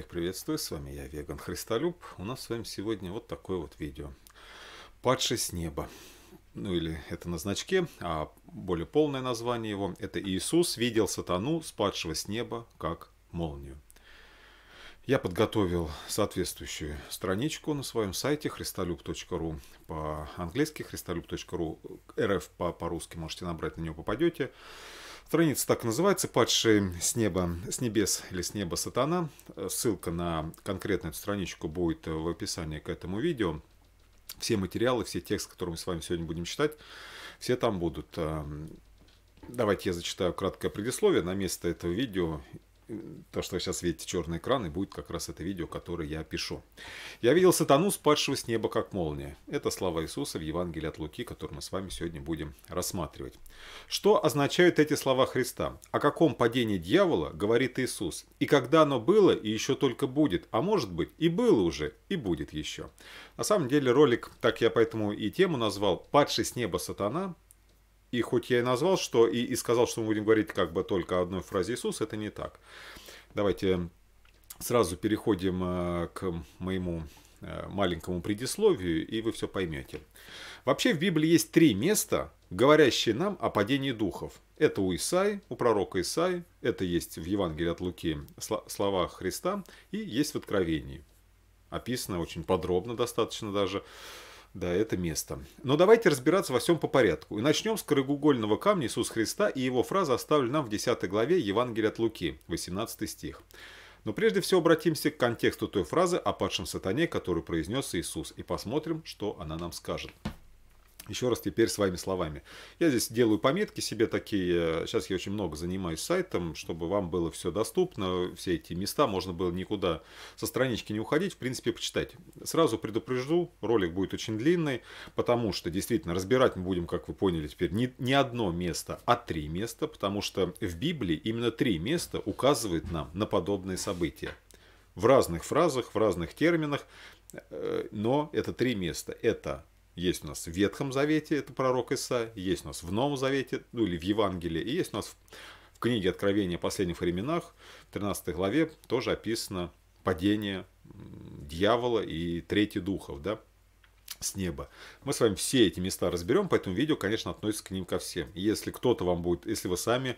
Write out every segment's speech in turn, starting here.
Всех приветствую, с вами я, Веган Христолюб. У нас с вами сегодня вот такое вот видео. Падший с неба. Ну или это на значке, а более полное название его. Это Иисус видел сатану, спадшего с неба, как молнию. Я подготовил соответствующую страничку на своем сайте христолюб.ру по-английски, христолюб.ру, рф по-русски можете набрать, на него попадете. Страница так называется «Падший с неба, с небес или с неба сатана». Э, ссылка на конкретную страничку будет в описании к этому видео. Все материалы, все тексты, которые мы с вами сегодня будем читать, все там будут. Эм, давайте я зачитаю краткое предисловие на место этого видео то, что сейчас видите черный экран, и будет как раз это видео, которое я пишу. «Я видел сатану, спадшего с неба, как молния». Это слова Иисуса в Евангелии от Луки, которые мы с вами сегодня будем рассматривать. Что означают эти слова Христа? О каком падении дьявола говорит Иисус? И когда оно было, и еще только будет, а может быть и было уже, и будет еще. На самом деле ролик, так я поэтому и тему назвал «Падший с неба сатана», и хоть я и назвал, что и, и сказал, что мы будем говорить как бы только одной фразе Иисус, это не так. Давайте сразу переходим э, к моему э, маленькому предисловию, и вы все поймете. Вообще в Библии есть три места, говорящие нам о падении духов. Это у Исаи, у пророка Исаи, это есть в Евангелии от Луки слова Христа, и есть в Откровении. Описано очень подробно, достаточно даже да, это место. Но давайте разбираться во всем по порядку. И начнем с краеугольного камня Иисуса Христа, и его фраза оставлена нам в 10 главе Евангелия от Луки, 18 стих. Но прежде всего обратимся к контексту той фразы о падшем сатане, которую произнес Иисус, и посмотрим, что она нам скажет еще раз теперь своими словами. Я здесь делаю пометки себе такие. Сейчас я очень много занимаюсь сайтом, чтобы вам было все доступно. Все эти места можно было никуда со странички не уходить, в принципе, почитать. Сразу предупрежу, ролик будет очень длинный, потому что действительно разбирать мы будем, как вы поняли теперь, не, не одно место, а три места, потому что в Библии именно три места указывает нам на подобные события. В разных фразах, в разных терминах, э, но это три места. Это есть у нас в Ветхом Завете, это пророк Иса, есть у нас в Новом Завете, ну или в Евангелии, и есть у нас в книге Откровения о последних временах, в 13 главе тоже описано падение дьявола и трети духов, да, с неба. Мы с вами все эти места разберем, поэтому видео, конечно, относится к ним ко всем. Если кто-то вам будет, если вы сами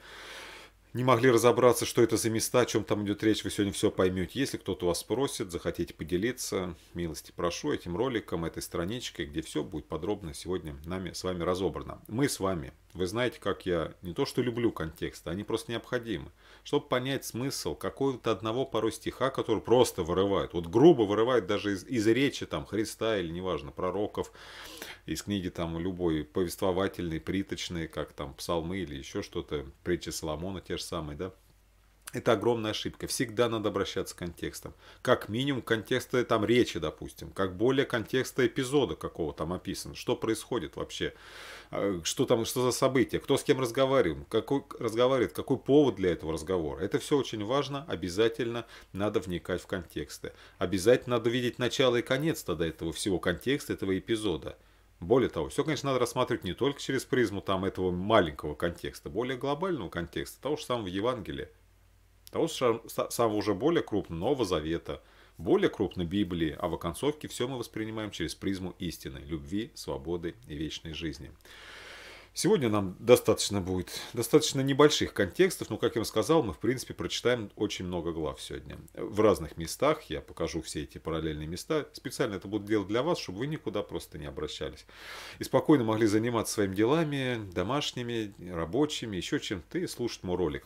не могли разобраться, что это за места, о чем там идет речь, вы сегодня все поймете. Если кто-то вас спросит, захотите поделиться, милости прошу этим роликом, этой страничкой, где все будет подробно сегодня нами с вами разобрано. Мы с вами вы знаете, как я не то что люблю контексты, они просто необходимы. Чтобы понять смысл какого-то одного порой стиха, который просто вырывает, вот грубо вырывает даже из, из речи там Христа или неважно, пророков, из книги там любой повествовательной, приточной, как там псалмы или еще что-то, притчи Соломона те же самые, да. Это огромная ошибка. Всегда надо обращаться к контекстам. Как минимум контекста там речи, допустим. Как более контекста эпизода, какого там описано. Что происходит вообще. А, что там, что за события. Кто с кем разговаривает. Какой, разговаривает, какой повод для этого разговора. Это все очень важно. Обязательно надо вникать в контексты. Обязательно надо видеть начало и конец тогда этого всего контекста, этого эпизода. Более того, все, конечно, надо рассматривать не только через призму там этого маленького контекста, более глобального контекста, того же самого Евангелия того Савва уже более крупного Нового Завета, более крупной Библии, а в оконцовке все мы воспринимаем через призму истины, любви, свободы и вечной жизни. Сегодня нам достаточно будет достаточно небольших контекстов, но, как я вам сказал, мы, в принципе, прочитаем очень много глав сегодня. В разных местах я покажу все эти параллельные места. Специально это буду делать для вас, чтобы вы никуда просто не обращались. И спокойно могли заниматься своими делами, домашними, рабочими, еще чем-то, и слушать мой ролик.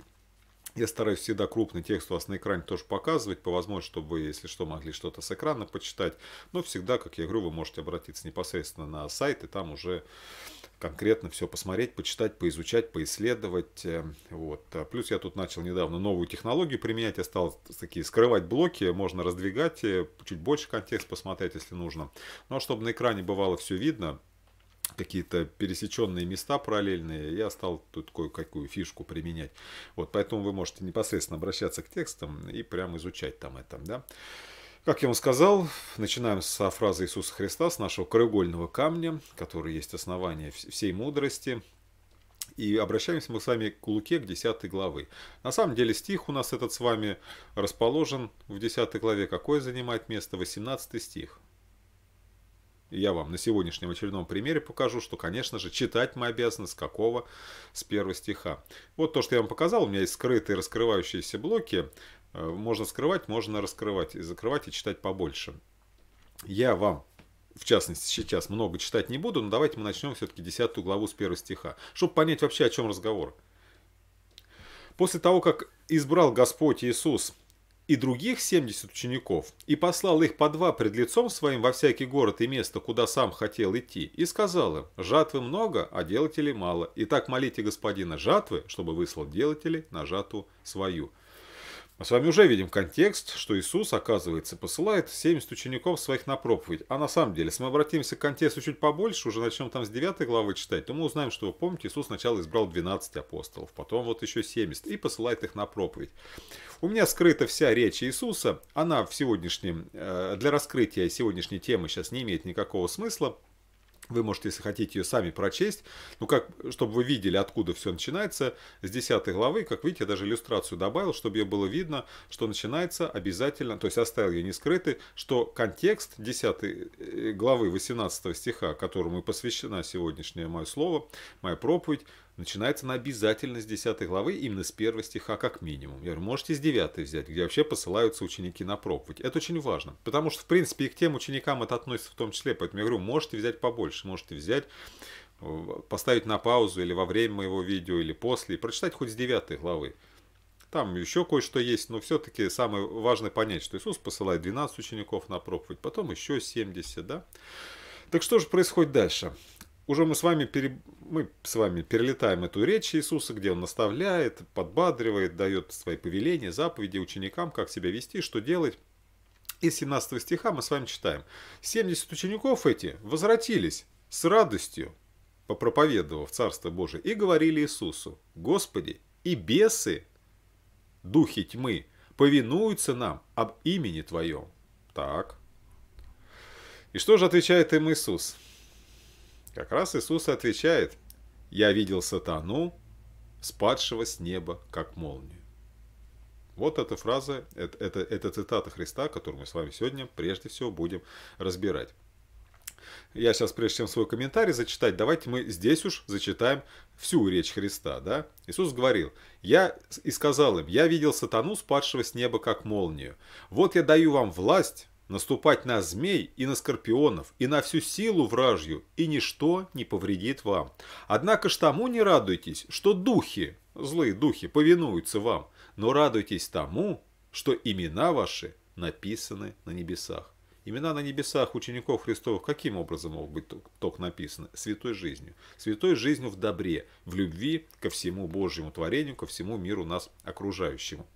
Я стараюсь всегда крупный текст у вас на экране тоже показывать, по возможности, чтобы вы, если что, могли что-то с экрана почитать. Но всегда, как я говорю, вы можете обратиться непосредственно на сайт, и там уже конкретно все посмотреть, почитать, поизучать, поисследовать. Э, вот. А плюс я тут начал недавно новую технологию применять. Я стал такие скрывать блоки, можно раздвигать, э, чуть больше контекст посмотреть, если нужно. Но ну, а чтобы на экране бывало все видно, какие-то пересеченные места параллельные, я стал тут кое-какую фишку применять. Вот, поэтому вы можете непосредственно обращаться к текстам и прямо изучать там это, да. Как я вам сказал, начинаем со фразы Иисуса Христа, с нашего краеугольного камня, который есть основание всей мудрости, и обращаемся мы с вами к Луке, к 10 главы. На самом деле стих у нас этот с вами расположен в 10 главе. Какое занимает место? 18 стих я вам на сегодняшнем очередном примере покажу, что, конечно же, читать мы обязаны с какого? С первого стиха. Вот то, что я вам показал, у меня есть скрытые раскрывающиеся блоки. Э, можно скрывать, можно раскрывать, и закрывать, и читать побольше. Я вам в частности, сейчас много читать не буду, но давайте мы начнем все-таки 10 главу с первого стиха, чтобы понять вообще, о чем разговор. После того, как избрал Господь Иисус и других 70 учеников, и послал их по два пред лицом своим во всякий город и место, куда сам хотел идти, и сказал им, жатвы много, а делателей мало, итак молите господина жатвы, чтобы выслал делателей на жатву свою». Мы а с вами уже видим контекст, что Иисус, оказывается, посылает 70 учеников своих на проповедь. А на самом деле, если мы обратимся к контексту чуть побольше, уже начнем там с 9 главы читать, то мы узнаем, что, вы помните, Иисус сначала избрал 12 апостолов, потом вот еще 70, и посылает их на проповедь. У меня скрыта вся речь Иисуса, она в сегодняшнем, э, для раскрытия сегодняшней темы сейчас не имеет никакого смысла, вы можете, если хотите, ее сами прочесть. Ну, как, чтобы вы видели, откуда все начинается. С 10 главы, как видите, я даже иллюстрацию добавил, чтобы ее было видно, что начинается обязательно, то есть оставил ее не скрытый, что контекст 10 э, главы 18 стиха, которому и посвящена сегодняшнее мое слово, моя проповедь, начинается она обязательно с 10 главы, именно с первого стиха как минимум. Я говорю, можете с 9 взять, где вообще посылаются ученики на проповедь. Это очень важно, потому что, в принципе, и к тем ученикам это относится в том числе. Поэтому я говорю, можете взять побольше, можете взять э, поставить на паузу или во время моего видео, или после, и прочитать хоть с 9 главы. Там еще кое-что есть, но все-таки самое важное понять, что Иисус посылает 12 учеников на проповедь, потом еще 70, да? Так что же происходит дальше? уже мы с вами, пере... мы с вами перелетаем эту речь Иисуса, где Он наставляет, подбадривает, дает свои повеления, заповеди ученикам, как себя вести, что делать. И 17 стиха мы с вами читаем. 70 учеников эти возвратились с радостью, попроповедовав Царство Божие, и говорили Иисусу, «Господи, и бесы, духи тьмы, повинуются нам об имени Твоем». Так. И что же отвечает им Иисус? Как раз Иисус отвечает, «Я видел сатану, спадшего с неба, как молнию». Вот эта фраза, это, это, это цитата Христа, которую мы с вами сегодня прежде всего будем разбирать. Я сейчас, прежде чем свой комментарий зачитать, давайте мы здесь уж зачитаем всю речь Христа. Да? Иисус говорил, «Я и сказал им, я видел сатану, спадшего с неба, как молнию. Вот я даю вам власть наступать на змей и на скорпионов, и на всю силу вражью, и ничто не повредит вам. Однако ж тому не радуйтесь, что духи, злые духи, повинуются вам, но радуйтесь тому, что имена ваши написаны на небесах. Имена на небесах учеников Христовых каким образом могут быть только написаны? Святой жизнью. Святой жизнью в добре, в любви ко всему Божьему творению, ко всему миру нас окружающему.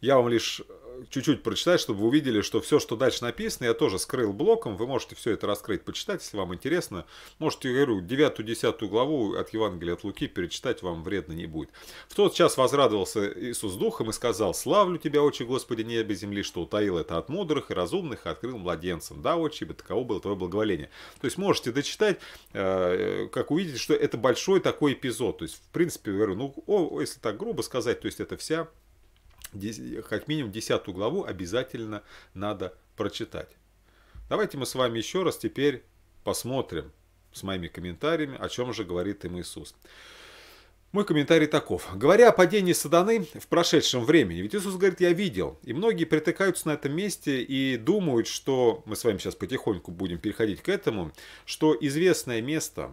Я вам лишь э, чуть-чуть прочитать, чтобы вы увидели, что все, что дальше написано, я тоже скрыл блоком. Вы можете все это раскрыть, почитать, если вам интересно. Можете, я говорю, 9-10 главу от Евангелия от Луки перечитать вам вредно не будет. В тот час возрадовался Иисус Духом и сказал, «Славлю Тебя, Отче Господи, небе и земли, что утаил это от мудрых и разумных, и открыл младенцам. Да, Отче, ибо таково было Твое благоволение». То есть можете дочитать, э, как увидите, что это большой такой эпизод. То есть, в принципе, я говорю, ну, о, если так грубо сказать, то есть это вся как минимум десятую главу обязательно надо прочитать. Давайте мы с вами еще раз теперь посмотрим с моими комментариями, о чем же говорит им Иисус. Мой комментарий таков. Говоря о падении Саданы в прошедшем времени, ведь Иисус говорит, я видел. И многие притыкаются на этом месте и думают, что, мы с вами сейчас потихоньку будем переходить к этому, что известное место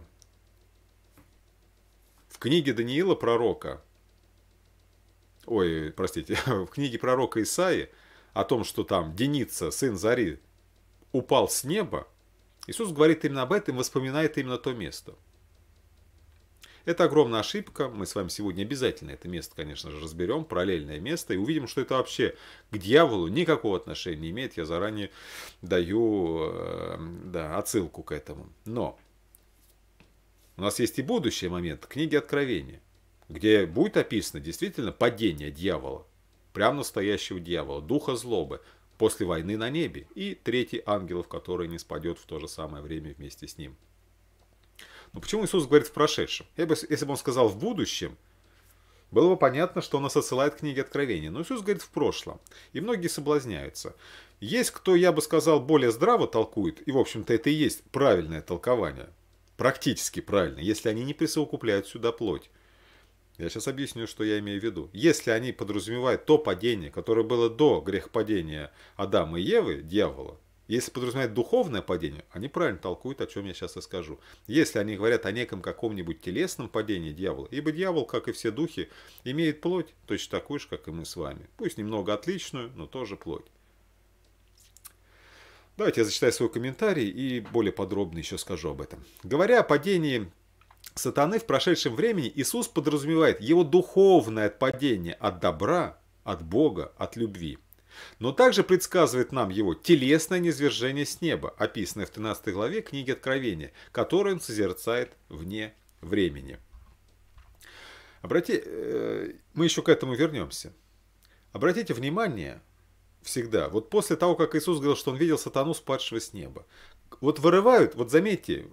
в книге Даниила пророка – ой, простите, в книге пророка Исаи о том, что там Деница, сын Зари, упал с неба, Иисус говорит именно об этом, воспоминает именно то место. Это огромная ошибка, мы с вами сегодня обязательно это место, конечно же, разберем, параллельное место, и увидим, что это вообще к дьяволу никакого отношения не имеет, я заранее даю э, да, отсылку к этому. Но у нас есть и будущий момент, книги Откровения где будет описано действительно падение дьявола, прям настоящего дьявола, духа злобы, после войны на небе и третий ангелов, который не спадет в то же самое время вместе с ним. Но почему Иисус говорит в прошедшем? Если бы он сказал в будущем, было бы понятно, что он нас отсылает к книге Откровения. Но Иисус говорит в прошлом. И многие соблазняются. Есть кто, я бы сказал, более здраво толкует, и, в общем-то, это и есть правильное толкование. Практически правильно, если они не присовокупляют сюда плоть. Я сейчас объясню, что я имею в виду. Если они подразумевают то падение, которое было до грехопадения Адама и Евы, дьявола, если подразумевают духовное падение, они правильно толкуют, о чем я сейчас и скажу. Если они говорят о неком каком-нибудь телесном падении дьявола, ибо дьявол, как и все духи, имеет плоть, точно такую же, как и мы с вами. Пусть немного отличную, но тоже плоть. Давайте я зачитаю свой комментарий и более подробно еще скажу об этом. Говоря о падении сатаны в прошедшем времени Иисус подразумевает его духовное отпадение от добра, от Бога, от любви. Но также предсказывает нам его телесное низвержение с неба, описанное в 13 главе книги Откровения, которое он созерцает вне времени. Обрати, э, мы еще к этому вернемся. Обратите внимание всегда, вот после того, как Иисус говорил, что он видел сатану спадшего с неба, вот вырывают, вот заметьте,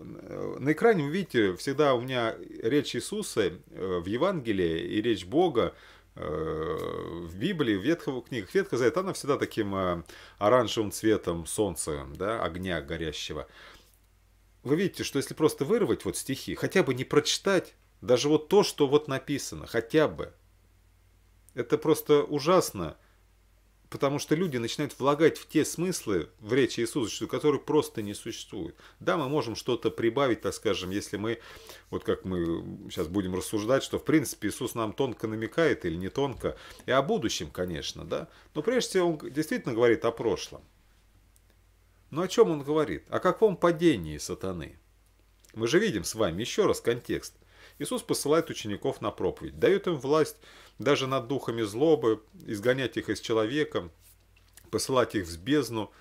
на экране вы видите всегда у меня речь Иисуса э, в Евангелии и речь Бога э, в Библии, в ветхих книгах. Ветхая Завет, она всегда таким э, оранжевым цветом солнца, да, огня горящего. Вы видите, что если просто вырвать вот стихи, хотя бы не прочитать, даже вот то, что вот написано, хотя бы. Это просто ужасно Потому что люди начинают влагать в те смыслы в речи Иисуса, которые просто не существуют. Да, мы можем что-то прибавить, так скажем, если мы, вот как мы сейчас будем рассуждать, что в принципе Иисус нам тонко намекает или не тонко, и о будущем, конечно, да. Но прежде всего он действительно говорит о прошлом. Но о чем он говорит? О каком падении сатаны? Мы же видим с вами еще раз контекст. Иисус посылает учеников на проповедь, дает им власть даже над духами злобы, изгонять их из человека, посылать их в бездну.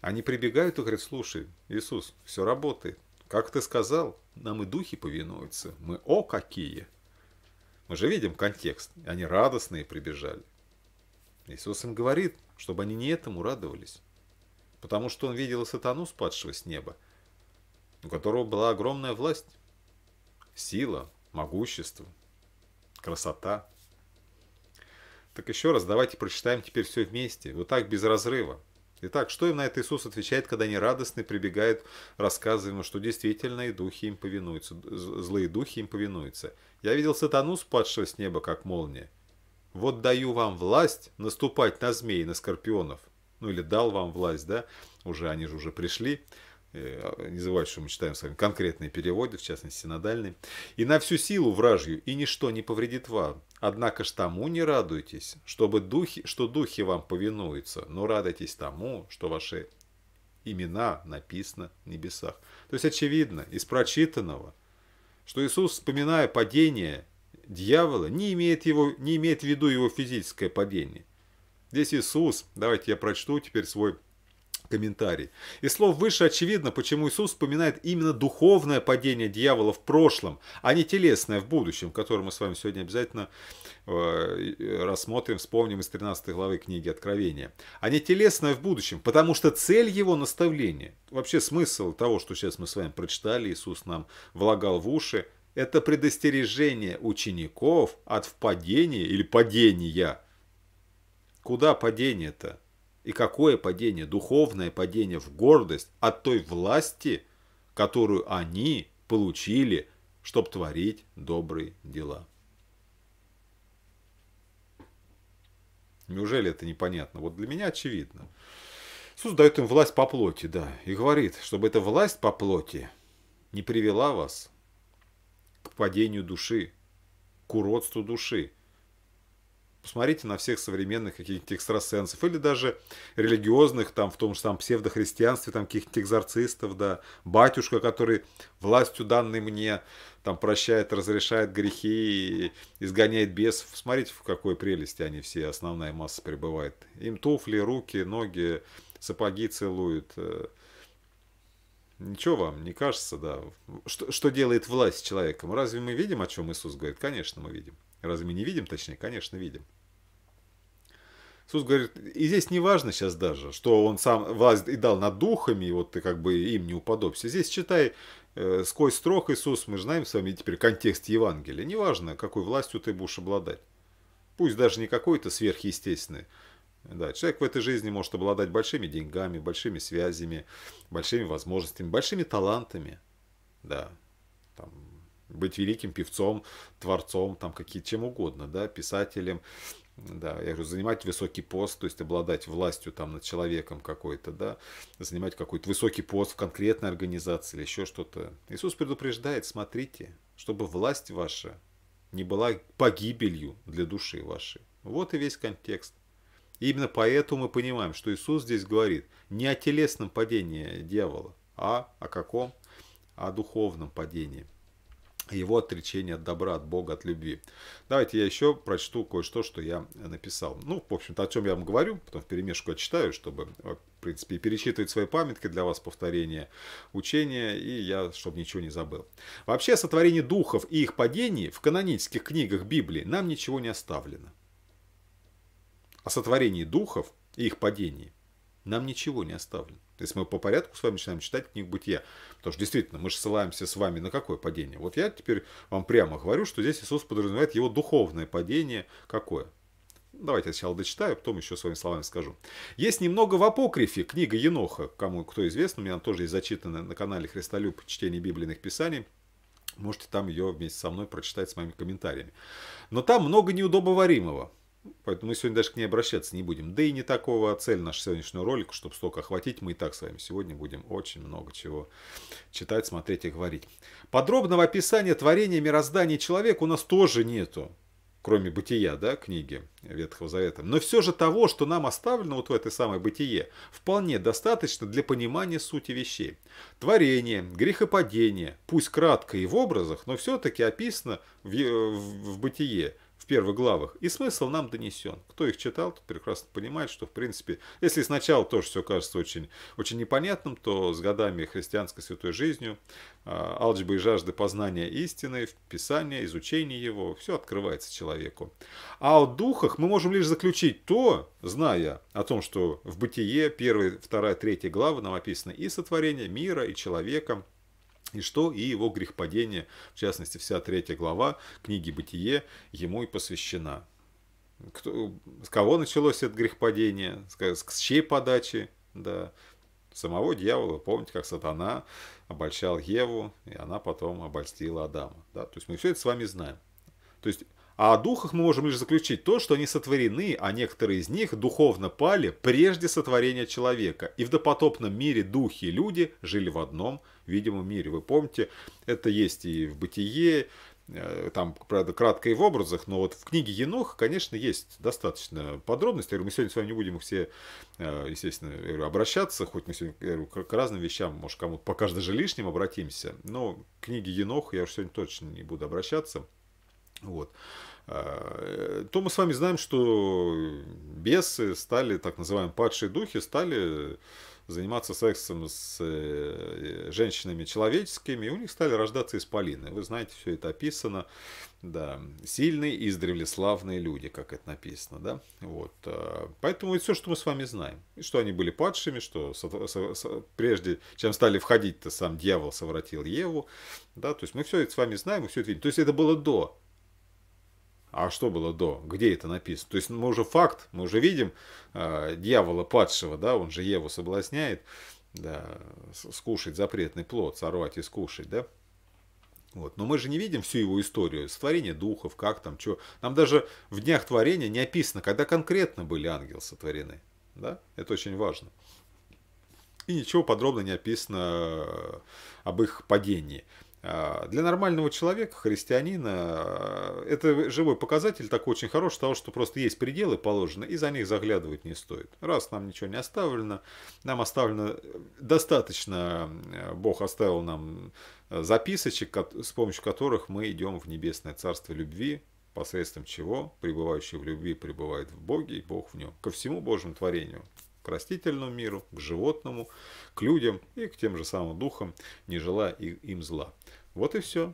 Они прибегают и говорят, слушай, Иисус, все работает. Как ты сказал, нам и духи повинуются. Мы о какие! Мы же видим контекст. Они радостные прибежали. Иисус им говорит, чтобы они не этому радовались. Потому что он видел сатану, спадшего с неба, у которого была огромная власть сила, могущество, красота. Так еще раз, давайте прочитаем теперь все вместе, вот так без разрыва. Итак, что им на это Иисус отвечает, когда они радостно прибегают, рассказывая ему, что действительно и духи им повинуются, злые духи им повинуются. «Я видел сатану, спадшего с неба, как молния. Вот даю вам власть наступать на змей, на скорпионов». Ну или дал вам власть, да? Уже они же уже пришли. Э, а, не забывайте, что мы читаем с вами конкретные переводы, в частности, синодальные. «И на всю силу вражью, и ничто не повредит вам. Однако ж тому не радуйтесь, чтобы духи, что духи вам повинуются, но радуйтесь тому, что ваши имена написаны в небесах». То есть, очевидно, из прочитанного, что Иисус, вспоминая падение дьявола, не имеет, его, не имеет в виду его физическое падение. Здесь Иисус, давайте я прочту теперь свой комментарий. Из слов выше очевидно, почему Иисус вспоминает именно духовное падение дьявола в прошлом, а не телесное в будущем, которое мы с вами сегодня обязательно э, рассмотрим, вспомним из 13 главы книги Откровения. А не телесное в будущем, потому что цель его наставления, вообще смысл того, что сейчас мы с вами прочитали, Иисус нам влагал в уши, это предостережение учеников от впадения или падения. Куда падение-то? И какое падение, духовное падение в гордость от той власти, которую они получили, чтобы творить добрые дела. Неужели это непонятно? Вот для меня очевидно. Иисус дает им власть по плоти, да, и говорит, чтобы эта власть по плоти не привела вас к падению души, к уродству души, Посмотрите на всех современных каких-то экстрасенсов или даже религиозных, там, в том же там псевдохристианстве, там, каких-то экзорцистов, да, батюшка, который властью данной мне, там, прощает, разрешает грехи, и изгоняет бесов. Смотрите, в какой прелести они все, основная масса пребывает. Им туфли, руки, ноги, сапоги целуют. Э, ничего вам не кажется, да? Что, что делает власть человеком? Разве мы видим, о чем Иисус говорит? Конечно, мы видим. Разве мы не видим? Точнее, конечно, видим. Иисус говорит, и здесь не важно сейчас даже, что он сам власть и дал над духами, и вот ты как бы им не уподобься. Здесь читай э, сквозь строк Иисус, мы знаем с вами теперь контекст Евангелия. Не важно, какой властью ты будешь обладать. Пусть даже не какой-то сверхъестественный. Да, человек в этой жизни может обладать большими деньгами, большими связями, большими возможностями, большими талантами. Да, там, быть великим певцом, творцом, там какие, чем угодно, да, писателем, да, я говорю, занимать высокий пост, то есть обладать властью там над человеком какой-то, да, занимать какой-то высокий пост в конкретной организации или еще что-то. Иисус предупреждает, смотрите, чтобы власть ваша не была погибелью для души вашей. Вот и весь контекст. И именно поэтому мы понимаем, что Иисус здесь говорит не о телесном падении дьявола, а о каком? О духовном падении его отречение от добра, от Бога, от любви. Давайте я еще прочту кое-что, что я написал. Ну, в общем-то, о чем я вам говорю, потом в перемешку я чтобы, э, в принципе, перечитывать свои памятки для вас повторение учения, и я, чтобы ничего не забыл. Вообще, сотворение духов и их падение в канонических книгах Библии нам ничего не оставлено. О сотворении духов и их падении нам ничего не оставлено. Если мы по порядку с вами начинаем читать книгу «Бытия», потому что действительно мы же ссылаемся с вами на какое падение. Вот я теперь вам прямо говорю, что здесь Иисус подразумевает его духовное падение какое? Давайте я сначала дочитаю, потом еще своими словами скажу. Есть немного в апокрифе книга Еноха, кому кто известно, у меня тоже есть зачитана на канале Христолюб чтение библейных писаний. Можете там ее вместе со мной прочитать с моими комментариями. Но там много неудобоваримого. Поэтому мы сегодня даже к ней обращаться не будем. Да и не такого а цель наш сегодняшний ролик, чтобы столько охватить. Мы и так с вами сегодня будем очень много чего читать, смотреть и говорить. Подробного описания творения мироздания человека у нас тоже нету кроме бытия, да, книги Ветхого Завета. Но все же того, что нам оставлено вот в этой самой бытие, вполне достаточно для понимания сути вещей. Творение, грехопадение, пусть кратко и в образах, но все-таки описано в, в, в бытие в первых главах, и смысл нам донесен. Кто их читал, тот прекрасно понимает, что, в принципе, если сначала тоже все кажется очень, очень непонятным, то с годами христианской святой жизнью, а, алчбы и жажды познания истины, писания, изучения его, все открывается человеку. А о духах мы можем лишь заключить то, зная о том, что в бытие 1, 2, 3 главы нам описано и сотворение мира, и человека – и что? И его грехпадение, в частности, вся третья глава книги «Бытие» ему и посвящена. Кто, с кого началось это грехпадение? С, с чьей подачи? Да. Самого дьявола, помните, как сатана обольщал Еву, и она потом обольстила Адама. Да? То есть мы все это с вами знаем. То есть а о духах мы можем лишь заключить то, что они сотворены, а некоторые из них духовно пали прежде сотворения человека. И в допотопном мире духи и люди жили в одном видимом мире. Вы помните, это есть и в бытие, э, там, правда, кратко и в образах, но вот в книге Еноха, конечно, есть достаточно подробностей. Мы сегодня с вами не будем все, э, естественно, обращаться, хоть мы сегодня к разным вещам, может, кому-то пока даже лишним обратимся, но к книге Еноха я уж сегодня точно не буду обращаться. Вот. Э, то мы с вами знаем, что бесы стали, так называемые падшие духи, стали заниматься сексом с э, женщинами человеческими, и у них стали рождаться исполины. Вы знаете, все это описано. Да, сильные, издревле славные люди, как это написано, да, вот, э, поэтому это все, что мы с вами знаем, и что они были падшими, что прежде, чем стали входить-то сам дьявол совратил Еву, да, то есть мы все это с вами знаем, мы все это видим, то есть это было до а что было до, где это написано. То есть мы уже факт, мы уже видим э, дьявола падшего, да, он же Еву соблазняет, да, скушать запретный плод, сорвать и скушать, да. Вот. Но мы же не видим всю его историю, сотворение духов, как там, что. Нам даже в днях творения не описано, когда конкретно были ангелы сотворены. Да? Это очень важно. И ничего подробно не описано э, об их падении. А, для нормального человека, христианина, а, это живой показатель такой очень хороший, того, что просто есть пределы положены, и за них заглядывать не стоит. Раз нам ничего не оставлено, нам оставлено э, достаточно, э, Бог оставил нам э, записочек, с помощью которых мы идем в небесное царство любви, посредством чего пребывающий в любви пребывает в Боге и Бог в нем, ко всему Божьему творению, к растительному миру, к животному, к людям и к тем же самым духам, не желая им зла. Вот и все.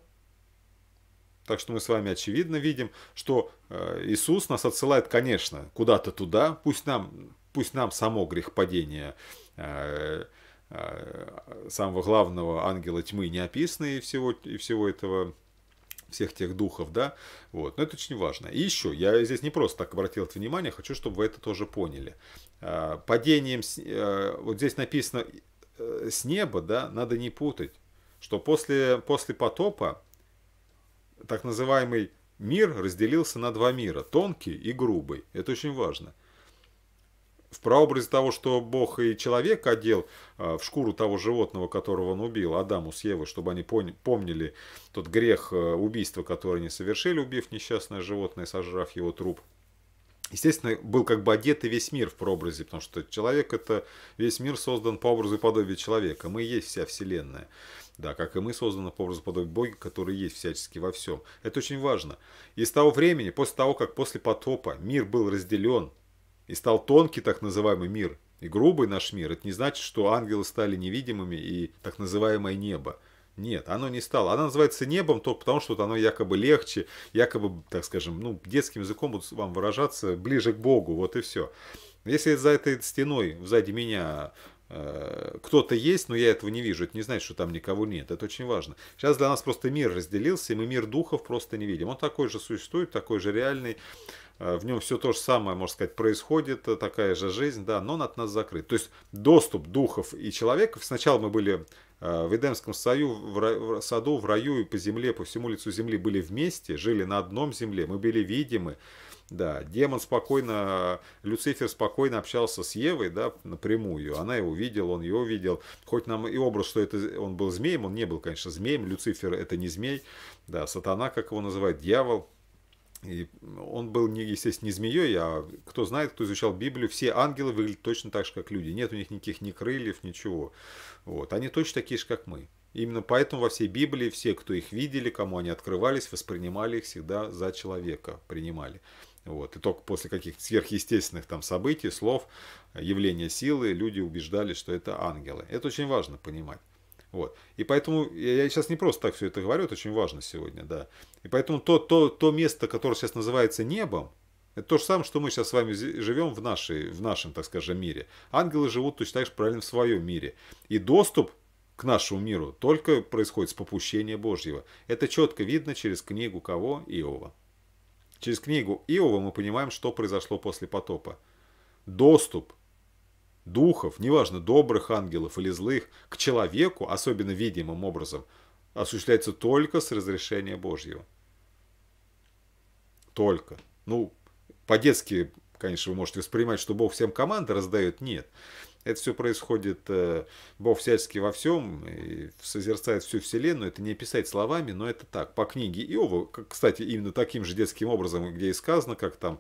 Так что мы с вами очевидно видим, что э, Иисус нас отсылает, конечно, куда-то туда, пусть нам, пусть нам само грех падения э, э, самого главного ангела тьмы не описано и всего, и всего этого всех тех духов, да, вот, но это очень важно. И еще, я здесь не просто так обратил это внимание, хочу, чтобы вы это тоже поняли. Падением, вот здесь написано с неба, да, надо не путать что после, после потопа так называемый мир разделился на два мира – тонкий и грубый. Это очень важно. В прообразе того, что Бог и человек одел а, в шкуру того животного, которого он убил, Адаму с Евой, чтобы они помнили тот грех а, убийства, который они совершили, убив несчастное животное, сожрав его труп. Естественно, был как бы одет и весь мир в прообразе, потому что человек – это весь мир создан по образу и подобию человека. Мы есть вся Вселенная. Да, как и мы созданы по образу подобия Бога, который есть всячески во всем. Это очень важно. И с того времени, после того, как после потопа мир был разделен и стал тонкий так называемый мир, и грубый наш мир, это не значит, что ангелы стали невидимыми и так называемое небо. Нет, оно не стало. Оно называется небом только потому, что оно якобы легче, якобы, так скажем, ну, детским языком буду вам выражаться, ближе к Богу, вот и все. Если за этой стеной, сзади меня, Э, кто-то есть, но я этого не вижу. Это не значит, что там никого нет. Это очень важно. Сейчас для нас просто мир разделился, и мы мир духов просто не видим. Он такой же существует, такой же реальный. Э, в нем все то же самое, можно сказать, происходит, э, такая же жизнь, да, но он от нас закрыт. То есть доступ духов и человеков. Сначала мы были в Эдемском саю, в, рай, в саду, в раю и по земле, по всему лицу земли были вместе, жили на одном земле, мы были видимы. Да, демон спокойно, Люцифер спокойно общался с Евой, да, напрямую. Она его видела, он ее видел. Хоть нам и образ, что это он был змеем, он не был, конечно, змеем. Люцифер это не змей, да, сатана, как его называют, дьявол. И он был, не, естественно, не змеей, а кто знает, кто изучал Библию, все ангелы выглядят точно так же, как люди. Нет у них никаких ни крыльев, ничего. Вот. Они точно такие же, как мы. Именно поэтому во всей Библии все, кто их видели, кому они открывались, воспринимали их всегда за человека, принимали. Вот. И только после каких-то сверхъестественных там событий, слов, явления силы люди убеждали, что это ангелы. Это очень важно понимать. Вот. И поэтому я сейчас не просто так все это говорю, это очень важно сегодня, да. И поэтому то, то, то место, которое сейчас называется небом, это то же самое, что мы сейчас с вами живем в, нашей, в нашем, так скажем, мире. Ангелы живут точно так же правильно в своем мире. И доступ к нашему миру только происходит с попущения Божьего. Это четко видно через книгу кого? Иова. Через книгу Иова мы понимаем, что произошло после потопа. Доступ духов, неважно, добрых ангелов или злых, к человеку, особенно видимым образом, осуществляется только с разрешения Божьего. Только. Ну, по-детски, конечно, вы можете воспринимать, что Бог всем команды раздает. Нет. Это все происходит, э, Бог всячески во всем, и созерцает всю Вселенную. Это не описать словами, но это так. По книге Иова, кстати, именно таким же детским образом, где и сказано, как там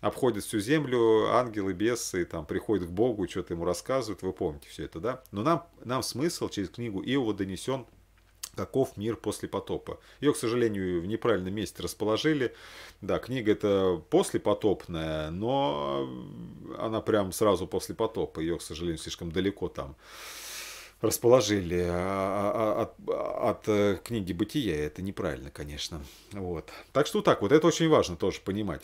обходят всю землю, ангелы, бесы, там, приходят к Богу, что-то ему рассказывают, вы помните все это, да? Но нам, нам смысл через книгу Иова донесен каков мир после потопа. Ее, к сожалению, в неправильном месте расположили. Да, книга это послепотопная, но она прям сразу после потопа. Ее, к сожалению, слишком далеко там расположили а, а, а, от, от э, книги «Бытия». Это неправильно, конечно. Вот. Так что так вот, это очень важно тоже понимать.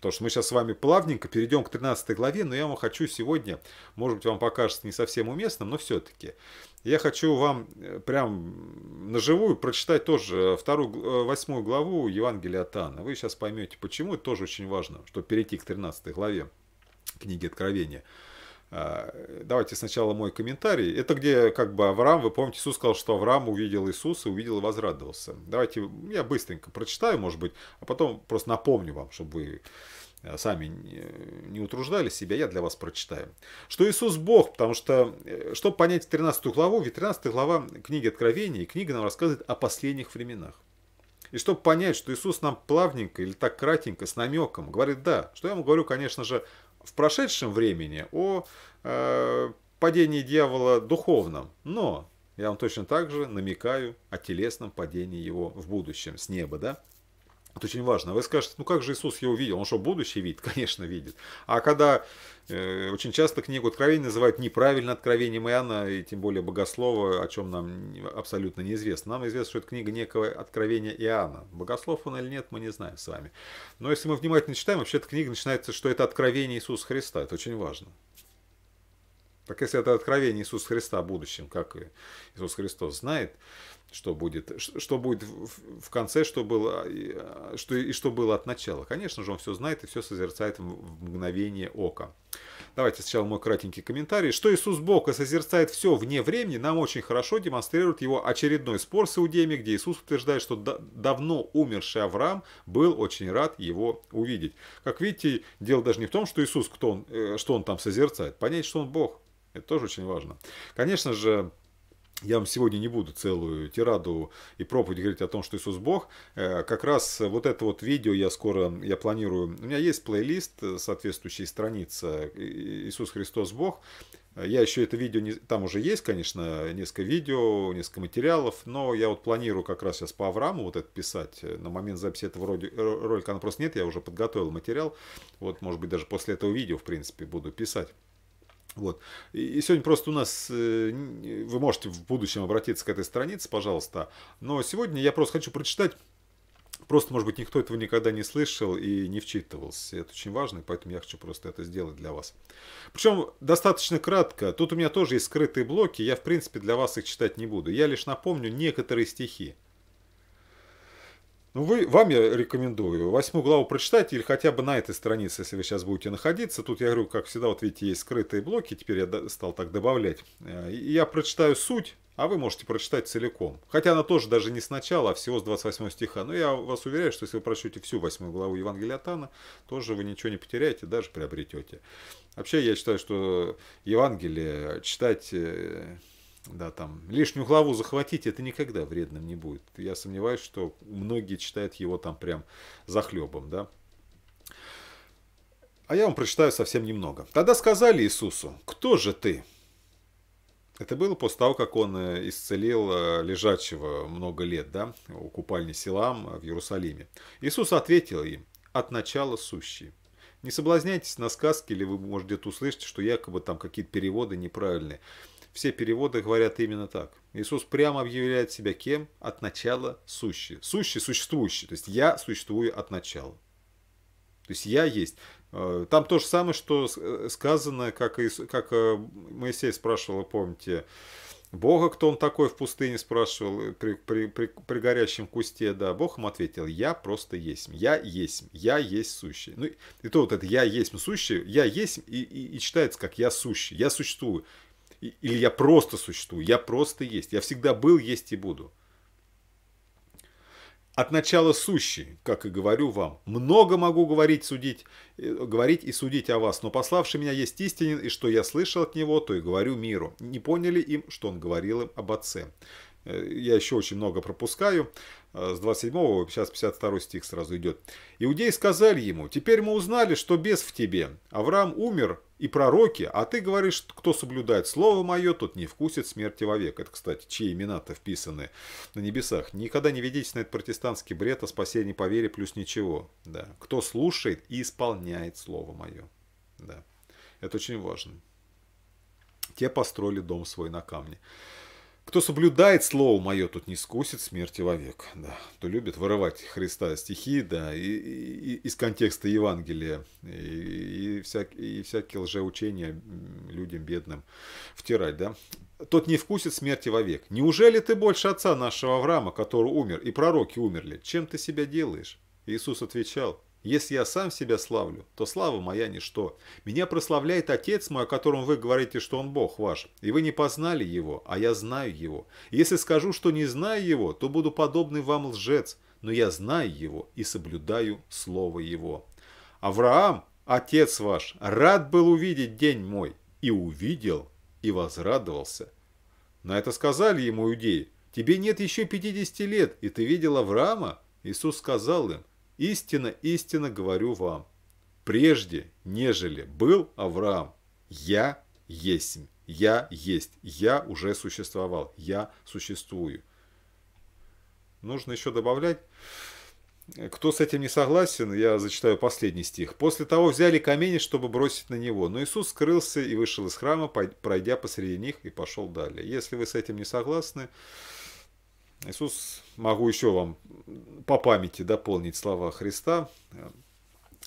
Потому что мы сейчас с вами плавненько перейдем к 13 главе, но я вам хочу сегодня, может быть, вам покажется не совсем уместным, но все-таки. Я хочу вам э, прям на живую прочитать тоже э, вторую, э, восьмую главу Евангелия от Анна. Вы сейчас поймете, почему. Это тоже очень важно, чтобы перейти к 13 главе книги Откровения. А, давайте сначала мой комментарий. Это где как бы Авраам, вы помните, Иисус сказал, что Авраам увидел Иисуса, увидел и возрадовался. Давайте я быстренько прочитаю, может быть, а потом просто напомню вам, чтобы вы а, сами не утруждали себя, я для вас прочитаю. Что Иисус Бог, потому что, э, чтобы понять 13 главу, ведь 13 глава книги Откровения, и книга нам рассказывает о последних временах. И чтобы понять, что Иисус нам плавненько или так кратенько, с намеком, говорит, да, что я вам говорю, конечно же, в прошедшем времени о э, падении дьявола духовном, но я вам точно так же намекаю о телесном падении его в будущем с неба, да? Это очень важно. Вы скажете, ну как же Иисус его видел? Он что, будущее видит? Конечно, видит. А когда э, очень часто книгу Откровения называют неправильно Откровением Иоанна, и тем более Богослова, о чем нам абсолютно неизвестно. Нам известно, что это книга некого Откровения Иоанна. Богослов он или нет, мы не знаем с вами. Но если мы внимательно читаем, вообще эта книга начинается, что это Откровение Иисуса Христа. Это очень важно. Так если это откровение Иисуса Христа в будущем, как Иисус Христос знает, что будет, что будет в конце, что было, а, а, что, и что было от начала. Конечно же, он все знает и все созерцает в мгновение ока. Давайте сначала мой кратенький комментарий. Что Иисус Бог и созерцает все вне времени, нам очень хорошо демонстрирует его очередной спор с иудеями, где Иисус утверждает, что да, давно умерший Авраам был очень рад его увидеть. Как видите, дело даже не в том, что Иисус, кто он, э, что он там созерцает. Понять, что он Бог – это тоже очень важно. Конечно же, я вам сегодня не буду целую тираду и проповедь говорить о том, что Иисус Бог. Э, как раз вот это вот видео я скоро, я планирую. У меня есть плейлист, э, соответствующая страница «Иисус Христос Бог». Э, я еще это видео, не, там уже есть, конечно, несколько видео, несколько материалов, но я вот планирую как раз сейчас по Аврааму вот это писать. На момент записи этого ролика она просто нет, я уже подготовил материал. Вот, может быть, даже после этого видео, в принципе, буду писать. Вот. И сегодня просто у нас, э, вы можете в будущем обратиться к этой странице, пожалуйста, но сегодня я просто хочу прочитать Просто, может быть, никто этого никогда не слышал и не вчитывался. Это очень важно, и поэтому я хочу просто это сделать для вас. Причем достаточно кратко. Тут у меня тоже есть скрытые блоки. Я, в принципе, для вас их читать не буду. Я лишь напомню некоторые стихи. Ну, вы, вам я рекомендую восьмую главу прочитать или хотя бы на этой странице, если вы сейчас будете находиться. Тут я говорю, как всегда, вот видите, есть скрытые блоки, теперь я стал так добавлять. Э, я прочитаю суть, а вы можете прочитать целиком. Хотя она тоже даже не сначала, а всего с 28 стиха. Но я вас уверяю, что если вы прочтете всю восьмую главу Евангелия от тоже вы ничего не потеряете, даже приобретете. Вообще, я считаю, что Евангелие читать э, да, там, лишнюю главу захватить, это никогда вредным не будет. Я сомневаюсь, что многие читают его там прям за хлебом, да. А я вам прочитаю совсем немного. Тогда сказали Иисусу, кто же ты? Это было после того, как он э, исцелил э, лежачего много лет, да, у купальни Силам э, в Иерусалиме. Иисус ответил им, от начала сущий. Не соблазняйтесь на сказки, или вы, может, где-то услышите, что якобы там какие-то переводы неправильные. Все переводы говорят именно так. Иисус прямо объявляет себя кем? От начала сущий. Сущий, существующий. То есть я существую от начала. То есть я есть. Э, там то же самое, что э, сказано, как, Иисус, как э, Моисей спрашивал, помните, Бога, кто он такой в пустыне, спрашивал при, при, при, при горящем кусте, да, Бог ему ответил, я просто есть, я есть, я есть сущий. Ну, и то вот это я есть сущий, я есть и, и, и читается как я сущий, я существую или я просто существую, я просто есть. Я всегда был, есть и буду. От начала сущий, как и говорю вам, много могу говорить, судить, э, говорить и судить о вас, но пославший меня есть истинен, и что я слышал от него, то и говорю миру. Не поняли им, что он говорил им об отце. Э, я еще очень много пропускаю. Э, с 27-го, сейчас 52 стих сразу идет. «Иудеи сказали ему, теперь мы узнали, что без в тебе. Авраам умер, и пророки, а ты говоришь, кто соблюдает слово мое, тот не вкусит смерти вовек. Это, кстати, чьи имена-то вписаны на небесах. Никогда не ведитесь на этот протестантский бред о спасении по вере плюс ничего. Да. Кто слушает и исполняет слово мое. Да. Это очень важно. Те построили дом свой на камне. Кто соблюдает слово мое, тот не скусит смерти вовек. Да. Кто любит вырывать Христа стихи, да, и, и, из контекста Евангелия, и, и, всяк, и всякие лжеучения людям бедным втирать, да. Тот не вкусит смерти вовек. Неужели ты больше отца нашего Авраама, который умер, и пророки умерли? Чем ты себя делаешь? Иисус отвечал, если я сам себя славлю, то слава моя ничто. Меня прославляет Отец мой, о котором вы говорите, что он Бог ваш, и вы не познали его, а я знаю его. Если скажу, что не знаю его, то буду подобный вам лжец, но я знаю его и соблюдаю слово его. Авраам, отец ваш, рад был увидеть день мой, и увидел, и возрадовался. На это сказали ему иудеи, тебе нет еще пятидесяти лет, и ты видел Авраама? Иисус сказал им, Истинно, истинно говорю вам, прежде, нежели был Авраам, я есть, я есть, я уже существовал, я существую. Нужно еще добавлять. Кто с этим не согласен, я зачитаю последний стих. «После того взяли камень, чтобы бросить на него, но Иисус скрылся и вышел из храма, пройдя посреди них и пошел далее». Если вы с этим не согласны, Иисус, могу еще вам по памяти дополнить слова Христа.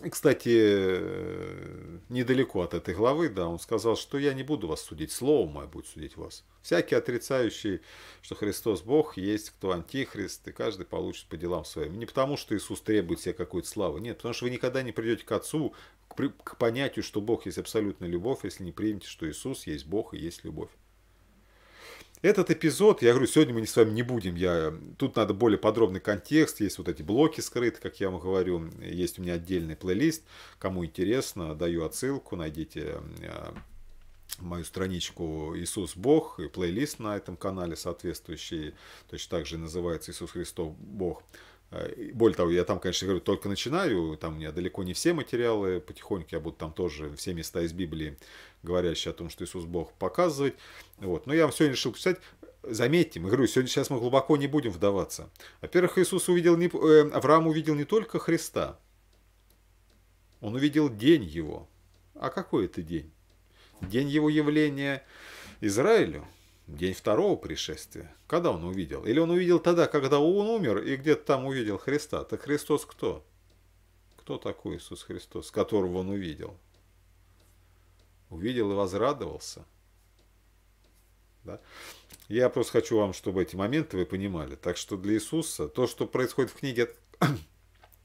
И, кстати, э, недалеко от этой главы, да, он сказал, что я не буду вас судить, слово мое будет судить вас. Всякий отрицающий, что Христос Бог, есть кто антихрист, и каждый получит по делам своим. Не потому, что Иисус требует себе какой-то славы, нет, потому что вы никогда не придете к Отцу, к понятию, что Бог есть абсолютная любовь, если не примете, что Иисус есть Бог и есть любовь. Этот эпизод, я говорю, сегодня мы не с вами не будем, я, э, тут надо более подробный контекст, есть вот эти блоки скрыты, как я вам говорю, есть у меня отдельный плейлист, кому интересно, даю отсылку, найдите э, мою страничку «Иисус Бог» и плейлист на этом канале соответствующий, точно так же называется «Иисус Христос Бог». Э, более того, я там, конечно, говорю, только начинаю, там у меня далеко не все материалы, потихоньку я буду там тоже все места из Библии говорящий о том, что Иисус Бог показывает. Вот. Но я вам сегодня решил писать. Заметьте, мы говорю, сегодня сейчас мы глубоко не будем вдаваться. Во-первых, Иисус увидел, не, э, Авраам увидел не только Христа, он увидел день его. А какой это день? День его явления Израилю, день второго пришествия. Когда он увидел? Или он увидел тогда, когда он умер и где-то там увидел Христа? Так Христос кто? Кто такой Иисус Христос, которого он увидел? увидел и возрадовался. Да? Я просто хочу вам, чтобы эти моменты вы понимали. Так что для Иисуса то, что происходит в книге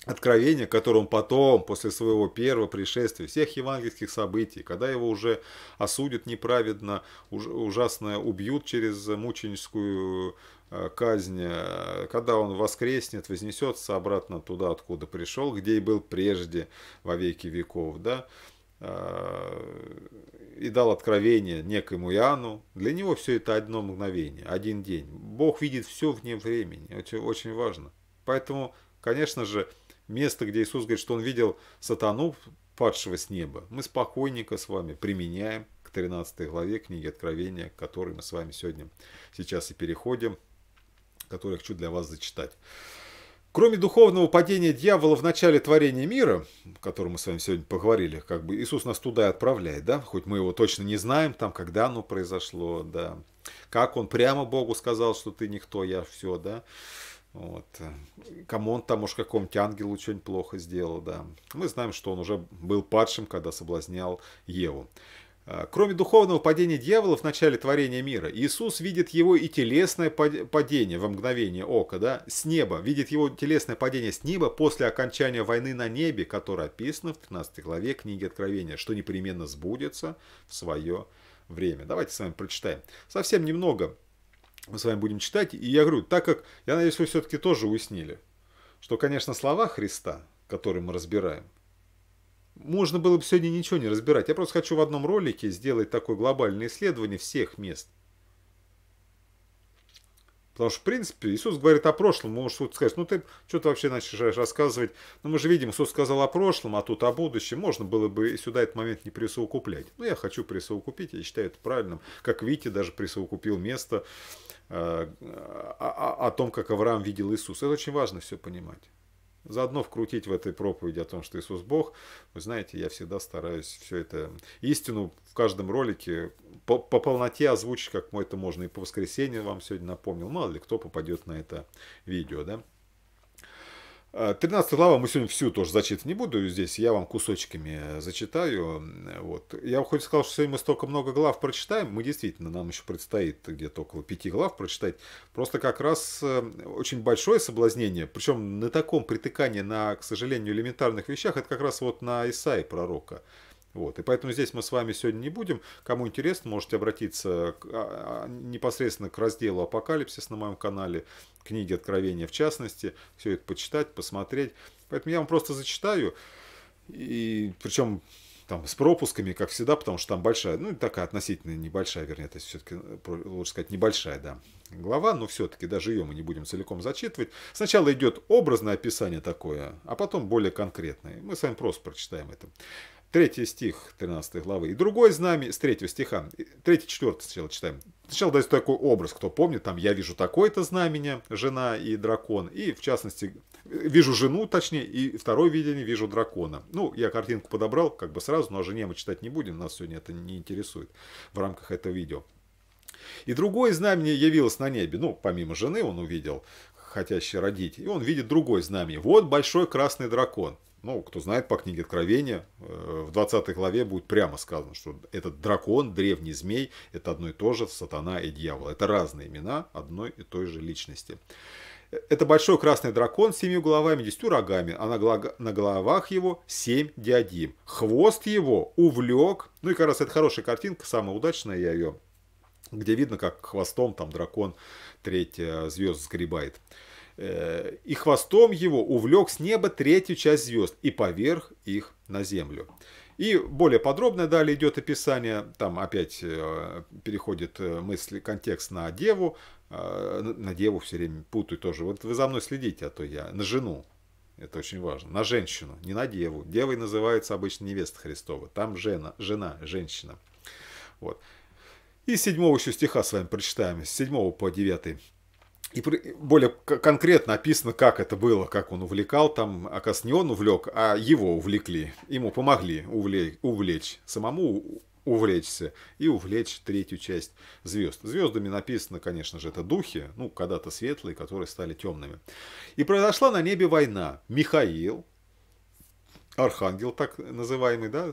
Откровения, которое он потом, после своего первого пришествия, всех евангельских событий, когда его уже осудят неправедно, ужасно убьют через мученическую э, казнь, э, когда он воскреснет, вознесется обратно туда, откуда пришел, где и был прежде во веки веков, да, Э, и дал откровение некому Иоанну. Для него все это одно мгновение, один день. Бог видит все вне времени, это очень важно. Поэтому, конечно же, место, где Иисус говорит, что он видел сатану, падшего с неба, мы спокойненько с вами применяем к 13 главе книги Откровения, к которой мы с вами сегодня сейчас и переходим, которую я хочу для вас зачитать. Кроме духовного падения дьявола в начале творения мира, о котором мы с вами сегодня поговорили, как бы Иисус нас туда и отправляет, да, хоть мы его точно не знаем, там, когда оно произошло, да, как он прямо Богу сказал, что ты никто, я все, да, вот. Кому он там, может, какому-нибудь ангелу что-нибудь плохо сделал, да. Мы знаем, что он уже был падшим, когда соблазнял Еву. А, кроме духовного падения дьявола в начале творения мира, Иисус видит его и телесное падение во мгновение ока, да, с неба, видит его телесное падение с неба после окончания войны на небе, которая описана в 13 главе книги Откровения, что непременно сбудется в свое время. Давайте с вами прочитаем. Совсем немного мы с вами будем читать, и я говорю, так как, я надеюсь, вы все-таки тоже уяснили, что, конечно, слова Христа, которые мы разбираем, можно было бы сегодня ничего не разбирать. Я просто хочу в одном ролике сделать такое глобальное исследование всех мест. Потому что, в принципе, Иисус говорит о прошлом. Может, вот сказать, ну ты что то вообще начинаешь рассказывать? Ну мы же видим, Иисус сказал о прошлом, а тут о будущем. Можно было бы и сюда этот момент не присоукуплять. Но ну, я хочу присоукупить, я считаю это правильным. Как видите, даже присоукупил место э, о, о, о том, как Авраам видел Иисуса. Это очень важно все понимать. Заодно вкрутить в этой проповеди о том, что Иисус Бог. Вы знаете, я всегда стараюсь все это истину в каждом ролике по, по полноте озвучить, как это можно. И по воскресенье вам сегодня напомнил. Мало ли кто попадет на это видео, да? 13 а, глава мы сегодня всю тоже зачитывать не буду, здесь я вам кусочками э, зачитаю. Вот. Я хоть сказал, что сегодня мы столько много глав прочитаем, мы действительно, нам еще предстоит где-то около пяти глав прочитать. Просто как раз э, очень большое соблазнение, причем на таком притыкании на, к сожалению, элементарных вещах, это как раз вот на Исаи пророка. Вот. И поэтому здесь мы с вами сегодня не будем. Кому интересно, можете обратиться к, а, а, непосредственно к разделу «Апокалипсис» на моем канале, книги «Откровения» в частности, все это почитать, посмотреть. Поэтому я вам просто зачитаю, и причем там с пропусками, как всегда, потому что там большая, ну, такая относительно небольшая, вернее, это все-таки, лучше сказать, небольшая, да, глава, но все-таки даже ее мы не будем целиком зачитывать. Сначала идет образное описание такое, а потом более конкретное. Мы с вами просто прочитаем это. Третий стих 13 главы. И другой знамя с третьего стиха, третий четвертый сначала читаем. Сначала дается такой образ, кто помнит, там я вижу такое-то знамение, жена и дракон. И в частности, вижу жену, точнее, и второе видение вижу дракона. Ну, я картинку подобрал как бы сразу, но о жене мы читать не будем, нас сегодня это не интересует в рамках этого видео. И другое знамение явилось на небе. Ну, помимо жены он увидел, хотящий родить. И он видит другое знамение. Вот большой красный дракон ну, кто знает по книге Откровения, э, в 20 главе будет прямо сказано, что этот дракон, древний змей, это одно и то же сатана и дьявол. Это разные имена одной и той же личности. Э, это большой красный дракон с семью головами, десятью рогами, а на, головах его семь диадим. Хвост его увлек, ну и как раз это хорошая картинка, самая удачная я ее, где видно, как хвостом там дракон треть звезд сгребает. Э, и хвостом его увлек с неба третью часть звезд и поверх их на землю. И более подробно далее идет описание, там опять э, переходит э, мысль, контекст на деву, на деву все время путаю тоже. Вот вы за мной следите, а то я на жену. Это очень важно. На женщину, не на деву. Девой называется обычно невеста Христова. Там жена, жена, женщина. Вот. И седьмого еще стиха с вами прочитаем. С седьмого по девятый и более конкретно описано, как это было, как он увлекал. Там, оказывается, не он увлек, а его увлекли. Ему помогли увлечь, увлечь самому увлечься и увлечь третью часть звезд. Звездами написано, конечно же, это духи, ну, когда-то светлые, которые стали темными. И произошла на небе война. Михаил, архангел так называемый, да,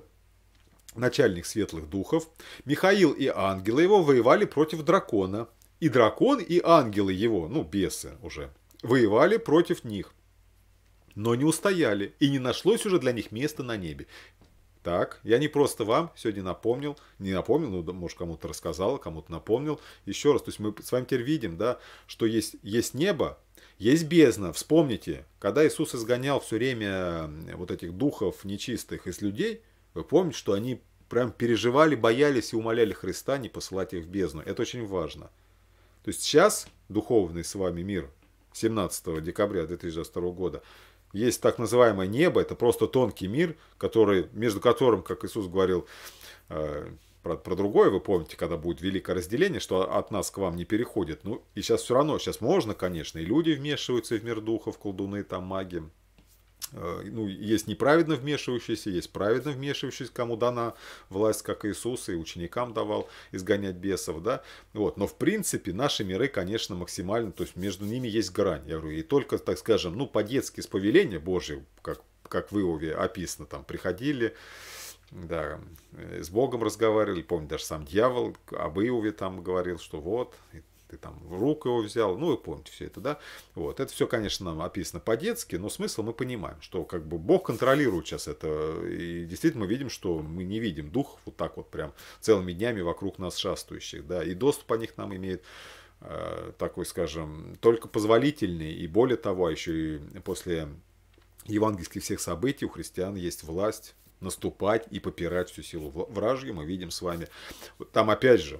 начальник светлых духов, Михаил и ангелы его воевали против дракона, и дракон, и ангелы его, ну, бесы уже, воевали против них. Но не устояли, и не нашлось уже для них места на небе. Так, я не просто вам сегодня напомнил, не напомнил, ну, может, кому-то рассказал, кому-то напомнил. Еще раз, то есть мы с вами теперь видим, да, что есть, есть небо, есть бездна. Вспомните, когда Иисус изгонял все время вот этих духов нечистых из людей, вы помните, что они прям переживали, боялись и умоляли Христа не посылать их в бездну. Это очень важно. То есть сейчас духовный с вами мир 17 декабря 2022 года есть так называемое небо, это просто тонкий мир, который, между которым, как Иисус говорил, э, про, про другое, вы помните, когда будет великое разделение, что от нас к вам не переходит. Ну, и сейчас все равно, сейчас можно, конечно, и люди вмешиваются в мир духов, колдуны, там, маги, Э, ну, есть неправедно вмешивающиеся, есть праведно вмешивающиеся, кому дана власть, как Иисус, и ученикам давал изгонять бесов, да, вот, но в принципе наши миры, конечно, максимально, то есть между ними есть грань, я говорю, и только, так скажем, ну, по-детски с повеления Божьего, как, как в Иове описано, там, приходили, да, с Богом разговаривали, помню, даже сам дьявол об Иове там говорил, что вот, ты там в руку его взял, ну вы помните все это, да? Вот, это все, конечно, описано по-детски, но смысл мы понимаем, что как бы Бог контролирует сейчас это, и действительно мы видим, что мы не видим дух вот так вот прям целыми днями вокруг нас шастающих, да, и доступ о них нам имеет э, такой, скажем, только позволительный, и более того, а еще и после евангельских всех событий у христиан есть власть наступать и попирать всю силу вражью, мы видим с вами. Там опять же,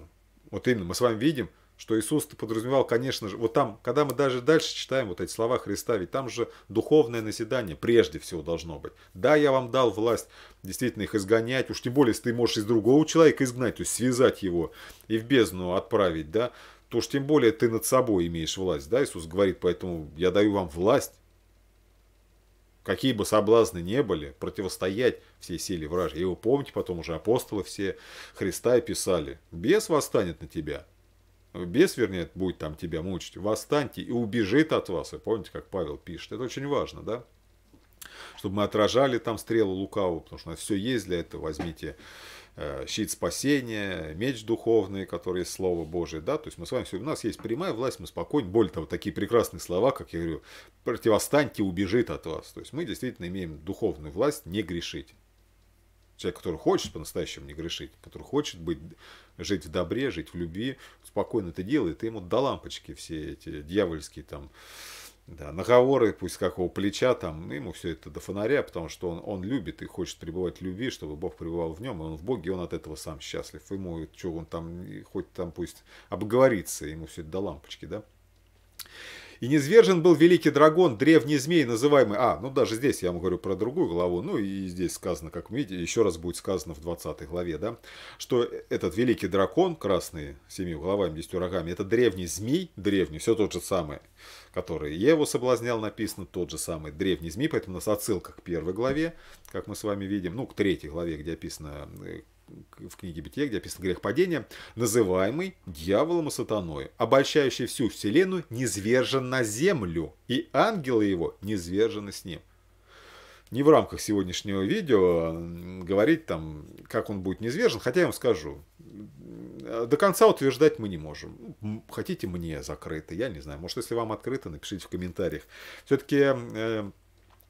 вот именно мы с вами видим, что Иисус подразумевал, конечно же, вот там, когда мы даже дальше читаем вот эти слова Христа, ведь там же духовное наседание прежде всего должно быть. Да, я вам дал власть действительно их изгонять, уж тем более, если ты можешь из другого человека изгнать, то есть связать его и в бездну отправить, да, то уж тем более ты над собой имеешь власть, да, Иисус говорит, поэтому я даю вам власть, какие бы соблазны не были, противостоять всей силе вражьей. И вы помните, потом уже апостолы все Христа и писали, бес восстанет на тебя – бес, вернее, будет там тебя мучить, восстаньте и убежит от вас. Вы помните, как Павел пишет, это очень важно, да? Чтобы мы отражали там стрелу лукавого, потому что у нас все есть для этого. Возьмите э, щит спасения, меч духовный, который есть Слово Божие, да, то есть мы с вами все, у нас есть прямая власть, мы спокойны, более того, такие прекрасные слова, как я говорю, противостаньте, убежит от вас, то есть мы действительно имеем духовную власть не грешить. Человек, который хочет по-настоящему не грешить, который хочет быть, жить в добре, жить в любви, спокойно это делает, и ему до лампочки все эти дьявольские там да, наговоры, пусть какого плеча там, ему все это до фонаря, потому что он, он любит и хочет пребывать в любви, чтобы Бог пребывал в нем, и он в Боге, и он от этого сам счастлив. Ему, что он там, хоть там пусть обговорится, ему все это до лампочки, да. И низвержен был великий дракон, древний змей, называемый... А, ну даже здесь я вам говорю про другую главу, ну и здесь сказано, как вы видите, еще раз будет сказано в 20 главе, да, что этот великий дракон, красный, семью головами, десятью рогами, это древний змей, древний, все тот же самый, который его соблазнял, написано, тот же самый древний змей, поэтому у нас отсылка к первой главе, как мы с вами видим, ну, к третьей главе, где описано э, в книге Бытия, где описан грех падения, называемый дьяволом и сатаной, обольщающий всю вселенную, низвержен на землю, и ангелы его низвержены с ним. Не в рамках сегодняшнего видео говорить там, как он будет низвержен, хотя я вам скажу, до конца утверждать мы не можем. Ну, хотите мне закрыто, я не знаю, может, если вам открыто, напишите в комментариях. Все-таки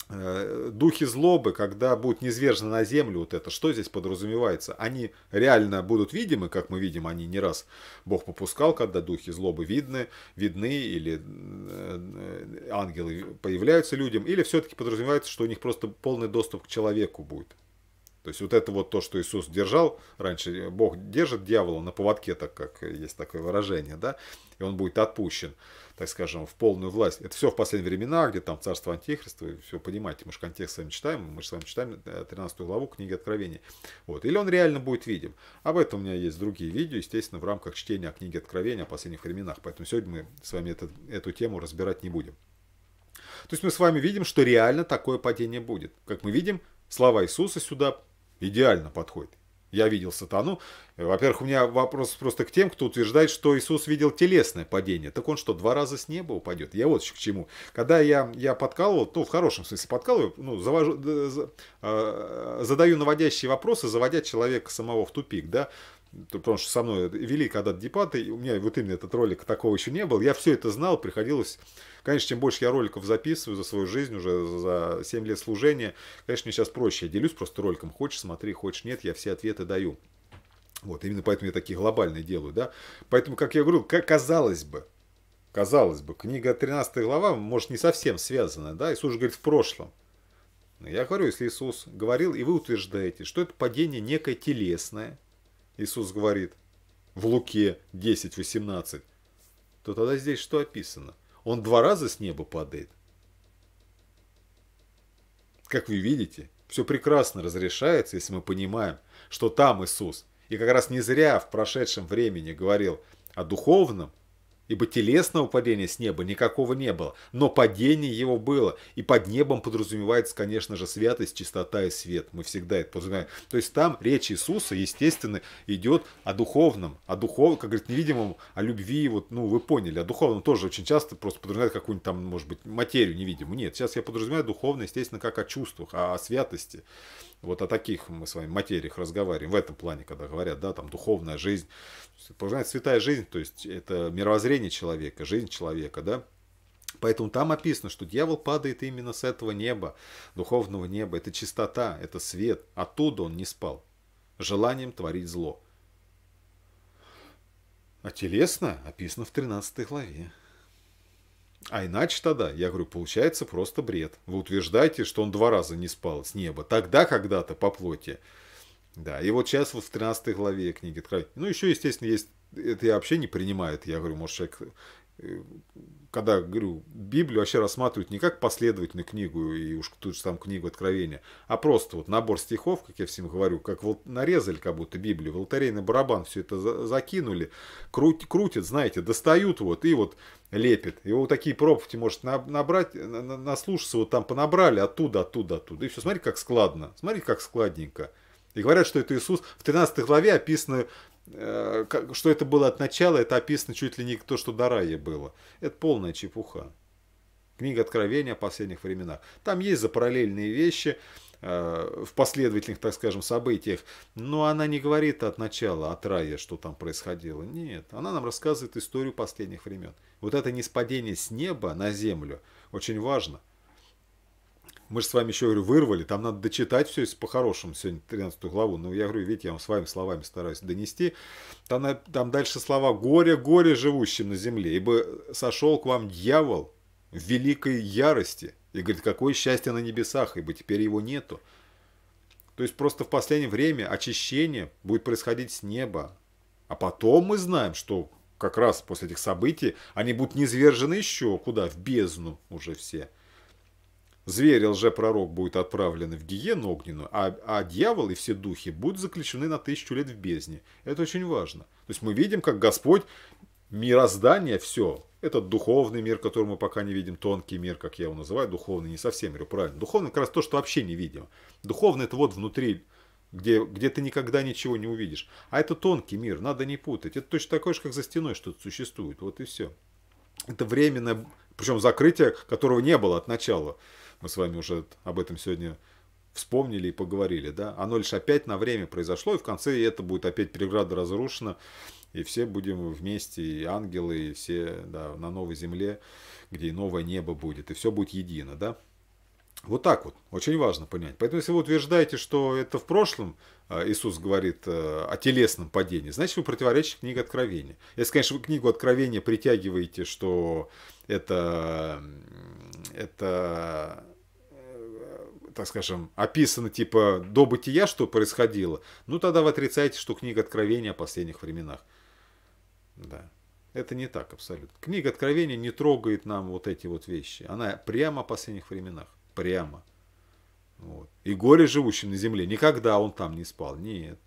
Э, духи злобы, когда будет низвержено на землю вот это, что здесь подразумевается? Они реально будут видимы, как мы видим, они не раз Бог попускал, когда духи злобы видны, видны или э, э, ангелы появляются людям, или все-таки подразумевается, что у них просто полный доступ к человеку будет? То есть вот это вот то, что Иисус держал раньше, э, Бог держит дьявола на поводке, так как э, есть такое выражение, да, и он будет отпущен, так скажем, в полную власть. Это все в последние времена, где там царство Антихриста, и все понимаете, мы же контекст с вами читаем, мы же с вами читаем 13 э, главу книги Откровения. Вот. Или он реально будет видим. Об этом у меня есть другие видео, естественно, в рамках чтения книги Откровения о последних временах, поэтому сегодня мы с вами этот, эту тему разбирать не будем. То есть мы с вами видим, что реально такое падение будет. Как мы видим, слова Иисуса сюда Идеально подходит. Я видел сатану. Во-первых, у меня вопрос просто к тем, кто утверждает, что Иисус видел телесное падение. Так он что, два раза с неба упадет? Я вот к чему. Когда я, я подкалывал, то ну, в хорошем смысле подкалываю, ну, завожу, э, э, задаю наводящие вопросы, заводя человека самого в тупик, да, потому что со мной вели когда-то депаты, у меня вот именно этот ролик такого еще не был. Я все это знал, приходилось... Конечно, чем больше я роликов записываю за свою жизнь, уже за 7 лет служения, конечно, мне сейчас проще. Я делюсь просто роликом. Хочешь, смотри, хочешь, нет, я все ответы даю. Вот, именно поэтому я такие глобальные делаю, да. Поэтому, как я говорил, казалось бы, казалось бы, книга 13 глава, может, не совсем связана, да, Иисус же говорит в прошлом. я говорю, если Иисус говорил, и вы утверждаете, что это падение некое телесное – Иисус говорит в Луке 10.18, то тогда здесь что описано? Он два раза с неба падает. Как вы видите, все прекрасно разрешается, если мы понимаем, что там Иисус. И как раз не зря в прошедшем времени говорил о духовном – Ибо телесного падения с неба никакого не было, но падение его было. И под небом подразумевается, конечно же, святость, чистота и свет. Мы всегда это подразумеваем. То есть там речь Иисуса, естественно, идет о духовном, о духовном, как говорит, невидимом, о любви, вот, ну, вы поняли, о духовном тоже очень часто просто подразумевает какую-нибудь там, может быть, материю невидимую. Нет, сейчас я подразумеваю духовное, естественно, как о чувствах, о святости. Вот о таких мы с вами материях разговариваем, в этом плане, когда говорят, да, там духовная жизнь. Понимаете, святая жизнь, то есть это мировоззрение человека, жизнь человека, да. Поэтому там описано, что дьявол падает именно с этого неба, духовного неба. Это чистота, это свет. Оттуда он не спал. Желанием творить зло. А телесно описано в 13 главе. А иначе тогда, я говорю, получается просто бред. Вы утверждаете, что он два раза не спал с неба. Тогда когда-то по плоти. Да, и вот сейчас вот в 13 главе книги Откровения. Ну, еще, естественно, есть... Это я вообще не принимаю. Это я говорю, может, человек э, когда, говорю, Библию вообще рассматривают не как последовательную книгу, и уж тут же там книгу Откровения, а просто вот набор стихов, как я всем говорю, как вот нарезали как будто Библию, в лотерейный барабан все это закинули, крут, крутят, знаете, достают вот и вот лепит. И вот такие проповеди может набрать, э, наслушаться, вот там понабрали оттуда, оттуда, оттуда. И все, смотри, как складно, смотри, как складненько. И говорят, что это Иисус. В 13 главе описаны Э, что это было от начала, это описано чуть ли не то, что до рая было. Это полная чепуха. Книга Откровения о последних временах. Там есть за параллельные вещи э, в последовательных, так скажем, событиях, но она не говорит от начала, от рая, что там происходило. Нет, она нам рассказывает историю последних времен. Вот это неспадение с неба на землю очень важно – мы же с вами еще, говорю, вырвали, там надо дочитать все по-хорошему сегодня 13 главу. Но ну, я говорю, видите, я вам своими словами стараюсь донести. Там, там дальше слова «Горе, горе живущим на земле, ибо сошел к вам дьявол в великой ярости». И говорит, какое счастье на небесах, ибо теперь его нету. То есть просто в последнее время очищение будет происходить с неба. А потом мы знаем, что как раз после этих событий они будут низвержены еще куда? В бездну уже все. Зверь лже-пророк будет отправлен в гиену огненную, а, а дьявол и все духи будут заключены на тысячу лет в бездне. Это очень важно. То есть мы видим, как Господь мироздание, все, этот духовный мир, который мы пока не видим, тонкий мир, как я его называю, духовный, не совсем мир, правильно. Духовный как раз то, что вообще не видим. Духовный это вот внутри, где, где ты никогда ничего не увидишь. А это тонкий мир, надо не путать. Это точно такое же, как за стеной что-то существует, вот и все. Это временное, причем закрытие, которого не было от начала. Мы с вами уже об этом сегодня вспомнили и поговорили. Да? Оно лишь опять на время произошло, и в конце это будет опять преграда разрушена, и все будем вместе, и ангелы, и все да, на новой земле, где и новое небо будет, и все будет едино. Да? Вот так вот, очень важно понять. Поэтому, если вы утверждаете, что это в прошлом э, Иисус говорит э, о телесном падении, значит, вы противоречите книге Откровения. Если, конечно, вы книгу Откровения притягиваете, что это, это так скажем, описано типа до бытия, что происходило, ну тогда вы отрицаете, что книга Откровения о последних временах. Да. Это не так абсолютно. Книга Откровения не трогает нам вот эти вот вещи. Она прямо о последних временах. Прямо. Вот. И горе живущим на земле. Никогда он там не спал. Нет.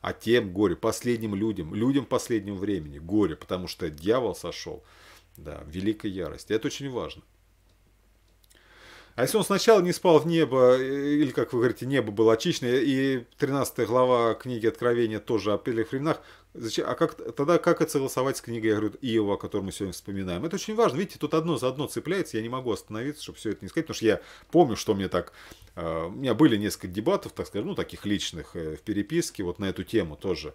А тем горе, последним людям, людям последнего времени. Горе, потому что дьявол сошел. Да, великая ярость. Это очень важно. А если он сначала не спал в небо, э, или, как вы говорите, небо было очищено, и 13 глава книги Откровения тоже о первых временах, зачем, а как, тогда как это согласовать с книгой, я говорю, Иова, о которой мы сегодня вспоминаем? Это очень важно. Видите, тут одно за одно цепляется, я не могу остановиться, чтобы все это не сказать, потому что я помню, что мне так... Э, у меня были несколько дебатов, так скажем, ну, таких личных э, в переписке, вот на эту тему тоже.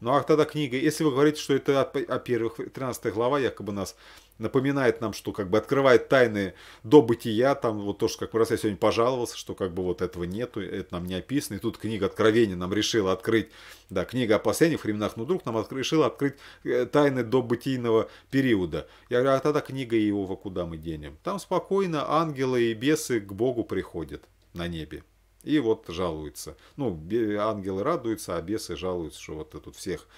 Ну а тогда книга, если вы говорите, что это о первых, 13 глава якобы нас напоминает нам, что как бы открывает тайны до бытия, там вот то, что как раз я сегодня пожаловался, что как бы вот этого нету, это нам не описано, и тут книга Откровения нам решила открыть, да, книга о последних временах, но вдруг нам от, решила открыть э, тайны до бытийного периода. Я говорю, а тогда книга Иова куда мы денем? Там спокойно ангелы и бесы к Богу приходят на небе. И вот жалуются. Ну, ангелы радуются, а бесы жалуются, что вот тут всех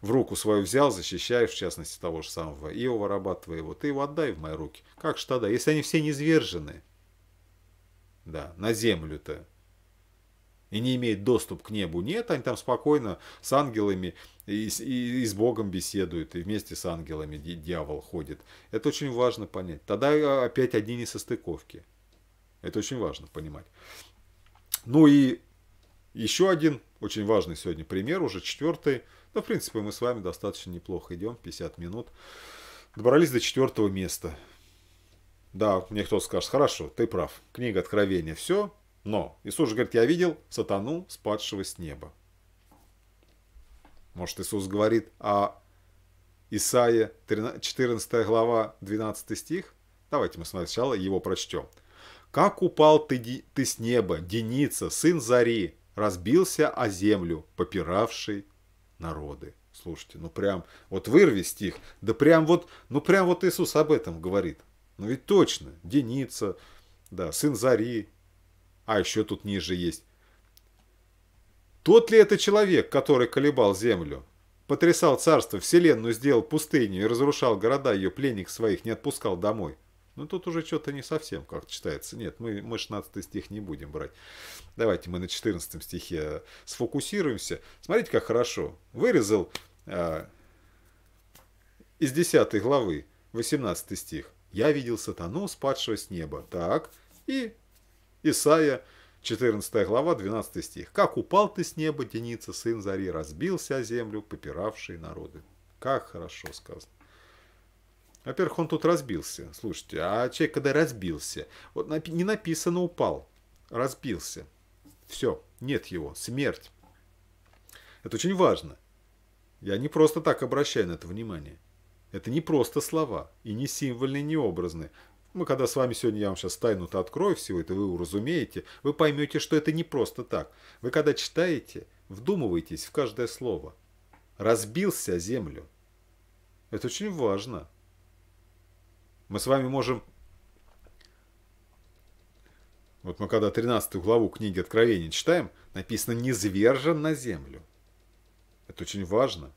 в руку свою взял, защищая, в частности, того же самого Иова, раба его ты его отдай в мои руки. Как ж тогда, если они все низвержены, да, на землю-то, и не имеют доступ к небу, нет, они там спокойно с ангелами и, и, и с Богом беседуют, и вместе с ангелами дьявол ходит. Это очень важно понять. Тогда э, опять одни несостыковки. Это очень важно понимать. Ну и еще один очень важный сегодня пример, уже четвертый – но, ну, в принципе, мы с вами достаточно неплохо идем, 50 минут. Добрались до четвертого места. Да, мне кто-то скажет, хорошо, ты прав, книга Откровения, все, но Иисус же говорит, я видел сатану, спадшего с неба. Может, Иисус говорит о Исаия 14 глава 12 стих? Давайте мы сначала его прочтем. «Как упал ты, ты с неба, Деница, сын Зари, разбился о землю, попиравший народы. Слушайте, ну прям, вот вырви стих, да прям вот, ну прям вот Иисус об этом говорит. Ну ведь точно, Деница, да, сын Зари, а еще тут ниже есть. Тот ли это человек, который колебал землю, потрясал царство, вселенную сделал пустыню и разрушал города ее, пленник своих не отпускал домой? Ну тут уже что-то не совсем как читается. Нет, мы, мы 16 стих не будем брать. Давайте мы на 14 стихе сфокусируемся. Смотрите, как хорошо. Вырезал э, из 10 главы 18 стих. «Я видел сатану, спадшего с неба». Так, и Исаия 14 глава, 12 стих. «Как упал ты с неба, Деница, сын Зари, разбился о землю, попиравшие народы». Как хорошо сказано. Во-первых, он тут разбился. Слушайте, а человек, когда разбился, вот не написано упал, разбился. Все, нет его, смерть. Это очень важно. Я не просто так обращаю на это внимание. Это не просто слова, и не символьные, не образные. Мы когда с вами сегодня, я вам сейчас тайну-то открою всего это, вы уразумеете, вы поймете, что это не просто так. Вы когда читаете, вдумываетесь в каждое слово. Разбился землю. Это очень важно мы с вами можем... Вот мы когда 13 главу книги Откровения читаем, написано не звержен на землю». Это очень важно.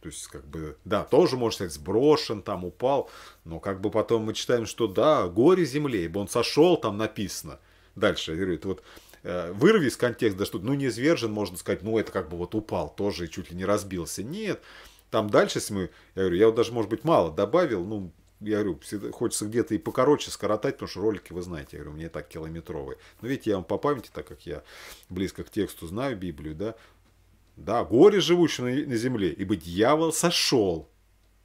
То есть, как бы, да, тоже, можно сказать, сброшен, там упал, но как бы потом мы читаем, что да, горе земле, ибо он сошел, там написано. Дальше, я говорит, вот э, вырви из контекста, что ну не извержен, можно сказать, ну это как бы вот упал тоже и чуть ли не разбился. Нет, там дальше, если мы, я говорю, я вот даже, может быть, мало добавил, ну, я говорю, хочется где-то и покороче скоротать, потому что ролики вы знаете, я говорю, мне так километровые. Но видите, я вам по памяти, так как я близко к тексту знаю Библию, да, да, горе живущему на земле, ибо дьявол сошел.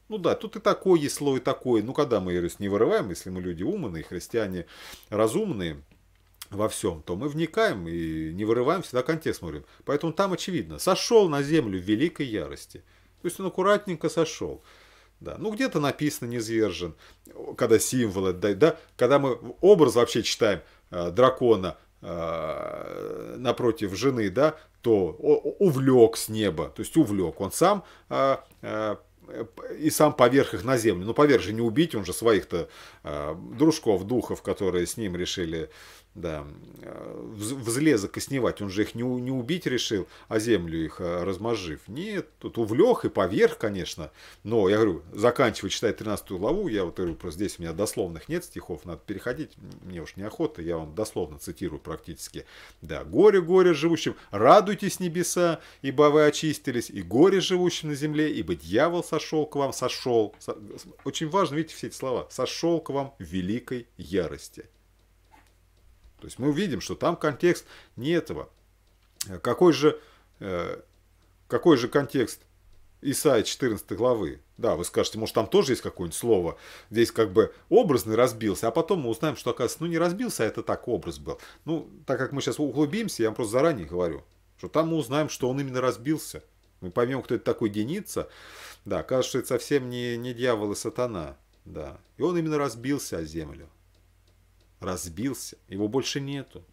Ну да, тут и такое есть слово, и такое. Ну когда мы, я говорю, не вырываем, если мы люди умные, христиане разумные, во всем, то мы вникаем и не вырываем, всегда контекст смотрим. Поэтому там очевидно, сошел на землю в великой ярости. То есть он аккуратненько сошел. Да. Ну, где-то написано «низвержен», когда символы, да, да, когда мы образ вообще читаем э, дракона э, напротив жены, да, то увлек с неба, то есть увлек. Он сам э, э, и сам поверх их на землю. Но ну, поверх же не убить, он же своих-то э, дружков, духов, которые с ним решили да, э, взлезок и сневать, он же их не, убить решил, а землю их э, размозжив. Нет, тут увлек и поверх, конечно, но, я говорю, заканчивая читать 13 главу, я вот говорю, просто здесь у меня дословных нет стихов, надо переходить, мне уж неохота, я вам дословно цитирую практически. Да, горе, горе живущим, радуйтесь небеса, ибо вы очистились, и горе живущим на земле, ибо дьявол сошел к вам, сошел. Очень важно, видите, все эти слова, сошел к вам великой ярости. То есть мы видим, что там контекст не этого. Э, какой же, э, какой же контекст Исаия 14 главы? Да, вы скажете, может там тоже есть какое-нибудь слово, здесь как бы образный разбился, а потом мы узнаем, что оказывается, ну не разбился, а это так образ был. Ну, так как мы сейчас углубимся, я вам просто заранее говорю, что там мы узнаем, что он именно разбился. Мы поймем, кто это такой Деница. Да, кажется, это совсем не, не дьявол и сатана. Да. И он именно разбился о землю разбился, его больше нету.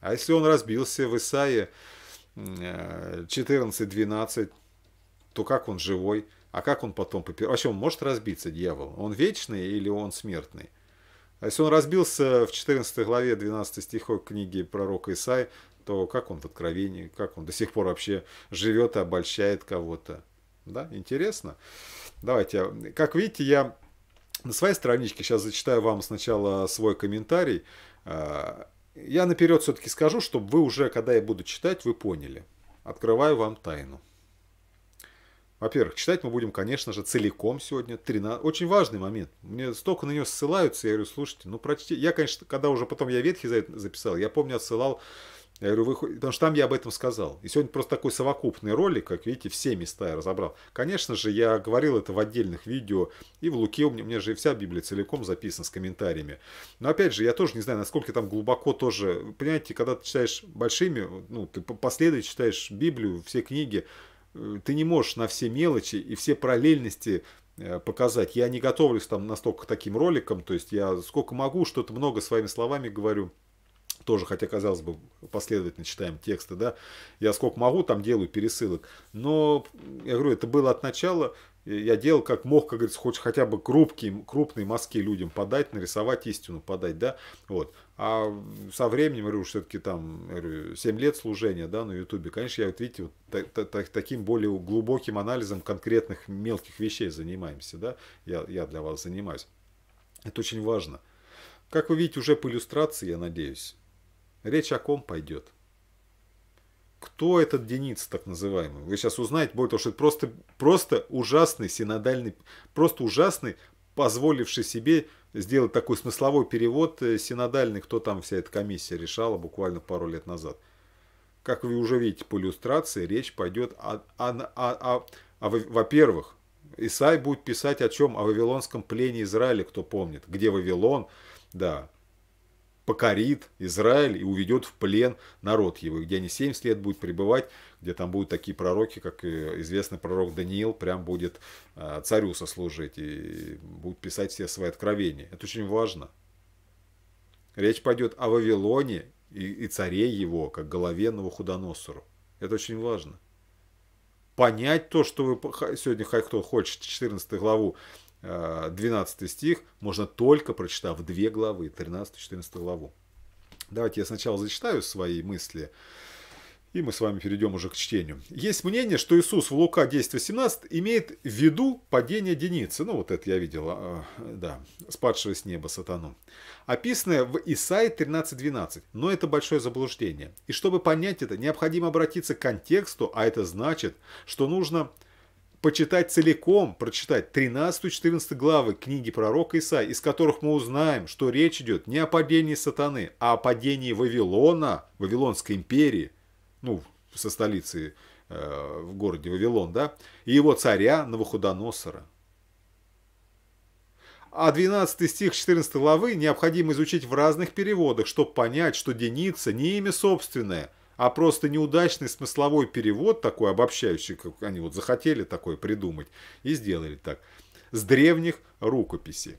А если он разбился в Исаии 14-12, то как он живой? А как он потом попирал? Вообще он может разбиться, дьявол? Он вечный или он смертный? А если он разбился в 14 главе 12 стихов книги пророка Исаи, то как он в откровении, как он до сих пор вообще живет и обольщает кого-то? Да, интересно. Давайте, как видите, я на своей страничке, сейчас зачитаю вам сначала свой комментарий, а, я наперед все-таки скажу, чтобы вы уже, когда я буду читать, вы поняли. Открываю вам тайну. Во-первых, читать мы будем, конечно же, целиком сегодня. 13... Очень важный момент. Мне столько на нее ссылаются, я говорю, слушайте, ну прочти. Я, конечно, когда уже потом я Ветхий записал, я помню, отсылал я говорю, вы... потому что там я об этом сказал. И сегодня просто такой совокупный ролик, как видите, все места я разобрал. Конечно же, я говорил это в отдельных видео, и в Луке у меня, у меня же вся Библия целиком записана с комментариями. Но опять же, я тоже не знаю, насколько там глубоко тоже, понимаете, когда ты читаешь большими, ну, ты последовательно читаешь Библию, все книги, э, ты не можешь на все мелочи и все параллельности э, показать. Я не готовлюсь там настолько к таким роликам, то есть я сколько могу, что-то много своими словами говорю тоже, хотя, казалось бы, последовательно читаем тексты, да, я сколько могу, там делаю пересылок. Но, я говорю, это было от начала, я делал как мог, как говорится, хоть хотя бы крупкие, крупные мазки людям подать, нарисовать истину, подать, да, вот. А со временем, говорю, все-таки там, говорю, 7 лет служения, да, на Ютубе, конечно, я, вот видите, вот так, таким более глубоким анализом конкретных мелких вещей занимаемся, да, я, я для вас занимаюсь. Это очень важно. Как вы видите, уже по иллюстрации, я надеюсь, Речь о ком пойдет? Кто этот Дениц, так называемый? Вы сейчас узнаете, более того, что это просто, просто ужасный синодальный, просто ужасный, позволивший себе сделать такой смысловой перевод э, синодальный, кто там вся эта комиссия решала буквально пару лет назад. Как вы уже видите по иллюстрации, речь пойдет о, о, о, о, о во-первых, Исай будет писать о чем? О вавилонском плене Израиля, кто помнит. Где Вавилон? Да, покорит Израиль и уведет в плен народ его, где они 70 лет будут пребывать, где там будут такие пророки, как э, известный пророк Даниил, прям будет э, царю сослужить и будет писать все свои откровения. Это очень важно. Речь пойдет о Вавилоне и, царе его, как голове Новохудоносору. Это очень важно понять то, что вы сегодня кто хочет, 14 главу 12 э, стих можно только прочитав две главы, 13-14 главу. Давайте я сначала зачитаю свои мысли, и мы с вами перейдем уже к чтению. Есть мнение, что Иисус в Лука 10.18 имеет в виду падение Деницы, ну вот это я видел, а, да, спадшего с неба сатану, описанное в Исаии 13.12, но это большое заблуждение. И чтобы понять это, необходимо обратиться к контексту, а это значит, что нужно почитать целиком, прочитать 13-14 главы книги пророка Исаи, из которых мы узнаем, что речь идет не о падении сатаны, а о падении Вавилона, Вавилонской империи, ну, со столицы э, в городе Вавилон, да, и его царя Навуходоносора. А 12 стих 14 главы необходимо изучить в разных переводах, чтобы понять, что Деница не имя собственное – а просто неудачный смысловой перевод, такой обобщающий, как они вот захотели такой придумать, и сделали так, с древних рукописей.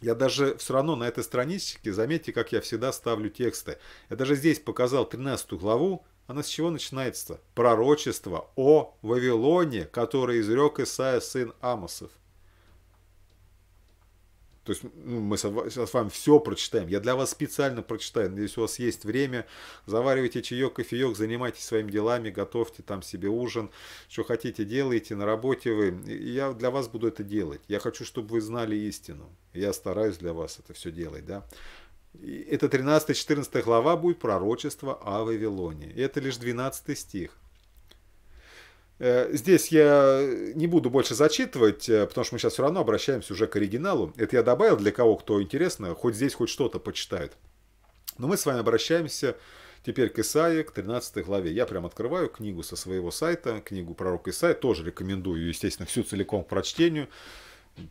Я даже все равно на этой страничке, заметьте, как я всегда ставлю тексты. Я даже здесь показал 13 главу, она с чего начинается? Пророчество о Вавилоне, который изрек Исаия сын Амосов. То есть ну, мы с вами все прочитаем. Я для вас специально прочитаю. Если у вас есть время, заваривайте чаек, кофеек, занимайтесь своими делами, готовьте там себе ужин, что хотите делайте, на работе вы. я для вас буду это делать. Я хочу, чтобы вы знали истину. Я стараюсь для вас это все делать, да. И это 13-14 глава будет пророчество о Вавилоне. И это лишь 12 стих. Э, здесь я не буду больше зачитывать, э, потому что мы сейчас все равно обращаемся уже к оригиналу. Это я добавил для кого, кто интересно, хоть здесь хоть что-то почитает. Но мы с вами обращаемся теперь к Исаии, к 13 главе. Я прям открываю книгу со своего сайта, книгу пророка Исаия, тоже рекомендую, естественно, всю целиком к прочтению.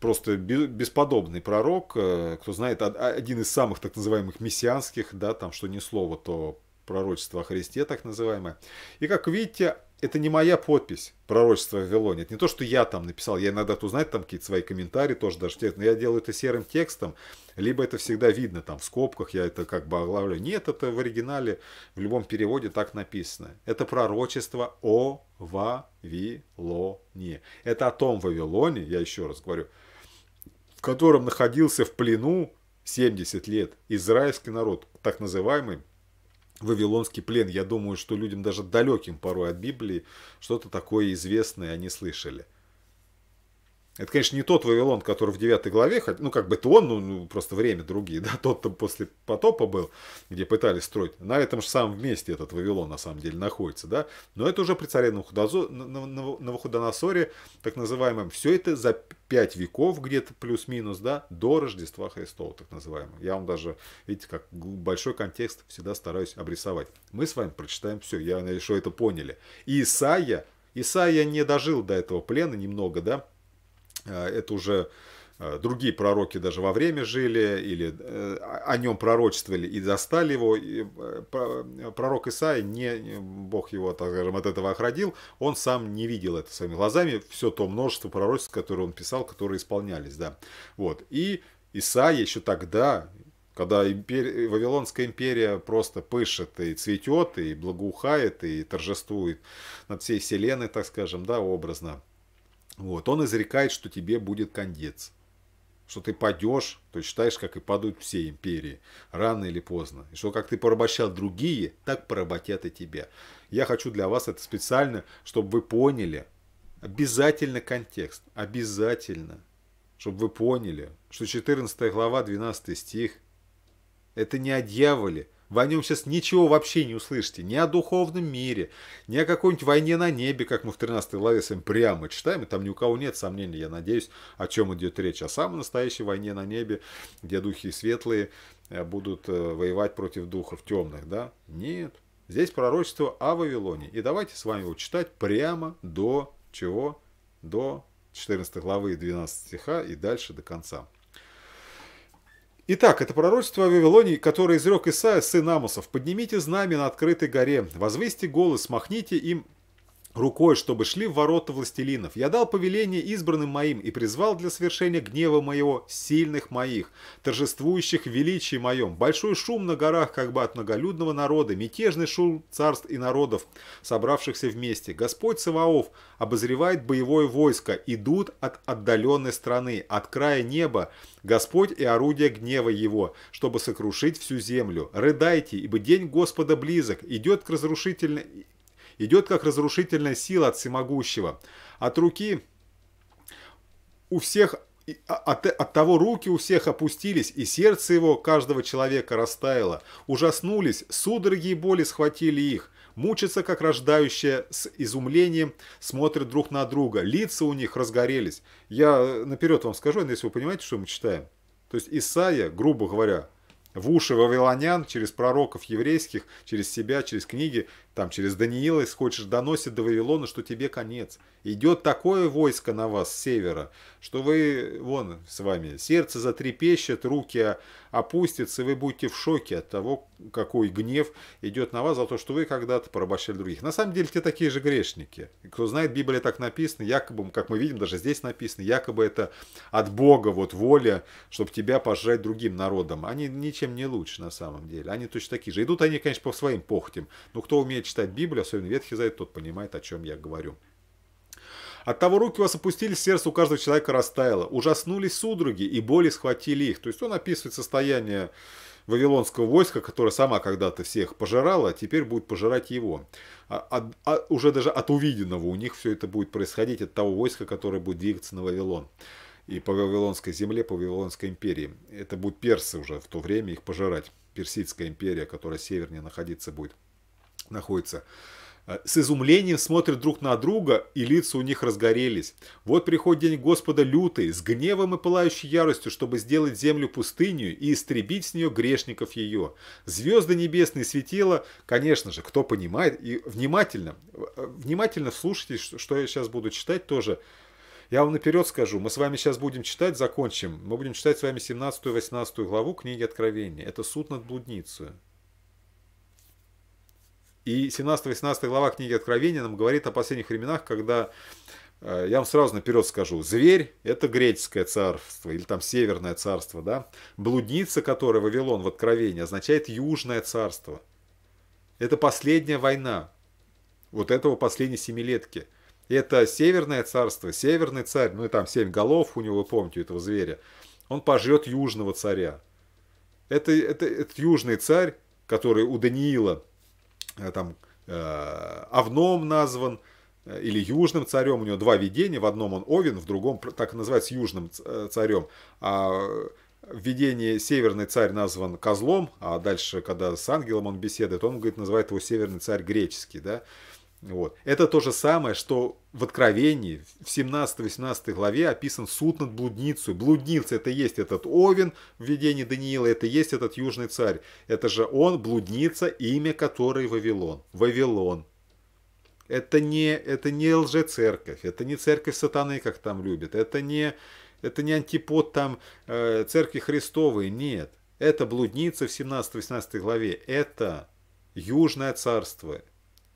Просто бесподобный пророк, э, кто знает, один из самых так называемых мессианских, да, там что ни слово, то пророчество о Христе, так называемое. И как видите, это не моя подпись, пророчество Вавилоне. Это не то, что я там написал. Я иногда тут узнать там какие-то свои комментарии тоже даже в Но я делаю это серым текстом, либо это всегда видно там в скобках, я это как бы оглавляю. Нет, это в оригинале, в любом переводе так написано. Это пророчество о Вавилоне. Это о том Вавилоне, я еще раз говорю, в котором находился в плену 70 лет израильский народ, так называемый Вавилонский плен. Я думаю, что людям даже далеким порой от Библии что-то такое известное они слышали. Это, конечно, не тот Вавилон, который в 9 главе, ну, как бы это он, ну, ну просто время другие, да, тот там после потопа был, где пытались строить. На этом же самом месте этот Вавилон, на самом деле, находится, да. Но это уже при царе Навуходоносоре, так называемом, все это за 5 веков где-то плюс-минус, да, до Рождества Христова, так называемого. Я вам даже, видите, как большой контекст всегда стараюсь обрисовать. Мы с вами прочитаем все, я надеюсь, что это поняли. И Исаия, Исаия не дожил до этого плена немного, да, а, это уже а, другие пророки даже во время жили, или э, о нем пророчествовали и достали его. И э, пророк Исаия, не, Бог его, так скажем, от этого оградил, он сам не видел это своими глазами, все то множество пророчеств, которые он писал, которые исполнялись, да. Вот. И Исаия еще тогда, когда империя Вавилонская империя просто пышет и цветет, и благоухает, и торжествует над всей вселенной, так скажем, да, образно – вот, он изрекает, что тебе будет кондец. Что ты падешь, то считаешь, как и падают все империи, рано или поздно. И что как ты порабощал другие, так поработят и тебя. Я хочу для вас это специально, чтобы вы поняли. Обязательно контекст, обязательно. Чтобы вы поняли, что 14 глава, 12 стих, это не о дьяволе, вы о нем сейчас ничего вообще не услышите. Ни о духовном мире, ни о какой-нибудь войне на небе, как мы в 13 главе с вами прямо читаем. И там ни у кого нет сомнений, я надеюсь, о чем идет речь. О самой настоящей войне на небе, где духи светлые э, будут э, воевать против духов темных. Да? Нет. Здесь пророчество о Вавилоне. И давайте с вами его читать прямо до чего? До 14 главы и 12 стиха и дальше до конца. Итак, это пророчество о Вавилонии, которое изрек Исаия, сын Амосов. «Поднимите знамя на открытой горе, возвысьте голос, махните им рукой, чтобы шли в ворота властелинов. Я дал повеление избранным моим и призвал для совершения гнева моего сильных моих, торжествующих в величии моем. Большой шум на горах, как бы от многолюдного народа, мятежный шум царств и народов, собравшихся вместе. Господь Саваоф обозревает боевое войско, идут от отдаленной страны, от края неба, Господь и орудие гнева его, чтобы сокрушить всю землю. Рыдайте, ибо день Господа близок, идет к разрушительной идет как разрушительная сила от всемогущего. От руки у всех а, от, от того руки у всех опустились, и сердце его, каждого человека, растаяло. Ужаснулись, судороги и боли схватили их. Мучатся, как рождающие, с изумлением, смотрят друг на друга. Лица у них разгорелись. Я э, наперед вам скажу, если вы понимаете, что мы читаем. То есть Исаия, грубо говоря, в уши вавилонян, через пророков еврейских, через себя, через книги, там через Даниила, если хочешь, доносит до Вавилона, что тебе конец. Идет такое войско на вас с севера, что вы, вон, с вами, сердце затрепещет, руки опустятся, и вы будете в шоке от того, какой гнев идет на вас за то, что вы когда-то порабощали других. На самом деле, те такие же грешники. Кто знает, Библия так написана, якобы, как мы видим, даже здесь написано, якобы это от Бога вот воля, чтобы тебя пожрать другим народом. Они ничем не лучше на самом деле. Они точно такие же. Идут они, конечно, по своим похотям. Но ну, кто умеет умеет читать Библию, особенно Ветхий Завет, тот понимает, о чем я говорю. От того руки у вас опустились, сердце у каждого человека растаяло. Ужаснулись судруги и боли схватили их. То есть он описывает состояние вавилонского войска, которое сама когда-то всех пожирала, а теперь будет пожирать его. А, а, а, уже даже от увиденного у них все это будет происходить, от того войска, которое будет двигаться на Вавилон. И по Вавилонской земле, по Вавилонской империи. Это будут персы уже в то время их пожирать. Персидская империя, которая севернее находиться будет находится, э, с изумлением смотрят друг на друга, и лица у них разгорелись. Вот приходит день Господа лютый, с гневом и пылающей яростью, чтобы сделать землю пустынью и истребить с нее грешников ее. Звезды небесные светила, конечно же, кто понимает, и внимательно, э, внимательно слушайте что я сейчас буду читать тоже. Я вам наперед скажу, мы с вами сейчас будем читать, закончим. Мы будем читать с вами 17-18 главу книги Откровения. Это суд над блудницей. И 17-18 глава книги Откровения нам говорит о последних временах, когда, э, я вам сразу наперед скажу, зверь – это греческое царство или там северное царство, да? Блудница, которая Вавилон в Откровении, означает южное царство. Это последняя война, вот этого последней семилетки. Это северное царство, северный царь, ну и там семь голов у него, вы помните, у этого зверя, он пожрет южного царя. Это, это, это южный царь, который у Даниила Э, там Авном э, назван, э, или южным царем, у него два видения, в одном он Овен, в другом так и называется южным царем, а в видении северный царь назван козлом, а дальше, когда с ангелом он беседует, он, говорит, называет его северный царь греческий, да, вот. Это то же самое, что в Откровении в 17-18 главе описан суд над блудницей. Блудница – это есть этот Овен в видении Даниила, это есть этот Южный царь. Это же он, блудница, имя которой Вавилон. Вавилон. Это не, это не лжецерковь, это не церковь сатаны, как там любят, это не, это не антипод там э, церкви Христовой, нет. Это блудница в 17-18 главе, это Южное царство,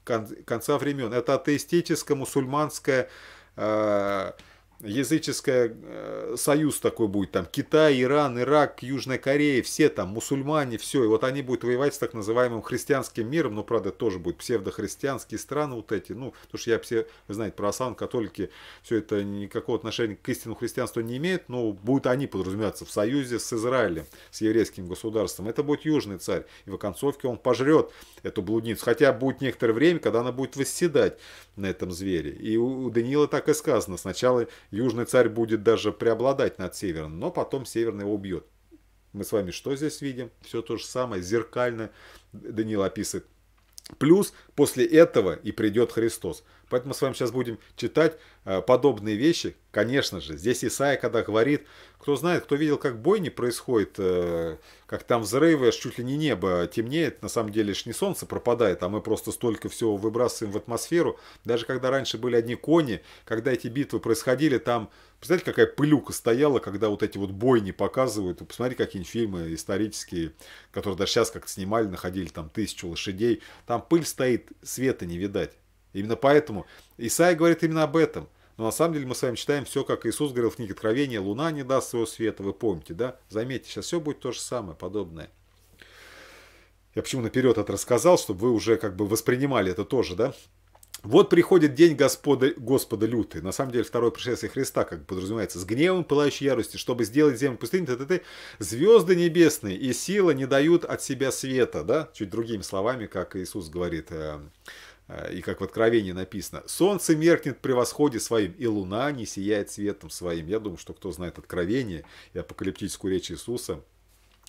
конца времен. Это атеистическое мусульманское э, языческая э, союз такой будет, там Китай, Иран, Ирак, Южная Корея, все там мусульмане, все, и вот они будут воевать с так называемым христианским миром, но ну, правда тоже будут псевдохристианские страны вот эти, ну, потому что я все, вы знаете, православные, католики, все это никакого отношения к истинному христианству не имеет, но будут они подразумеваться в союзе с Израилем, с еврейским государством, это будет южный царь, и в оконцовке он пожрет эту блудницу, хотя будет некоторое время, когда она будет восседать на этом звере, и у Даниила так и сказано, сначала Южный царь будет даже преобладать над Северным, но потом Северный его убьет. Мы с вами что здесь видим? Все то же самое, зеркально Даниил описывает. Плюс после этого и придет Христос. Поэтому мы с вами сейчас будем читать э, подобные вещи. Конечно же, здесь Исаия, когда говорит, кто знает, кто видел, как бойни происходит, э, как там взрывы, чуть ли не небо темнеет, на самом деле ж не солнце пропадает, а мы просто столько всего выбрасываем в атмосферу. Даже когда раньше были одни кони, когда эти битвы происходили, там, представляете, какая пылюка стояла, когда вот эти вот бойни показывают. посмотрите какие-нибудь фильмы исторические, которые даже сейчас как-то снимали, находили там тысячу лошадей. Там пыль стоит, света не видать. Именно поэтому Исаия говорит именно об этом. Но на самом деле мы с вами читаем все, как Иисус говорил в книге Откровения, «Луна не даст своего света», вы помните, да? Заметьте, сейчас все будет то же самое, подобное. Я почему наперед это рассказал, чтобы вы уже как бы воспринимали это тоже, да? Вот приходит день Господа, Господа лютый. На самом деле, второе пришествие Христа, как подразумевается, с гневом пылающей ярости, чтобы сделать землю пустыней, т, т, т, звезды небесные и сила не дают от себя света, да? Чуть другими словами, как Иисус говорит э, Э, и как в Откровении написано, «Солнце меркнет при восходе своим, и луна не сияет светом своим». Я думаю, что кто знает Откровение и апокалиптическую речь Иисуса –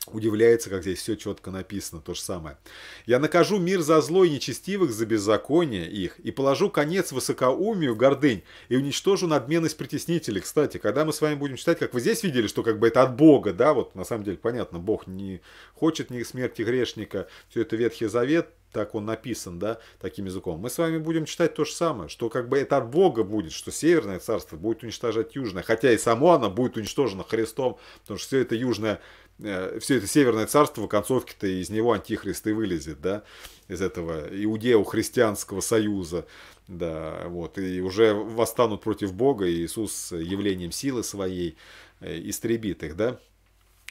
удивляется, как здесь все четко написано, то же самое. «Я накажу мир за зло и нечестивых, за беззаконие их, и положу конец высокоумию, гордынь, и уничтожу надменность притеснителей». Кстати, когда мы с вами будем читать, как вы здесь видели, что как бы это от Бога, да, вот на самом деле понятно, Бог не хочет ни смерти грешника, все это Ветхий Завет, так он написан, да, таким языком. Мы с вами будем читать то же самое, что как бы это от Бога будет, что Северное Царство будет уничтожать Южное, хотя и само оно будет уничтожено Христом, потому что все это Южное Э, все это северное царство, в концовке то из него антихрист и вылезет, да, из этого иудео-христианского союза, да, вот, и уже восстанут против Бога, и Иисус явлением силы своей э, истребит их, да.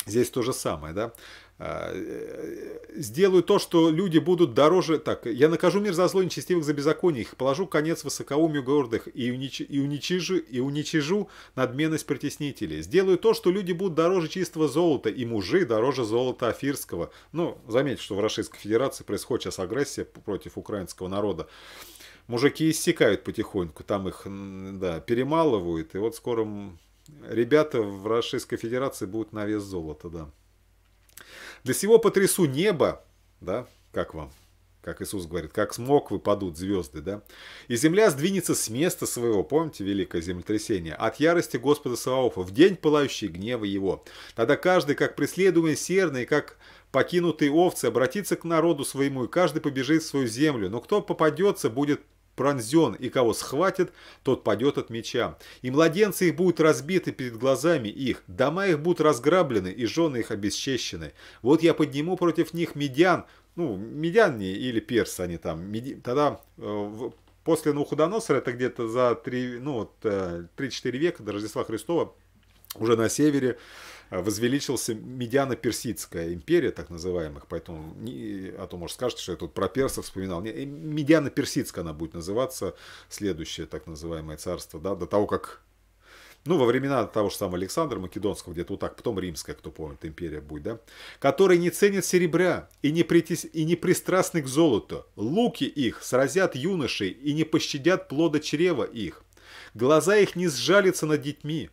Здесь то же самое, да. А, э, сделаю то, что люди будут дороже... Так, я накажу мир за зло нечестивых, за беззаконие их, положу конец высокоумию гордых и, унич... и, уничижу... и уничижу надменность притеснителей. Сделаю то, что люди будут дороже чистого золота, и мужи дороже золота афирского. Ну, заметьте, что в Российской Федерации происходит сейчас агрессия против украинского народа. Мужики иссякают потихоньку, там их, да, перемалывают, и вот скоро ребята в Российской Федерации будут на вес золота, да. Для сего потрясу небо, да, как вам? Как Иисус говорит, как смог выпадут звезды, да? И земля сдвинется с места своего, помните, великое землетрясение, от ярости Господа Саваофа, в день пылающей гнева его. Тогда каждый, как преследуемый серный, как покинутые овцы, обратится к народу своему, и каждый побежит в свою землю. Но кто попадется, будет пронзен и кого схватит, тот падет от меча. И младенцы их будут разбиты перед глазами их, дома их будут разграблены и жены их обесчещены. Вот я подниму против них медян, ну, медяне или персы они там, меди... тогда э, после Навуходоносора, это где-то за 3, ну, вот, 3-4 э, века до Рождества Христова, уже на севере, Э, возвеличился Медиано-Персидская империя, так называемых, поэтому, не, а то, может, скажете, что я тут про персов вспоминал. Э, Медиано-Персидская она будет называться, следующее так называемое царство, да, до того, как ну, во времена того же самого Александра Македонского, где-то вот так, потом Римская, кто помнит, империя будет, да, который не ценит серебря и не, притес... и не пристрастны к золоту. Луки их сразят юношей и не пощадят плода чрева их. Глаза их не сжалятся над детьми,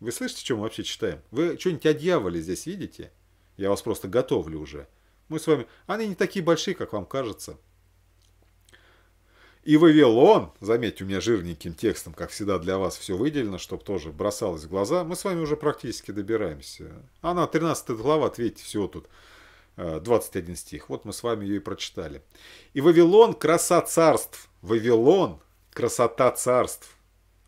вы слышите, чем мы вообще читаем? Вы что-нибудь о дьяволе здесь видите? Я вас просто готовлю уже. Мы с вами... Они не такие большие, как вам кажется. И Вавилон, заметьте, у меня жирненьким текстом, как всегда, для вас все выделено, чтобы тоже бросалось в глаза. Мы с вами уже практически добираемся. Она, 13 глава, ответьте, всего тут 21 э, стих. Вот мы с вами ее и прочитали. И Вавилон, краса царств. Вавилон, красота царств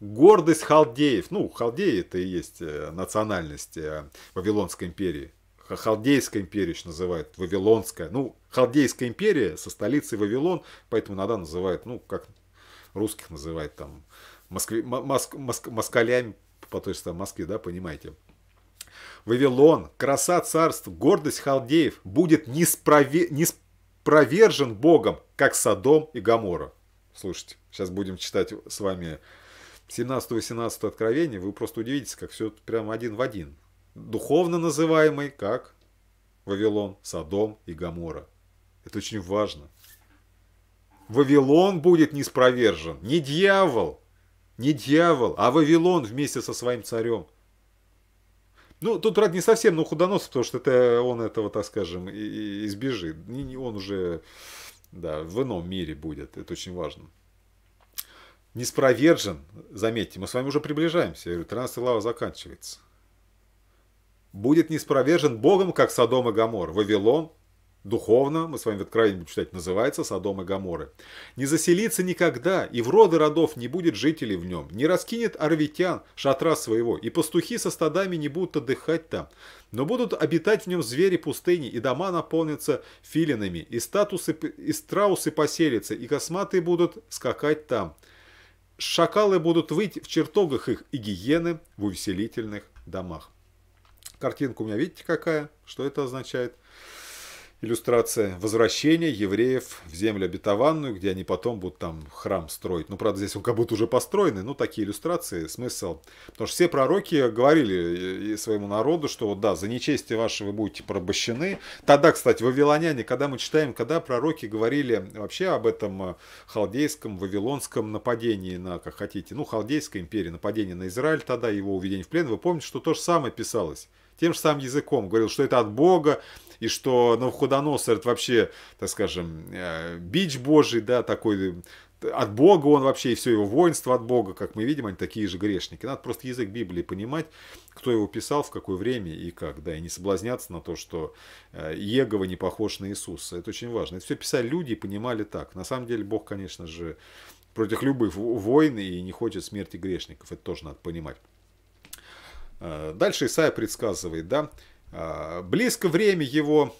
гордость халдеев. Ну, халдеи это и есть э, национальность э, Вавилонской империи. Халдейская империя еще называют, Вавилонская. Ну, Халдейская империя со столицей Вавилон, поэтому иногда называют, ну, как русских называют там, москви, моск, моск, москалями по той же самой да, понимаете. Вавилон, краса царств, гордость халдеев будет неспрове, неспровержен Богом, как Содом и Гамора. Слушайте, сейчас будем читать с вами 17-18 откровение, вы просто удивитесь, как все прям один в один. Духовно называемый как Вавилон, Содом и Гамора. Это очень важно. Вавилон будет неспровержен, не дьявол, не дьявол, а Вавилон вместе со своим царем. Ну, тут, рад не совсем, но худоносов, потому что это, он этого, так скажем, избежит. Он уже да, в ином мире будет, это очень важно неспровержен, заметьте, мы с вами уже приближаемся, я говорю, 13 глава заканчивается. Будет неспровержен Богом, как Содом и Гамор. Вавилон, духовно, мы с вами в Откровении будем читать, называется Содом и Гаморы. Не заселится никогда, и в роды родов не будет жителей в нем. Не раскинет орвитян шатра своего, и пастухи со стадами не будут отдыхать там. Но будут обитать в нем звери пустыни, и дома наполнятся филинами, и, статусы, и страусы поселятся, и косматые будут скакать там шакалы будут выть в чертогах их и гиены в увеселительных домах. Картинка у меня видите какая? Что это означает? иллюстрация возвращения евреев в землю обетованную, где они потом будут там храм строить. Ну, правда, здесь он как будто уже построенный, но такие иллюстрации, смысл. Потому что все пророки говорили э, своему народу, что да, за нечестие ваше вы будете порабощены. Тогда, кстати, вавилоняне, когда мы читаем, когда пророки говорили вообще об этом э, халдейском, вавилонском нападении на, как хотите, ну, халдейской империи, нападение на Израиль тогда, его уведение в плен, вы помните, что то же самое писалось тем же самым языком. Говорил, что это от Бога, и что Навуходоносор это вообще, так скажем, э, бич божий, да, такой от Бога он вообще, и все его воинство от Бога, как мы видим, они такие же грешники. Надо просто язык Библии понимать, кто его писал, в какое время и как, да, и не соблазняться на то, что э, Егова не похож на Иисуса. Это очень важно. Это все писали люди и понимали так. На самом деле Бог, конечно же, против любых войн и не хочет смерти грешников. Это тоже надо понимать. Э, дальше Исаия предсказывает, да, а, близко время его...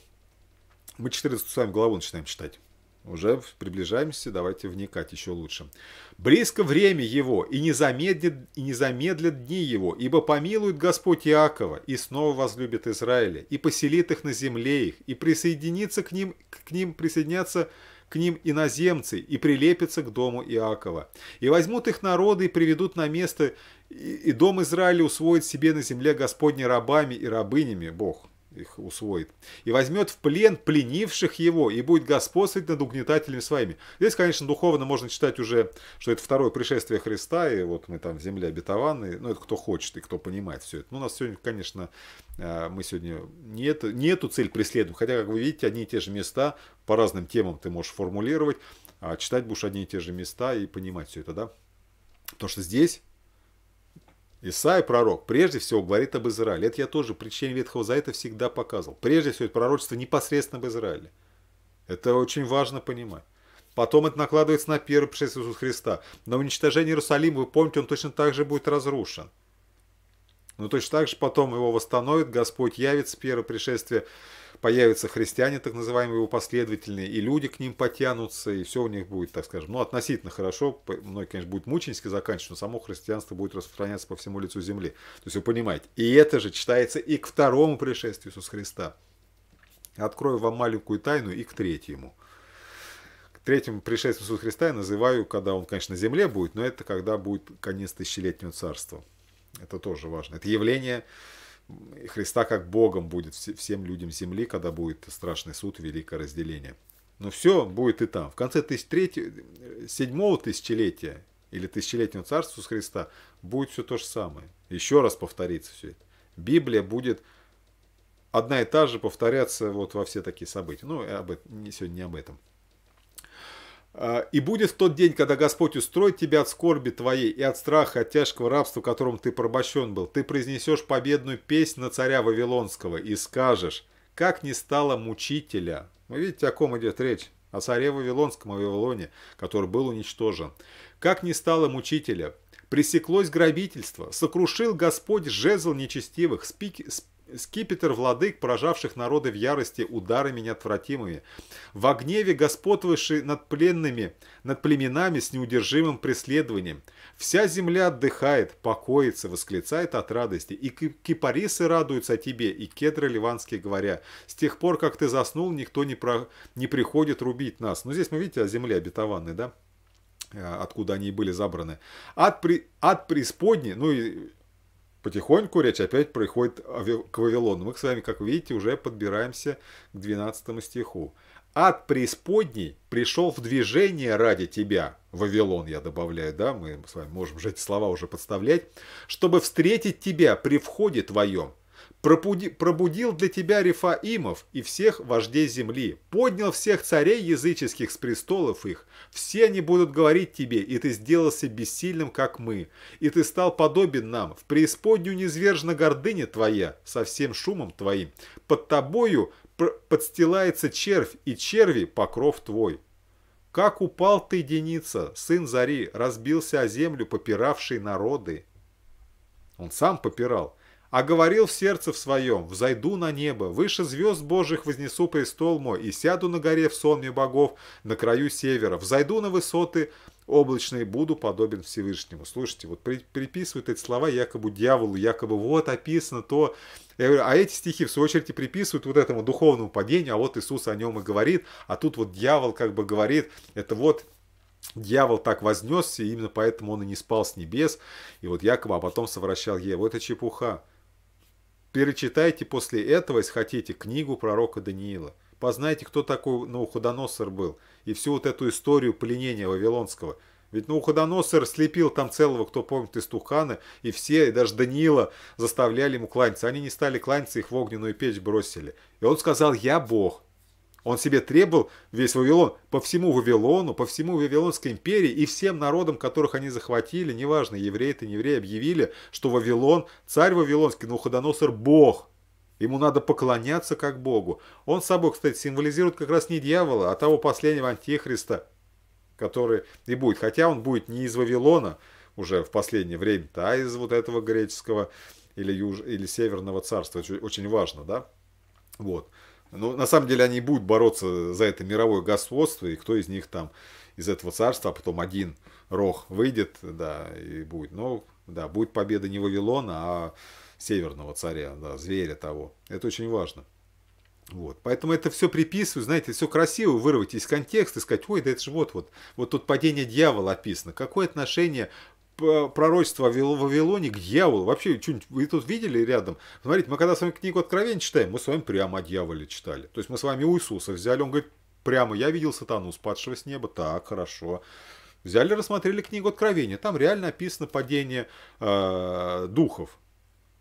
Мы 14 с вами главу начинаем читать. Уже приближаемся, давайте вникать еще лучше. «Близко время его, и не, замедлит, и не замедлит дни его, ибо помилует Господь Иакова, и снова возлюбит Израиля, и поселит их на земле их, и присоединится к ним, к ним присоединятся к ним иноземцы и прилепятся к дому Иакова. И возьмут их народы и приведут на место, и дом Израиля усвоит себе на земле Господней рабами и рабынями Бог их усвоит, и возьмет в плен пленивших его, и будет господствовать над угнетателями своими. Здесь, конечно, духовно можно читать уже, что это второе пришествие Христа, и вот мы там в земле обетованные, ну, это кто хочет и кто понимает все это. но ну, у нас сегодня, конечно, э, мы сегодня не, это, не эту цель преследуем, хотя, как вы видите, одни и те же места по разным темам ты можешь формулировать, а читать будешь одни и те же места и понимать все это, да? то что здесь Исаия, пророк, прежде всего говорит об Израиле. Это я тоже при чтении Ветхого Завета всегда показывал. Прежде всего, это пророчество непосредственно об Израиле. Это очень важно понимать. Потом это накладывается на первый пришествие Иисуса Христа. На уничтожение Иерусалима, вы помните, он точно так же будет разрушен. Но ну, точно так же потом его восстановит, Господь явится, первое пришествие появятся христиане, так называемые его последовательные, и люди к ним потянутся, и все у них будет, так скажем, ну, относительно хорошо. Многие, конечно, будет мученически заканчивать, но само христианство будет распространяться по всему лицу земли. То есть вы понимаете. И это же читается и к второму пришествию Иисуса Христа. Открою вам маленькую тайну и к третьему третьему пришествию Иисуса Христа я называю, когда он, конечно, на земле будет, но это когда будет конец тысячелетнего царства. Это тоже важно. Это явление Христа как Богом будет всем людям земли, когда будет страшный суд, великое разделение. Но все будет и там. В конце 1003, 7 тысячелетия или тысячелетнего царства с Христа будет все то же самое. Еще раз повторится все это. Библия будет одна и та же повторяться вот во все такие события. Ну, об этом, сегодня не об этом. А, и будет в тот день, когда Господь устроит тебя от скорби твоей и от страха, от тяжкого рабства, которым ты порабощен был, ты произнесешь победную песнь на царя Вавилонского и скажешь, как не стало мучителя. Вы видите, о ком идет речь? О царе Вавилонском, о Вавилоне, который был уничтожен. Как не стало мучителя, пресеклось грабительство, сокрушил Господь жезл нечестивых, спик, Скипетр владык, поражавших народы в ярости ударами неотвратимыми, в гневе господствовавший над пленными, над племенами с неудержимым преследованием. Вся земля отдыхает, покоится, восклицает от радости, и кипарисы радуются тебе, и кедры ливанские говоря, с тех пор, как ты заснул, никто не, про... не приходит рубить нас. Ну, здесь мы, видите, о а, земле обетованной, да? Э, откуда они и были забраны, от, при, от преисподней, ну и Потихоньку речь опять приходит к Вавилону. Мы с вами, как видите, уже подбираемся к 12 стиху. «Ад преисподней пришел в движение ради тебя». Вавилон, я добавляю, да, мы с вами можем же эти слова уже подставлять. «Чтобы встретить тебя при входе твоем, Пробуди, пробудил для тебя Рефаимов и всех вождей земли, поднял всех царей языческих с престолов их. Все они будут говорить тебе, и ты сделался бессильным, как мы, и ты стал подобен нам. В преисподнюю низвержена гордыня твоя со всем шумом твоим. Под тобою подстилается червь, и черви покров твой. Как упал ты, Деница, сын Зари, разбился о землю, попиравший народы. Он сам попирал. А говорил в сердце в своем, «Взойду на небо, выше звезд Божьих вознесу престол мой, и сяду на горе в сонме богов, на краю севера, взойду на высоты облачные, буду подобен Всевышнему». Слушайте, вот приписывают эти слова якобы дьяволу, якобы вот описано то. Я говорю, а эти стихи, в свою очередь, и приписывают вот этому духовному падению, а вот Иисус о нем и говорит, а тут вот дьявол как бы говорит, это вот Дьявол так вознесся, именно поэтому он и не спал с небес, и вот якобы, а потом совращал Еву. Это чепуха. Перечитайте после этого, если хотите, книгу пророка Даниила. Познайте, кто такой Науходоносор был, и всю вот эту историю пленения Вавилонского. Ведь Науходоносор слепил там целого, кто помнит, из Тухана, и все, и даже Даниила заставляли ему кланяться. Они не стали кланяться, их в огненную печь бросили. И он сказал, я Бог. Он себе требовал весь Вавилон, по всему Вавилону, по всему Вавилонской империи и всем народам, которых они захватили, неважно, евреи это не евреи, объявили, что Вавилон, царь Вавилонский, Науходоносор – бог. Ему надо поклоняться как богу. Он собой, кстати, символизирует как раз не дьявола, а того последнего антихриста, который и будет. Хотя он будет не из Вавилона уже в последнее время, а из вот этого греческого или, юж, или северного царства. Очень важно, да? Вот. Но ну, на самом деле они будут бороться за это мировое господство, и кто из них там из этого царства, а потом один рог выйдет, да, и будет. Но, ну, да, будет победа не Вавилона, а северного царя, да, зверя того. Это очень важно. Вот. Поэтому это все приписываю, знаете, все красиво вырвать из контекста и сказать, ой, да это же вот, вот, вот тут падение дьявола описано. Какое отношение пророчество в Вавилоне к дьяволу. Вообще, что-нибудь вы тут видели рядом? Смотрите, мы когда с вами книгу Откровения читаем, мы с вами прямо о дьяволе читали. То есть мы с вами у Иисуса взяли, он говорит, прямо я видел сатану, спадшего с неба, так, хорошо. Взяли, рассмотрели книгу Откровения, там реально описано падение э, духов,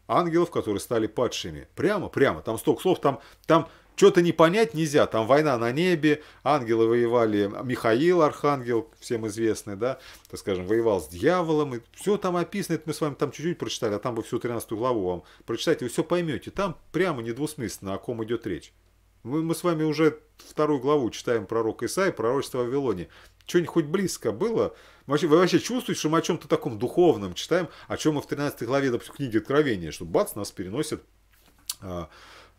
ангелов, которые стали падшими. Прямо, прямо, там столько слов, там, там что-то не понять нельзя, там война на небе, ангелы воевали, Михаил Архангел, всем известный, да, так скажем, воевал с дьяволом, и все там описано, это мы с вами там чуть-чуть прочитали, а там вы всю 13 главу вам прочитаете, вы все поймете, там прямо недвусмысленно, о ком идет речь. Мы, мы с вами уже вторую главу читаем пророк Исаи, пророчество о Вавилоне. Что-нибудь хоть близко было? Вообще, вы вообще чувствуете, что мы о чем-то таком духовном читаем, о чем мы в 13 главе, допустим, книги Откровения, что бац, нас переносит а,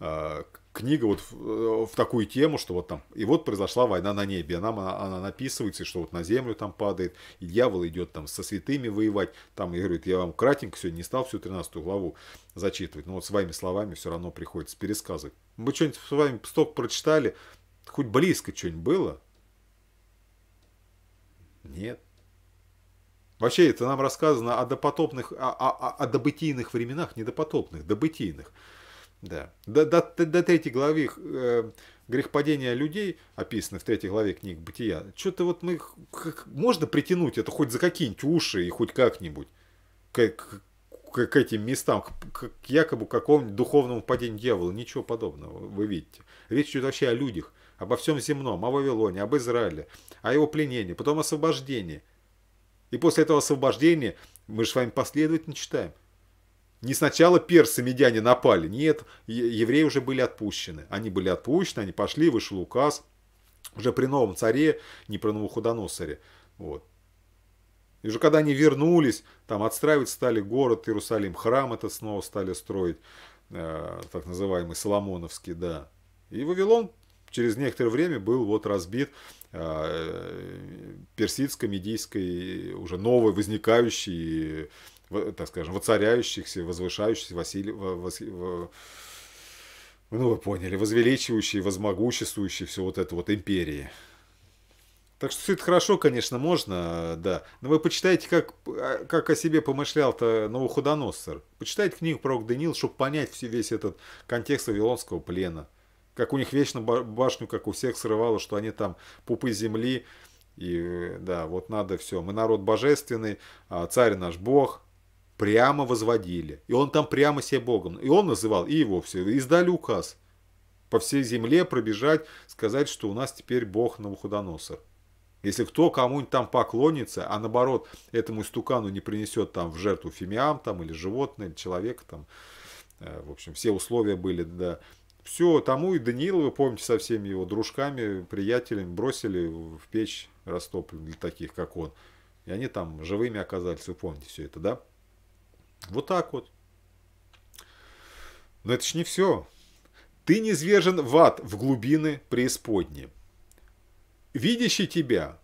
а, книга вот в, э, в такую тему, что вот там, и вот произошла война на небе, она, она, написывается, что вот на землю там падает, и дьявол идет там со святыми воевать, там, и говорит, я вам кратенько сегодня не стал всю 13 главу зачитывать, но вот своими словами все равно приходится пересказывать. Мы что-нибудь с вами столько прочитали, хоть близко что-нибудь было? Нет. Вообще, это нам рассказано о допотопных, о, о, о, о добытийных временах, не допотопных, добытийных. Да. До, до, до третьей главы э, грехопадения людей, описаны в третьей главе книг Бытия, что-то вот мы... Как, можно притянуть это хоть за какие-нибудь уши и хоть как-нибудь к, к, к, этим местам, к, к якобы какому-нибудь духовному падению дьявола. Ничего подобного, вы видите. Речь идет вообще о людях, обо всем земном, о Вавилоне, об Израиле, о его пленении, потом освобождении. И после этого освобождения мы же с вами последовательно читаем – не сначала персы медяне напали, нет, евреи уже были отпущены. Они были отпущены, они пошли, вышел указ уже при новом царе, не при Новоходоносоре. Вот. И уже когда они вернулись, там отстраивать стали город Иерусалим, храм это снова стали строить, э, так называемый Соломоновский, да. И Вавилон через некоторое время был вот разбит э, персидско-медийской, уже новой, возникающей так скажем, воцаряющихся, возвышающихся, Василий, Вас, ну вы поняли, возвеличивающей, возмогуществующей все вот это вот империи. Так что все это хорошо, конечно, можно, да. Но вы почитайте, как, а, как о себе помышлял-то Новоходоносор. Почитайте книгу про Даниил, чтобы понять все, весь этот контекст Вавилонского плена. Как у них вечно башню, как у всех срывало, что они там пупы земли. И да, вот надо все. Мы народ божественный, а царь наш Бог, прямо возводили. И он там прямо себе богом. И он называл, и его все. Издали указ. По всей земле пробежать, сказать, что у нас теперь бог Навуходоносор. Если кто кому-нибудь там поклонится, а наоборот этому истукану не принесет там в жертву фимиам там, или животное, или человека там, э, в общем, все условия были, да. Все, тому и вы помните, со всеми его дружками, приятелями бросили в печь растопленную для таких, как он. И они там живыми оказались, вы помните все это, да? Вот так вот. Но это ж не все. Ты не звержен в ад, в глубины преисподни. Видящий тебя,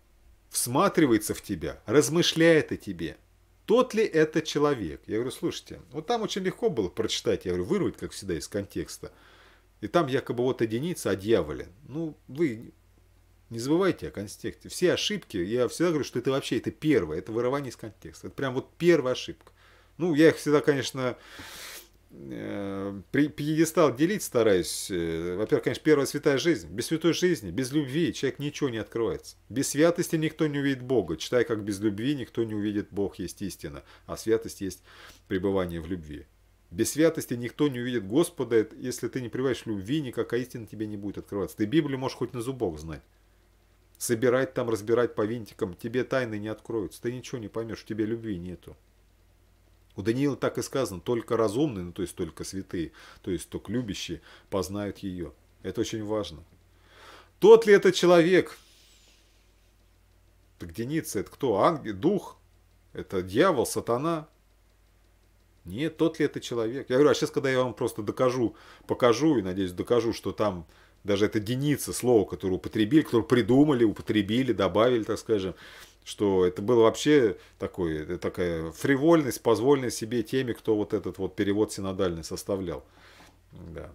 всматривается в тебя, размышляет о тебе. Тот ли это человек? Я говорю, слушайте, вот там очень легко было прочитать, я говорю, вырвать, как всегда, из контекста. И там якобы вот единица единице, а о дьяволе. Ну, вы не забывайте о контексте. Все ошибки, я всегда говорю, что это вообще это первое, это вырывание из контекста. Это прям вот первая ошибка. Ну, я их всегда, конечно, э, при пьедестал делить стараюсь. Э, во-первых, конечно, первая святая жизнь. Без святой жизни, без любви человек ничего не откроется. Без святости никто не увидит Бога. Читай, как без любви никто не увидит Бог, есть истина. А святость есть пребывание в любви. Без святости никто не увидит Господа. Если ты не пребываешь в любви, никакая истина тебе не будет открываться. Ты Библию можешь хоть на зубок знать. Собирать там, разбирать по винтикам. Тебе тайны не откроются. Ты ничего не поймешь, у тебя любви нету. У Даниила так и сказано, только разумные, ну то есть только святые, то есть только любящие познают ее. Это очень важно. Тот ли это человек? Так Деница это кто? Ангел, дух? Это дьявол, сатана? Нет, тот ли это человек? Я говорю, а сейчас, когда я вам просто докажу, покажу и, надеюсь, докажу, что там даже это деница, слово, которое употребили, которое придумали, употребили, добавили, так скажем, что это было вообще такой, такая фривольность, позвольная себе теме, кто вот этот вот перевод синодальный составлял. Да.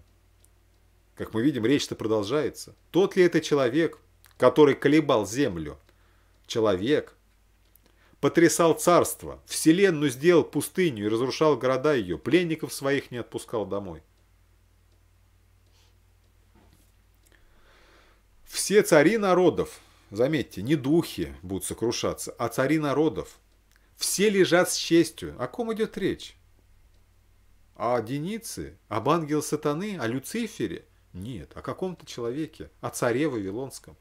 Как мы видим, речь-то продолжается. Тот ли это человек, который колебал землю? Человек, потрясал царство, вселенную сделал пустыню и разрушал города ее, пленников своих не отпускал домой. Все цари народов Заметьте, не духи будут сокрушаться, а цари народов. Все лежат с честью. О ком идет речь? О Денице? Об ангеле сатаны? О Люцифере? Нет, о каком-то человеке, о царе Вавилонском.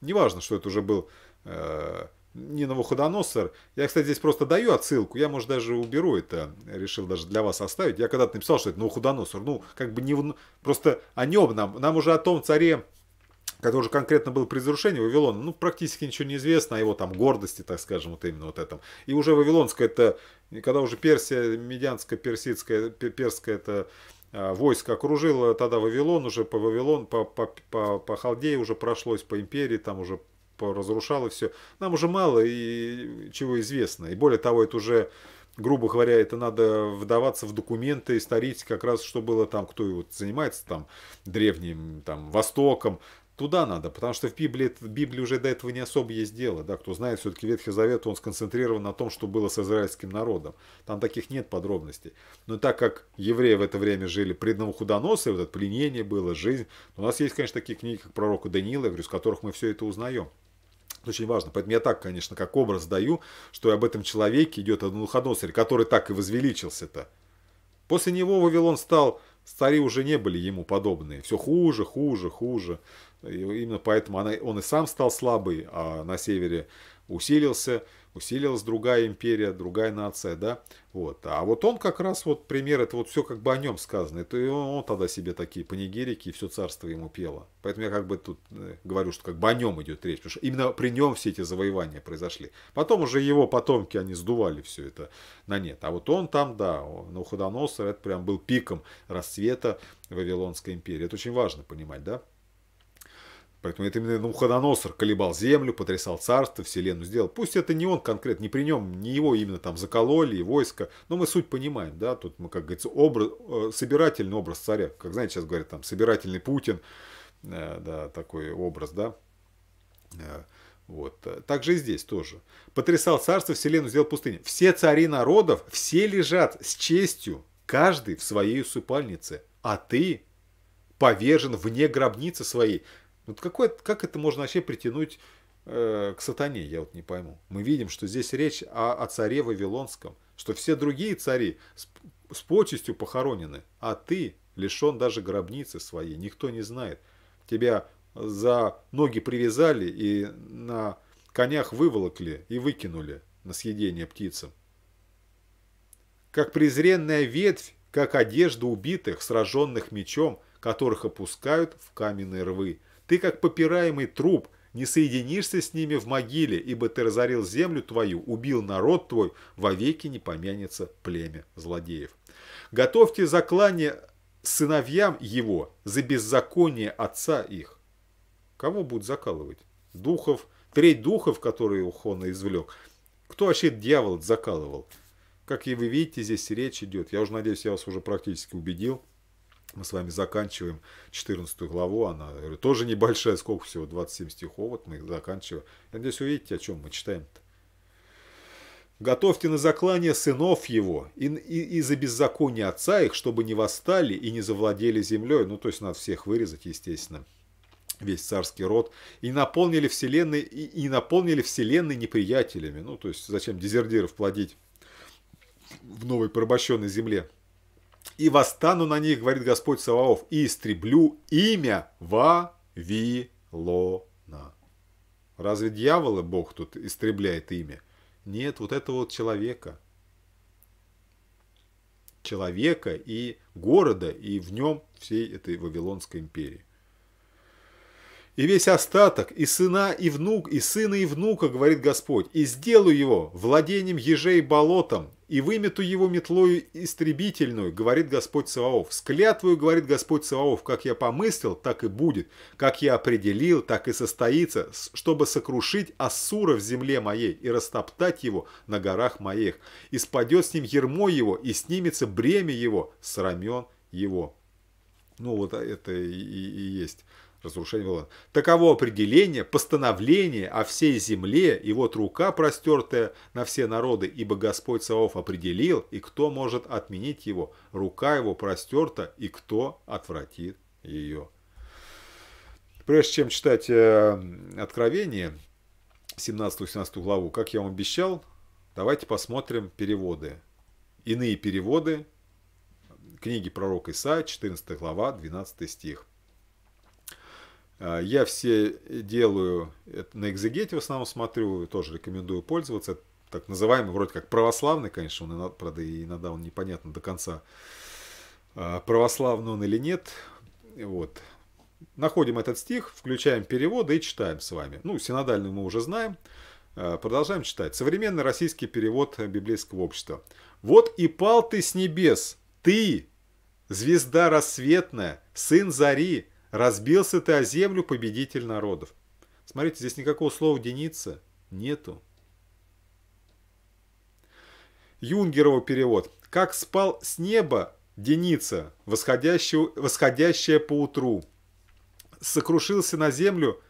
Неважно, что это уже был э, не Навуходоносор. Я, кстати, здесь просто даю отсылку. Я, может, даже уберу это. Решил даже для вас оставить. Я когда-то написал, что это Навуходоносор. Ну, как бы не... Просто о нем нам. Нам уже о том царе который уже конкретно был при разрушении Вавилона, ну, практически ничего не известно о его там гордости, так скажем, вот именно вот этом. И уже Вавилонская, это, когда уже Персия, Медианская, Персидская, Перская, это а, войско окружило тогда Вавилон, уже по Вавилон, по, по, по, по Халдее уже прошлось, по империи там уже разрушало все. Нам уже мало и чего известно. И более того, это уже грубо говоря, это надо вдаваться в документы, историть как раз, что было там, кто вот занимается там древним там Востоком, Туда надо, потому что в Библии, Библии уже до этого не особо есть дело. Да? Кто знает, все-таки Ветхий Завет, он сконцентрирован на том, что было с израильским народом. Там таких нет подробностей. Но так как евреи в это время жили при Новохудоносе, вот это пленение было, жизнь. У нас есть, конечно, такие книги, как пророка Даниила, я говорю, которых мы все это узнаем. Это очень важно. Поэтому я так, конечно, как образ даю, что об этом человеке идет Адонухадоносер, который так и возвеличился-то. После него Вавилон стал Цари уже не были ему подобные. Все хуже, хуже, хуже. И именно поэтому она, он и сам стал слабый, а на севере усилился усилилась другая империя, другая нация, да, вот. А вот он как раз вот пример, это вот все как бы о нем сказано, это он, он тогда себе такие панигирики и все царство ему пело. Поэтому я как бы тут э, говорю, что как бы о нем идет речь, потому что именно при нем все эти завоевания произошли. Потом уже его потомки, они сдували все это на нет. А вот он там, да, на Навуходоносор, это прям был пиком расцвета Вавилонской империи. Это очень важно понимать, да? Поэтому это именно Навуходоносор колебал землю, потрясал царство, вселенную сделал. Пусть это не он конкретно, не при нем, не его именно там закололи, и войско, но мы суть понимаем, да, тут мы, как говорится, образ, э, собирательный образ царя, как, знаете, сейчас говорят, там, собирательный Путин, э, да, такой образ, да, э, вот. Также и здесь тоже. Потрясал царство, вселенную сделал пустыню. Все цари народов, все лежат с честью, каждый в своей усыпальнице, а ты повержен вне гробницы своей. Вот какое, как это можно вообще притянуть э, к сатане, я вот не пойму. Мы видим, что здесь речь о, о царе Вавилонском, что все другие цари с, с почестью похоронены, а ты лишен даже гробницы своей, никто не знает. Тебя за ноги привязали и на конях выволокли и выкинули на съедение птицам. Как презренная ветвь, как одежда убитых, сраженных мечом, которых опускают в каменные рвы – ты, как попираемый труп, не соединишься с ними в могиле, ибо ты разорил землю твою, убил народ твой, вовеки не помянется племя злодеев. Готовьте заклание сыновьям его за беззаконие отца их. Кого будут закалывать? Духов, треть духов, которые Ухона извлек. Кто вообще дьявол закалывал? Как и вы видите, здесь речь идет. Я уже надеюсь, я вас уже практически убедил мы с вами заканчиваем 14 главу, она говорю, тоже небольшая, сколько всего, 27 стихов, вот мы заканчиваем. Я надеюсь, увидите, о чем мы читаем-то. «Готовьте на заклание сынов его и, и, и за беззаконие отца их, чтобы не восстали и не завладели землей». Ну, то есть, надо всех вырезать, естественно весь царский род, и наполнили вселенной, и, и наполнили вселенной неприятелями. Ну, то есть, зачем дезердиров плодить в новой порабощенной земле? и восстану на них, говорит Господь Саваоф, и истреблю имя Вавилона. Разве дьявола Бог тут истребляет имя? Нет, вот этого вот человека. Человека и города, и в нем всей этой Вавилонской империи и весь остаток, и сына, и внук, и сына, и внука, говорит Господь, и сделаю его владением ежей болотом, и вымету его метлою истребительную, говорит Господь Саваоф. Склятвую, говорит Господь Саваоф, как я помыслил, так и будет, как я определил, так и состоится, чтобы сокрушить Ассура в земле моей и растоптать его на горах моих. И спадет с ним ермо его, и снимется бремя его, срамен его». Ну вот это и, и, и есть разрушение Вавилона. Таково определение, постановление о всей земле, и вот рука, простертая на все народы, ибо Господь Савов определил, и кто может отменить его? Рука его простерта, и кто отвратит ее? Прежде чем читать э, Откровение, 17-18 главу, как я вам обещал, давайте посмотрим переводы. Иные переводы книги пророка Исаия, 14 глава, 12 стих. А, я все делаю, на экзегете в основном смотрю, тоже рекомендую пользоваться. так называемый, вроде как православный, конечно, он, правда, и иногда он непонятно до конца, а, православный он или нет. Вот. Находим этот стих, включаем переводы и читаем с вами. Ну, синодальную мы уже знаем. А, продолжаем читать. Современный российский перевод библейского общества. «Вот и пал ты с небес, ты, звезда рассветная, сын зари, Разбился ты о землю, победитель народов. Смотрите, здесь никакого слова «дениться» нету. Юнгерово перевод. «Как спал с неба деница, восходящая по утру, сокрушился на землю,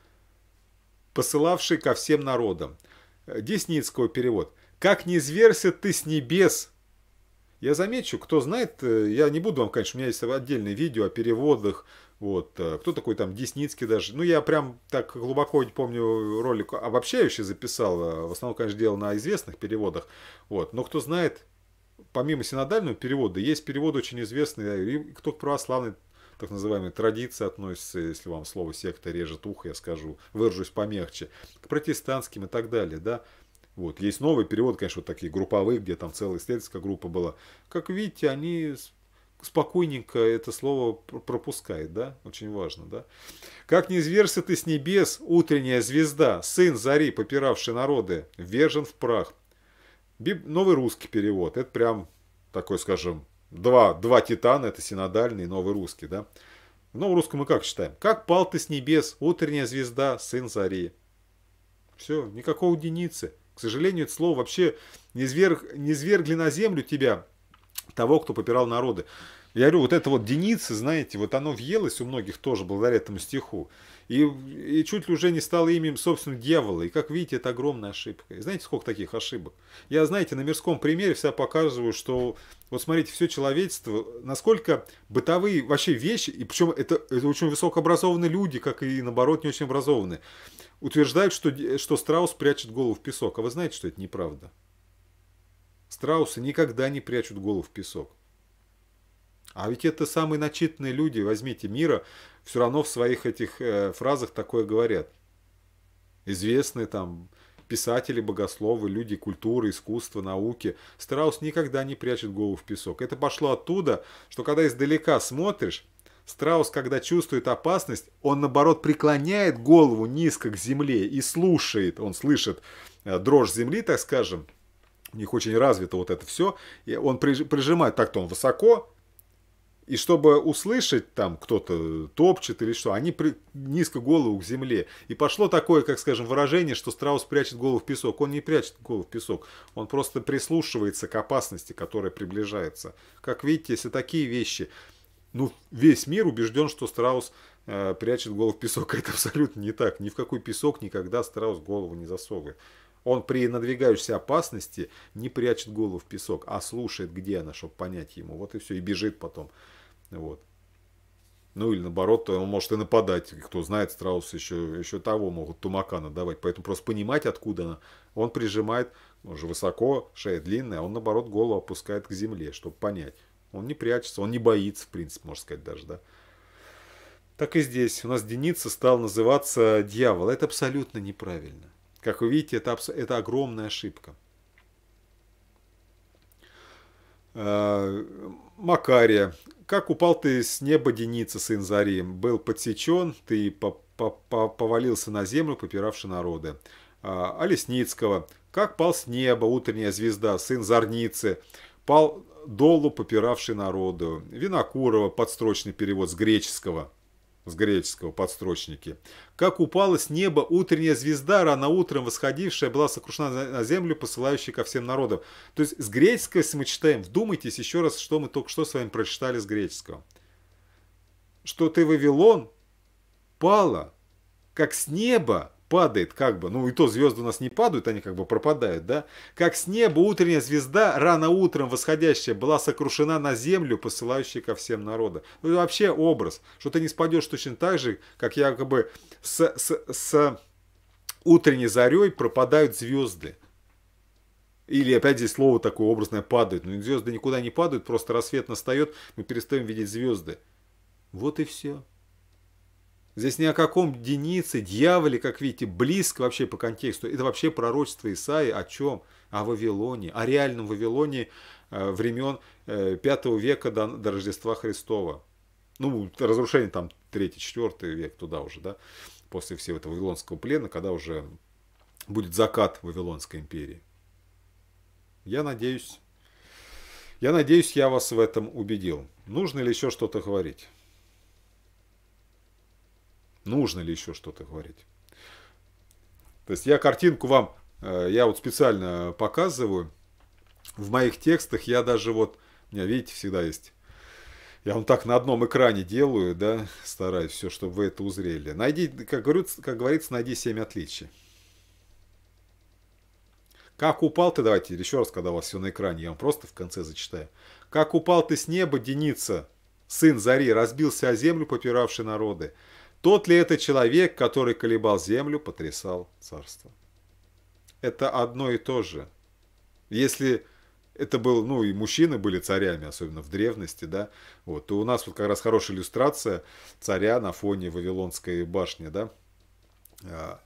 посылавший ко всем народам». Десницкого перевод. «Как не зверся ты с небес, я замечу, кто знает, э, я не буду вам, конечно, у меня есть отдельное видео о переводах вот. Э, кто такой там Десницкий даже? Ну, я прям так глубоко не помню ролик обобщающий записал. Э, в основном, конечно, делал на известных переводах. Вот. Но кто знает, помимо синодального перевода, есть перевод очень известный, И кто к православной так называемой традиции относится, если вам слово секта режет ухо, я скажу, выражусь помягче, к протестантским и так далее, да. Вот. Есть новый перевод, конечно, вот такие групповые, где там целая исследовательская группа была. Как видите, они спокойненько это слово пропускает, да, очень важно, да. «Как не зверся ты с небес, утренняя звезда, сын зари, попиравший народы, вержен в прах». Биб... Новый русский перевод, это прям такой, скажем, два, два титана, это синодальный новый русский, да. В новом русском мы как читаем? «Как пал ты с небес, утренняя звезда, сын зари». Все, никакого единицы. К сожалению, это слово вообще не низверг, низвергли на землю тебя, того, кто попирал народы. Я говорю, вот это вот Деницы, знаете, вот оно въелось у многих тоже благодаря этому стиху. И, и чуть ли уже не стало именем собственно, дьявола. И как видите, это огромная ошибка. И знаете, сколько таких ошибок? Я, знаете, на мирском примере вся показываю, что вот смотрите, все человечество, насколько бытовые вообще вещи, и причем это, это очень высокообразованные люди, как и наоборот не очень образованные, утверждают, что, что страус прячет голову в песок. А вы знаете, что это неправда? Страусы никогда не прячут голову в песок. А ведь это самые начитанные люди, возьмите мира, все равно в своих этих э, фразах такое говорят. Известные там писатели, богословы, люди культуры, искусства, науки. Страус никогда не прячет голову в песок. Это пошло оттуда, что когда издалека смотришь, Страус, когда чувствует опасность, он наоборот преклоняет голову низко к земле и слушает, он слышит э, дрожь земли, так скажем, у них очень развито вот это все. И он прижимает так-то он высоко, и чтобы услышать, там кто-то топчет или что, они при... низко голову к земле. И пошло такое, как скажем, выражение, что страус прячет голову в песок. Он не прячет голову в песок, он просто прислушивается к опасности, которая приближается. Как видите, если такие вещи, ну, весь мир убежден, что страус э, прячет голову в песок. Это абсолютно не так. Ни в какой песок никогда страус голову не засовывает. Он при надвигающейся опасности не прячет голову в песок, а слушает, где она, чтобы понять ему. Вот и все, и бежит потом. Вот. Ну или наоборот, он может и нападать. Кто знает, Страус еще, еще того могут тумака надавать. Поэтому просто понимать, откуда она. Он прижимает, он же высоко, шея длинная, он наоборот голову опускает к земле, чтобы понять. Он не прячется, он не боится, в принципе, можно сказать даже, да. Так и здесь. У нас Деница стал называться дьявол. Это абсолютно неправильно. Как вы видите, это, это огромная ошибка. А, Макария. Как упал ты с неба, Деница, сын Зари? Был подсечен, ты по -по -по повалился на землю, попиравший народы. А, а Как пал с неба, утренняя звезда, сын Зарницы? Пал долу, попиравший народу. Винокурова, подстрочный перевод с греческого с греческого подстрочники. Как упала с неба утренняя звезда, рано утром восходившая, была сокрушена на землю, посылающая ко всем народам. То есть с греческого, если мы читаем, вдумайтесь еще раз, что мы только что с вами прочитали с греческого. Что ты, Вавилон, пала, как с неба, падает как бы, ну и то звезды у нас не падают, они как бы пропадают, да, как с неба утренняя звезда, рано утром восходящая, была сокрушена на землю, посылающая ко всем народам. Ну и вообще образ, что ты не спадешь точно так же, как якобы с, с, с утренней зарей пропадают звезды. Или опять здесь слово такое образное падает. Но ну, звезды никуда не падают, просто рассвет настает, мы перестаем видеть звезды. Вот и все. Здесь ни о каком Денице, дьяволе, как видите, близко вообще по контексту. Это вообще пророчество Исаи о чем? О Вавилоне, о реальном Вавилоне э, времен 5 э, века до, Рождества Христова. Ну, разрушение там 3-4 век туда уже, да, после всего этого Вавилонского плена, когда уже будет закат Вавилонской империи. Я надеюсь, я надеюсь, я вас в этом убедил. Нужно ли еще что-то говорить? нужно ли еще что-то говорить. То есть я картинку вам, э, я вот специально показываю. В моих текстах я даже вот, у меня, видите, всегда есть я вам так на одном экране делаю, да, стараюсь все, чтобы вы это узрели. Найди, как, говорится, как говорится, найди 7 отличий. Как упал ты, давайте еще раз, когда у вас все на экране, я вам просто в конце зачитаю. Как упал ты с неба, Деница, сын Зари, разбился о землю, попиравший народы. Тот ли это человек, который колебал землю, потрясал царство? Это одно и то же. Если это был, ну и мужчины были царями, особенно в древности, да, вот, то у нас вот как раз хорошая иллюстрация царя на фоне Вавилонской башни, да, а,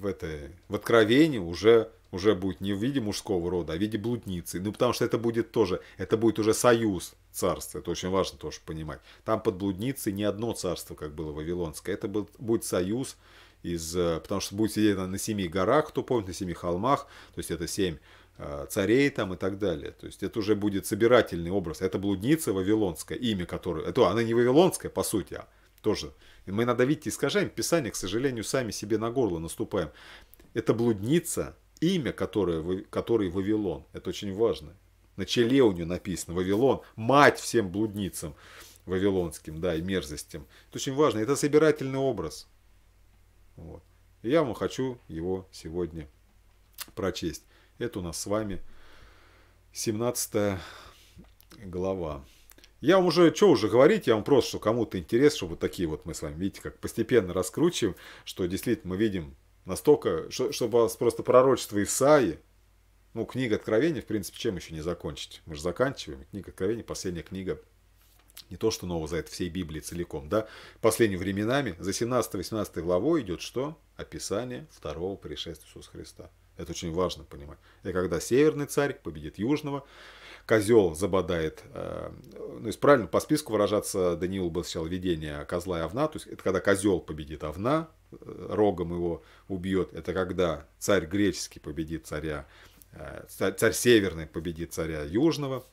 в, этой, в Откровении уже уже будет не в виде мужского рода, а в виде блудницы. Ну, потому что это будет тоже, это будет уже союз царств. Это очень важно тоже понимать. Там под блудницей не одно царство, как было Вавилонское. Это будет союз из... Э, потому что будет сидеть на семи горах, кто помнит, на семи холмах. То есть это семь э, царей там и так далее. То есть это уже будет собирательный образ. Это блудница вавилонская, имя которой... Это, она не вавилонская, по сути, а тоже. Мы иногда, видите, искажаем Писание, к сожалению, сами себе на горло наступаем. Это блудница, имя, которое, который Вавилон. Это очень важно. На челе у нее написано Вавилон, мать всем блудницам вавилонским, да, и мерзостям. Это очень важно. Это собирательный образ. Вот. И я вам хочу его сегодня прочесть. Это у нас с вами 17 глава. Я вам уже, что уже говорить, я вам просто, что кому-то интересно, что вот такие вот мы с вами, видите, как постепенно раскручиваем, что действительно мы видим Настолько, что, чтобы вас просто пророчество Исаи, ну, книга Откровения, в принципе, чем еще не закончить? Мы же заканчиваем. Книга Откровения, последняя книга, не то что нового за это всей Библии целиком, да, последними временами, за 17-18 главой идет что? Описание второго пришествия Иисуса Христа. Это очень важно понимать. И когда северный царь победит южного, козел забодает, э, ну, есть правильно, по списку выражаться Даниил был сначала видение козла и овна, то есть это когда козел победит овна, Э, рогом его убьет, это когда царь греческий победит царя, э, царь, северный победит царя южного,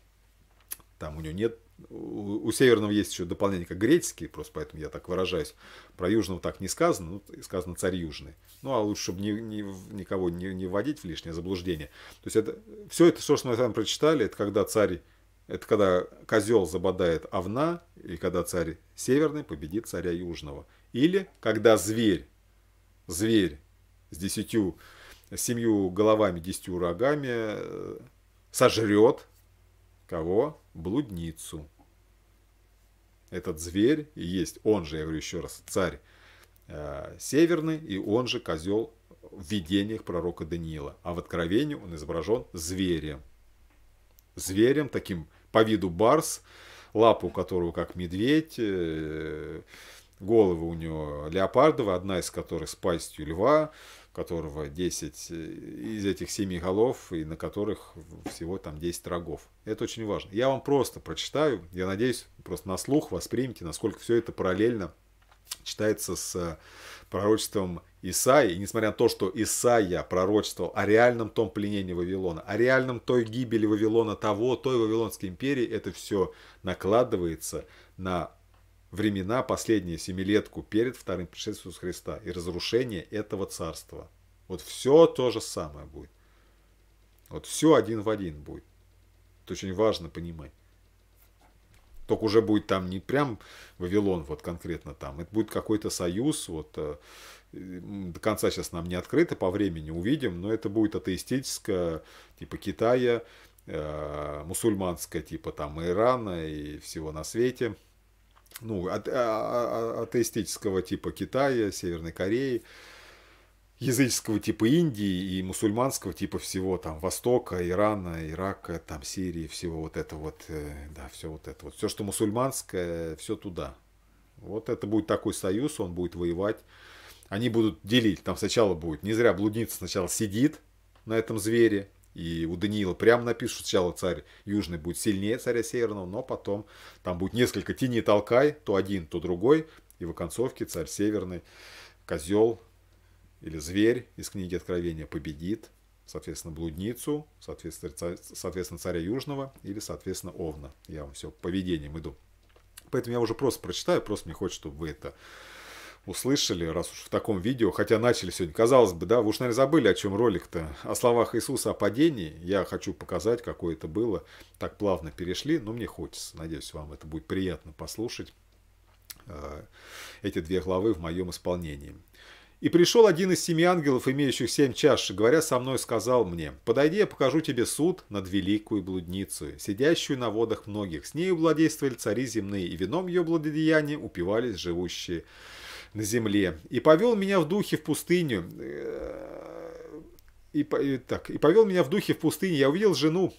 там у него нет, у, северного есть еще дополнение как греческий, просто поэтому я так выражаюсь, про южного так не сказано, ну, сказано царь южный. Ну, а лучше, чтобы ни, ни, никого не, не вводить в лишнее заблуждение. То есть это, все это, что мы там прочитали, это когда царь это когда козел забодает овна, и когда царь северный победит царя южного. Или когда зверь, зверь с десятью, семью головами, десятью рогами э, сожрет кого? Блудницу. Этот зверь и есть, он же, я говорю еще раз, царь э, северный, и он же козел в видениях пророка Даниила. А в Откровении он изображен зверем. Зверем, таким по виду барс, лапу которого как медведь, э, Головы у него леопардовые, одна из которых с пастью льва, которого 10 э, из этих 7 голов, и на которых всего там 10 рогов. Это очень важно. Я вам просто прочитаю, я надеюсь, просто на слух воспримите, насколько все это параллельно читается с э, пророчеством Исаи. И несмотря на то, что Исаия пророчествовал о реальном том пленении Вавилона, о реальном той гибели Вавилона того, той Вавилонской империи, это все накладывается на времена, последние семилетку перед вторым пришествием Иисуса Христа и разрушение этого царства. Вот все то же самое будет. Вот все один в один будет. Это очень важно понимать. Только уже будет там не прям Вавилон, вот конкретно там. Это будет какой-то союз, вот э, до конца сейчас нам не открыто, по времени увидим, но это будет атеистическое, типа Китая, э, мусульманское, типа там Ирана и всего на свете – ну, а, а, а, атеистического типа Китая, Северной Кореи, языческого типа Индии и мусульманского типа всего там Востока, Ирана, Ирака, там Сирии, всего вот это вот, э, да, все вот это вот. Все, что мусульманское, все туда. Вот это будет такой союз, он будет воевать. Они будут делить, там сначала будет, не зря блудница сначала сидит на этом звере, и у Даниила прямо напишут, сначала царь южный будет сильнее царя северного, но потом там будет несколько тени толкай, то один, то другой. И в оконцовке царь северный, козел или зверь из книги Откровения победит, соответственно, блудницу, соответственно, царя, южного или, соответственно, овна. Я вам все поведением иду. Поэтому я уже просто прочитаю, просто мне хочется, чтобы вы это услышали, раз уж в таком видео, хотя начали сегодня. Казалось бы, да, вы уж, наверное, забыли, о чем ролик-то. О словах Иисуса о падении. Я хочу показать, какое это было. Так плавно перешли, но мне хочется. Надеюсь, вам это будет приятно послушать. Э, эти две главы в моем исполнении. «И пришел один из семи ангелов, имеющих семь чаш, говоря со мной, сказал мне, «Подойди, я покажу тебе суд над великую блудницу, сидящую на водах многих. С нею владействовали цари земные, и вином ее благодеяния упивались живущие» на земле. И повел меня в духе в пустыню. Э, и, и, так, и повел меня в духе в пустыне. Я увидел жену,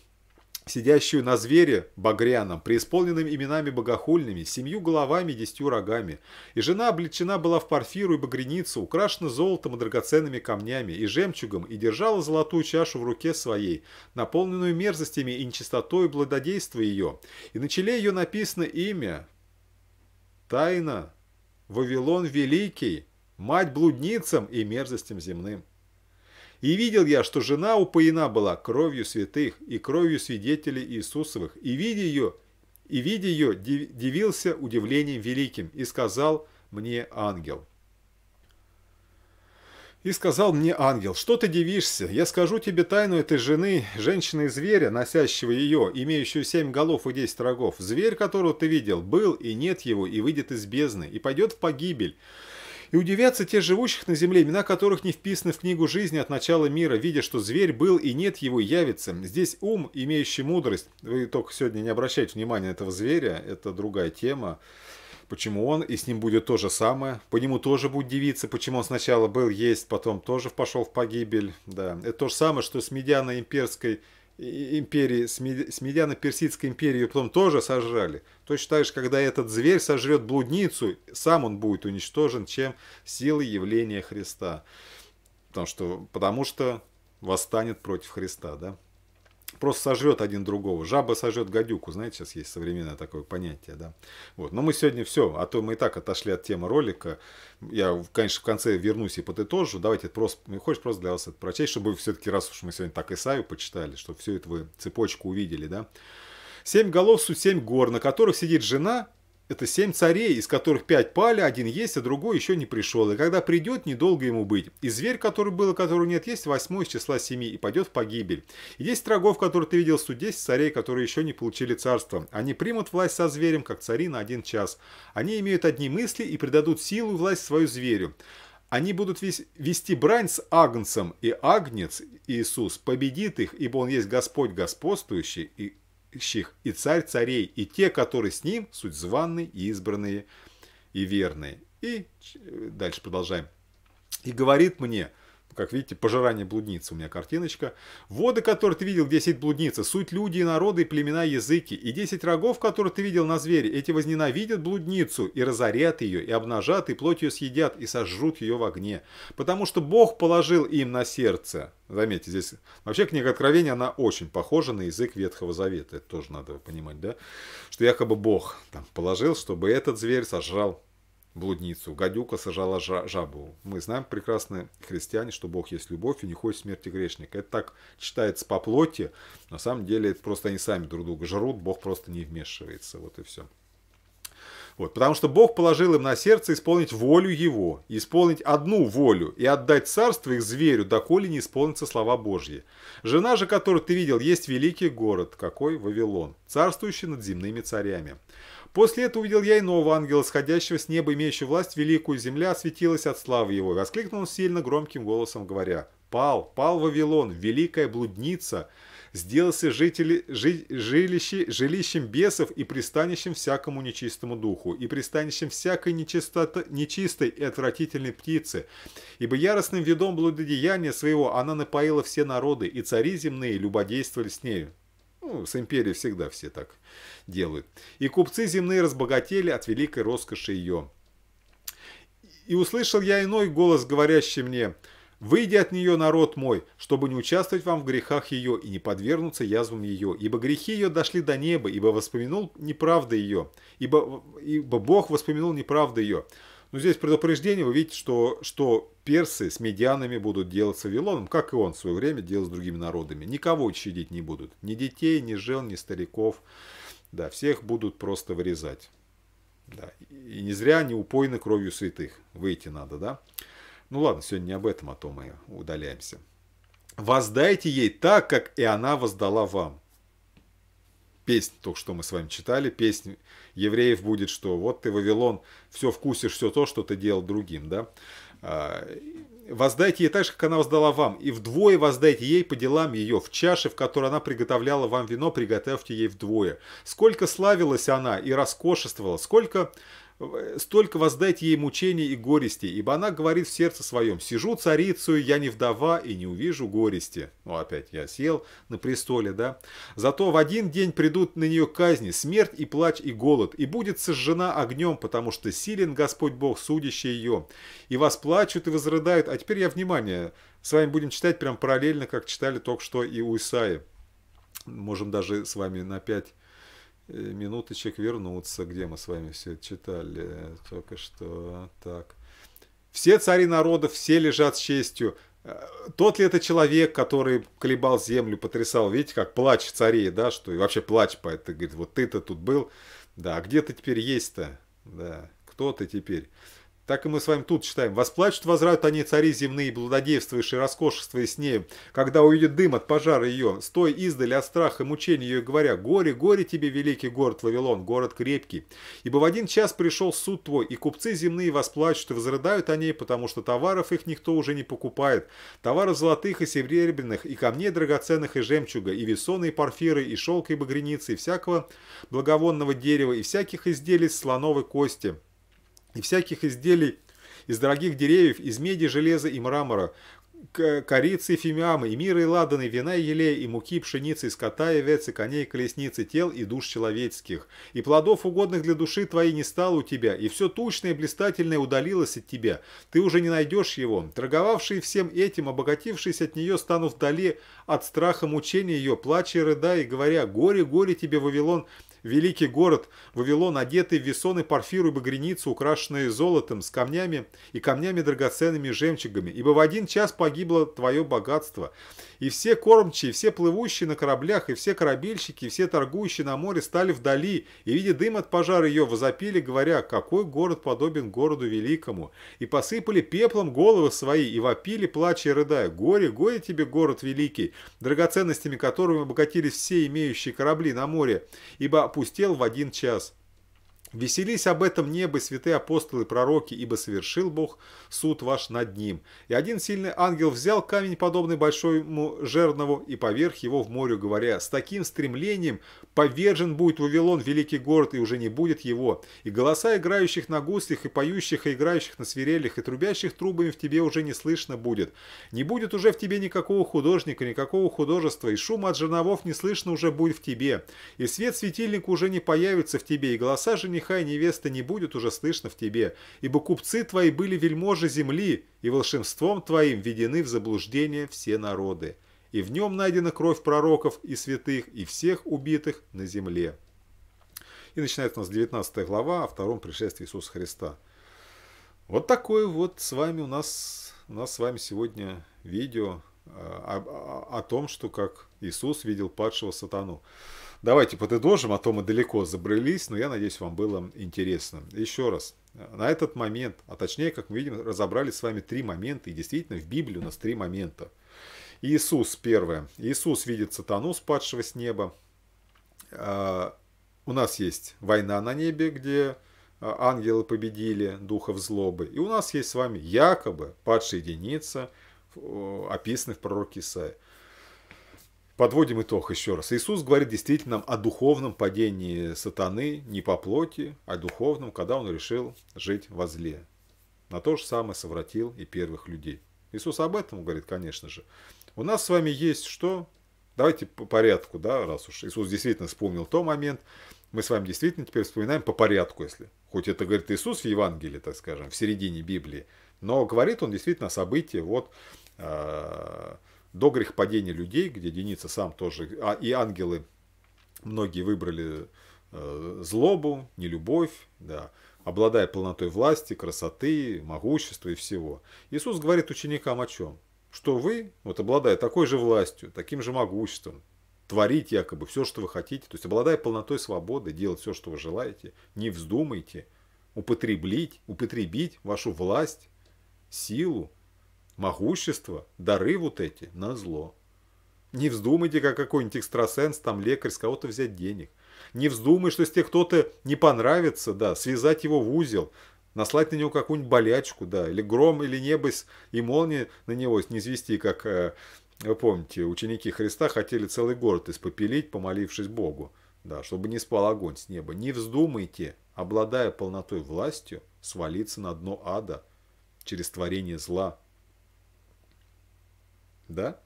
сидящую на звере багряном, преисполненным именами богохульными, семью головами и десятью рогами. И жена облечена была в парфиру и багряницу, украшена золотом и драгоценными камнями и жемчугом, и держала золотую чашу в руке своей, наполненную мерзостями и нечистотой благодейства ее. И на челе ее написано имя «Тайна Вавилон великий, мать блудницам и мерзостям земным. И видел я, что жена упоена была кровью святых и кровью свидетелей Иисусовых, и видя ее, и видя ее, дивился удивлением великим, и сказал мне ангел. И сказал мне ангел, что ты дивишься? Я скажу тебе тайну этой жены, женщины зверя, носящего ее, имеющую семь голов и десять рогов. Зверь, которого ты видел, был и нет его, и выйдет из бездны, и пойдет в погибель. И удивятся те живущих на земле, имена которых не вписаны в книгу жизни от начала мира, видя, что зверь был и нет его, явится. Здесь ум, имеющий мудрость. Вы только сегодня не обращайте внимания на этого зверя, это другая тема почему он, и с ним будет то же самое. По нему тоже будет девиться, почему он сначала был есть, потом тоже пошел в погибель. Да. Это то же самое, что с Медианой имперской империи, с Медиано-персидской империей потом тоже сожрали. Точно считаешь, когда этот зверь сожрет блудницу, сам он будет уничтожен, чем силы явления Христа. Потому что, потому что восстанет против Христа, да? просто сожрет один другого. Жаба сожрет гадюку, знаете, сейчас есть современное такое понятие, да. Вот. Но мы сегодня все, а то мы и так отошли от темы ролика. Я, конечно, в конце вернусь и подытожу. Давайте просто, ну, хочешь просто для вас это прочесть, чтобы все-таки, раз уж мы сегодня так и саю почитали, чтобы всю эту вы цепочку увидели, да. Семь голов, суть семь гор, на которых сидит жена это семь царей, из которых пять пали, один есть, а другой еще не пришел. И когда придет, недолго ему быть. И зверь, который был, и которого нет, есть восьмой из числа семи, и пойдет в погибель. И десять трогов, которые ты видел в суде, царей, которые еще не получили царство. Они примут власть со зверем, как цари, на один час. Они имеют одни мысли и придадут силу и власть свою зверю. Они будут вести брань с Агнцем, и Агнец, Иисус, победит их, ибо Он есть Господь господствующий, и правящих, и царь царей, и те, которые с ним, суть званные, и избранные, и верные. И э, дальше продолжаем. И говорит мне, как видите, пожирание блудницы у меня картиночка. Воды, которые ты видел, где сидит блудница, суть люди и народы, и племена, языки. И десять рогов, которые ты видел на звере, эти возненавидят блудницу и разорят ее, и обнажат, и плоть ее съедят, и сожрут ее в огне. Потому что Бог положил им на сердце. Заметьте, здесь вообще книга Откровения, она очень похожа на язык Ветхого Завета. Это тоже надо понимать, да? Что якобы Бог там положил, чтобы этот зверь сожрал блудницу, гадюка сажала жабу. Мы знаем прекрасно, христиане, что Бог есть любовь и не хочет смерти грешника. Это так читается по плоти, на самом деле это просто они сами друг друга жрут, Бог просто не вмешивается, вот и все. Вот, потому что Бог положил им на сердце исполнить волю Его, исполнить одну волю и отдать царство их зверю, доколе не исполнится слова Божьи. Жена же, которую ты видел, есть великий город, какой Вавилон, царствующий над земными царями. После этого увидел я иного ангела, сходящего с неба, имеющего власть великую, земля осветилась от славы его. Воскликнул он сильно громким голосом, говоря, «Пал, пал Вавилон, великая блудница, сделался жители, жи, жилище, жилищем бесов и пристанищем всякому нечистому духу, и пристанищем всякой нечистота, нечистой и отвратительной птицы. Ибо яростным видом блудодеяния своего она напоила все народы, и цари земные любодействовали с нею». Ну, с империей всегда все так делают. И купцы земные разбогатели от великой роскоши ее. И услышал я иной голос, говорящий мне, «Выйди от нее, народ мой, чтобы не участвовать вам в грехах ее и не подвергнуться язвам ее, ибо грехи ее дошли до неба, ибо воспомянул неправда ее, ибо, ибо Бог воспомянул неправда ее». Но ну, здесь предупреждение, вы видите, что, что персы с медианами будут делать с Вавилоном, как и он в свое время делал с другими народами. Никого щадить не будут. Ни детей, ни жен, ни стариков. Да, всех будут просто вырезать. Да. И не зря не упойны кровью святых. Выйти надо, да? Ну ладно, сегодня не об этом, а то мы удаляемся. «Воздайте ей так, как и она воздала вам». Песнь, только что мы с вами читали, песнь евреев будет, что вот ты, Вавилон, все вкусишь, все то, что ты делал другим, да. А, воздайте ей так же, как она воздала вам, и вдвое воздайте ей по делам ее, в чаше, в которой она приготовляла вам вино, приготовьте ей вдвое. Сколько славилась она и роскошествовала, сколько Э, столько воздать ей мучений и горести, ибо она говорит в сердце своем, сижу царицу, я не вдова и не увижу горести. Ну, опять я сел на престоле, да. Зато в один день придут на нее казни, смерть и плач и голод, и будет сожжена огнем, потому что силен Господь Бог, судящий ее. И вас плачут и возрыдают. А теперь я, внимание, с вами будем читать прям параллельно, как читали только что и у Исаи. Можем даже с вами на пять Э, минуточек вернуться, где мы с вами все это читали только что. Так. Все цари народов, все лежат с честью. Э, тот ли это человек, который колебал землю, потрясал, видите, как плач царей, да, что и вообще плач поэт, ты говорит, вот ты-то тут был, да, а где ты теперь есть-то, да, кто ты теперь? Так и мы с вами тут читаем. «Восплачут, возврат они, цари земные, блудодействующие, роскошествуя с нею, когда уйдет дым от пожара ее, стой издали от страха и мучения ее, говоря, «Горе, горе тебе, великий город Вавилон, город крепкий! Ибо в один час пришел суд твой, и купцы земные восплачут и возрыдают о ней, потому что товаров их никто уже не покупает, товаров золотых и серебряных, и камней драгоценных и жемчуга, и весона и порфиры, и шелка и багряницы, и всякого благовонного дерева, и всяких изделий слоновой кости» и всяких изделий из дорогих деревьев, из меди, железа и мрамора, корицы и фимиамы, и мира и ладаны, вина и елея, и муки, пшеницы, и скота, и овец, и коней, и колесницы, тел и душ человеческих. И плодов угодных для души твоей не стало у тебя, и все тучное и блистательное удалилось от тебя. Ты уже не найдешь его. Торговавшие всем этим, обогатившись от нее, станут вдали от страха мучения ее, плача и рыдая, и говоря, «Горе, горе тебе, Вавилон, Великий город Вавилон, одетый в весоны порфиру и багряницу, украшенные золотом, с камнями и камнями драгоценными жемчугами, ибо в один час погибло твое богатство. И все кормчие, и все плывущие на кораблях, и все корабельщики, и все торгующие на море стали вдали, и, видя дым от пожара ее, возопили, говоря, какой город подобен городу великому, и посыпали пеплом головы свои, и вопили, плача и рыдая, горе, горе тебе, город великий, драгоценностями которыми обогатились все имеющие корабли на море, ибо опустел в один час. Веселись об этом небо, святые апостолы, и пророки, ибо совершил Бог суд ваш над ним. И один сильный ангел взял камень, подобный большому жернову, и поверх его в море, говоря, «С таким стремлением повержен будет Вавилон, великий город, и уже не будет его. И голоса играющих на гуслях, и поющих, и играющих на свирелях, и трубящих трубами в тебе уже не слышно будет. Не будет уже в тебе никакого художника, никакого художества, и шум от жерновов не слышно уже будет в тебе. И свет светильника уже не появится в тебе, и голоса женихов жениха и невесты не будет уже слышно в тебе, ибо купцы твои были вельможи земли, и волшебством твоим введены в заблуждение все народы. И в нем найдена кровь пророков и святых, и всех убитых на земле». И начинается у нас 19 глава о втором пришествии Иисуса Христа. Вот такое вот с вами у нас, у нас с вами сегодня видео а, о, о, о том, что как Иисус видел падшего сатану. Давайте подытожим, а то мы далеко забрались, но я надеюсь, вам было интересно. Еще раз, на этот момент, а точнее, как мы видим, разобрали с вами три момента, и действительно в Библии у нас три момента. Иисус первое. Иисус видит сатану, спадшего с неба. А, у нас есть война на небе, где а, ангелы победили духов злобы. И у нас есть с вами якобы падшая единица, описанных в пророке Исаии. Подводим итог еще раз. Иисус говорит действительно о духовном падении сатаны не по плоти, а духовном, когда он решил жить во зле. На то же самое совратил и первых людей. Иисус об этом говорит, конечно же. У нас с вами есть что? Давайте по порядку, да, раз уж Иисус действительно вспомнил тот момент, мы с вами действительно теперь вспоминаем по порядку, если. Хоть это говорит Иисус в Евангелии, так скажем, в середине Библии, но говорит он действительно о событии вот э -э до грехопадения людей, где Деница сам тоже, а и ангелы, многие выбрали э, злобу, нелюбовь, да, обладая полнотой власти, красоты, могущества и всего. Иисус говорит ученикам о чем? Что вы, вот обладая такой же властью, таким же могуществом, творить якобы все, что вы хотите, то есть обладая полнотой свободы, делать все, что вы желаете, не вздумайте употреблить, употребить вашу власть, силу могущество, дары вот эти на зло. Не вздумайте, как какой-нибудь экстрасенс, там лекарь, с кого-то взять денег. Не вздумай, что если кто-то не понравится, да, связать его в узел, наслать на него какую-нибудь болячку, да, или гром, или небо и молнии на него низвести, как, э, вы помните, ученики Христа хотели целый город испопелить, помолившись Богу, да, чтобы не спал огонь с неба. Не вздумайте, обладая полнотой властью, свалиться на дно ада через творение зла, да?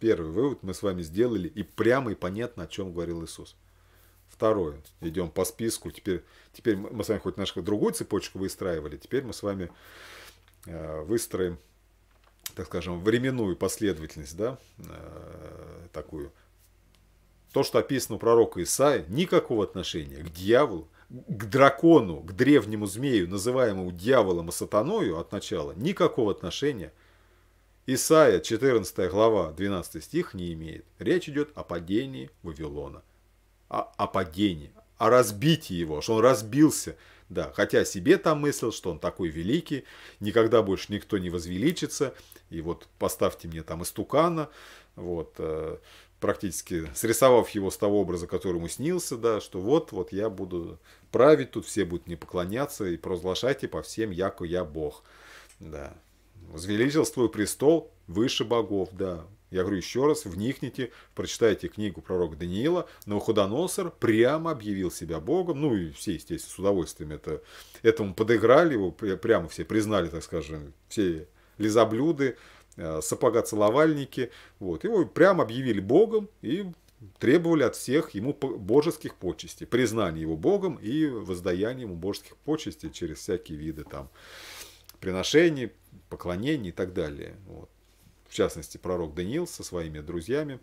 Первый вывод мы с вами сделали и прямо и понятно, о чем говорил Иисус. Второе. Идем по списку. Теперь, теперь мы с вами хоть нашу другую цепочку выстраивали, теперь мы с вами э, выстроим, так скажем, временную последовательность, да, э, такую. То, что описано у пророка Исаи, никакого отношения к дьяволу, к дракону, к древнему змею, называемому дьяволом и сатаною от начала, никакого отношения Исайя, 14 глава, 12 стих не имеет. Речь идет о падении Вавилона. О, о падении, о разбитии его, что он разбился. Да, хотя себе там мыслил, что он такой великий, никогда больше никто не возвеличится. И вот поставьте мне там истукана, вот, э, практически срисовав его с того образа, который ему снился, да, что вот, вот я буду править, тут все будут мне поклоняться и провозглашать, и по всем, яко я Бог. Да. Возвеличил престол выше богов, да. Я говорю еще раз, вникните, прочитайте книгу пророка Даниила. но Навуходоносор прямо объявил себя богом. Ну и все, естественно, с удовольствием это, этому подыграли. Его прямо все признали, так скажем, все лизоблюды, э, сапога-целовальники. Вот. Его прямо объявили богом и требовали от всех ему божеских почестей, признание его богом и воздаяние ему божеских почестей через всякие виды там приношений, поклонений и так далее. Вот. В частности, пророк Даниил со своими друзьями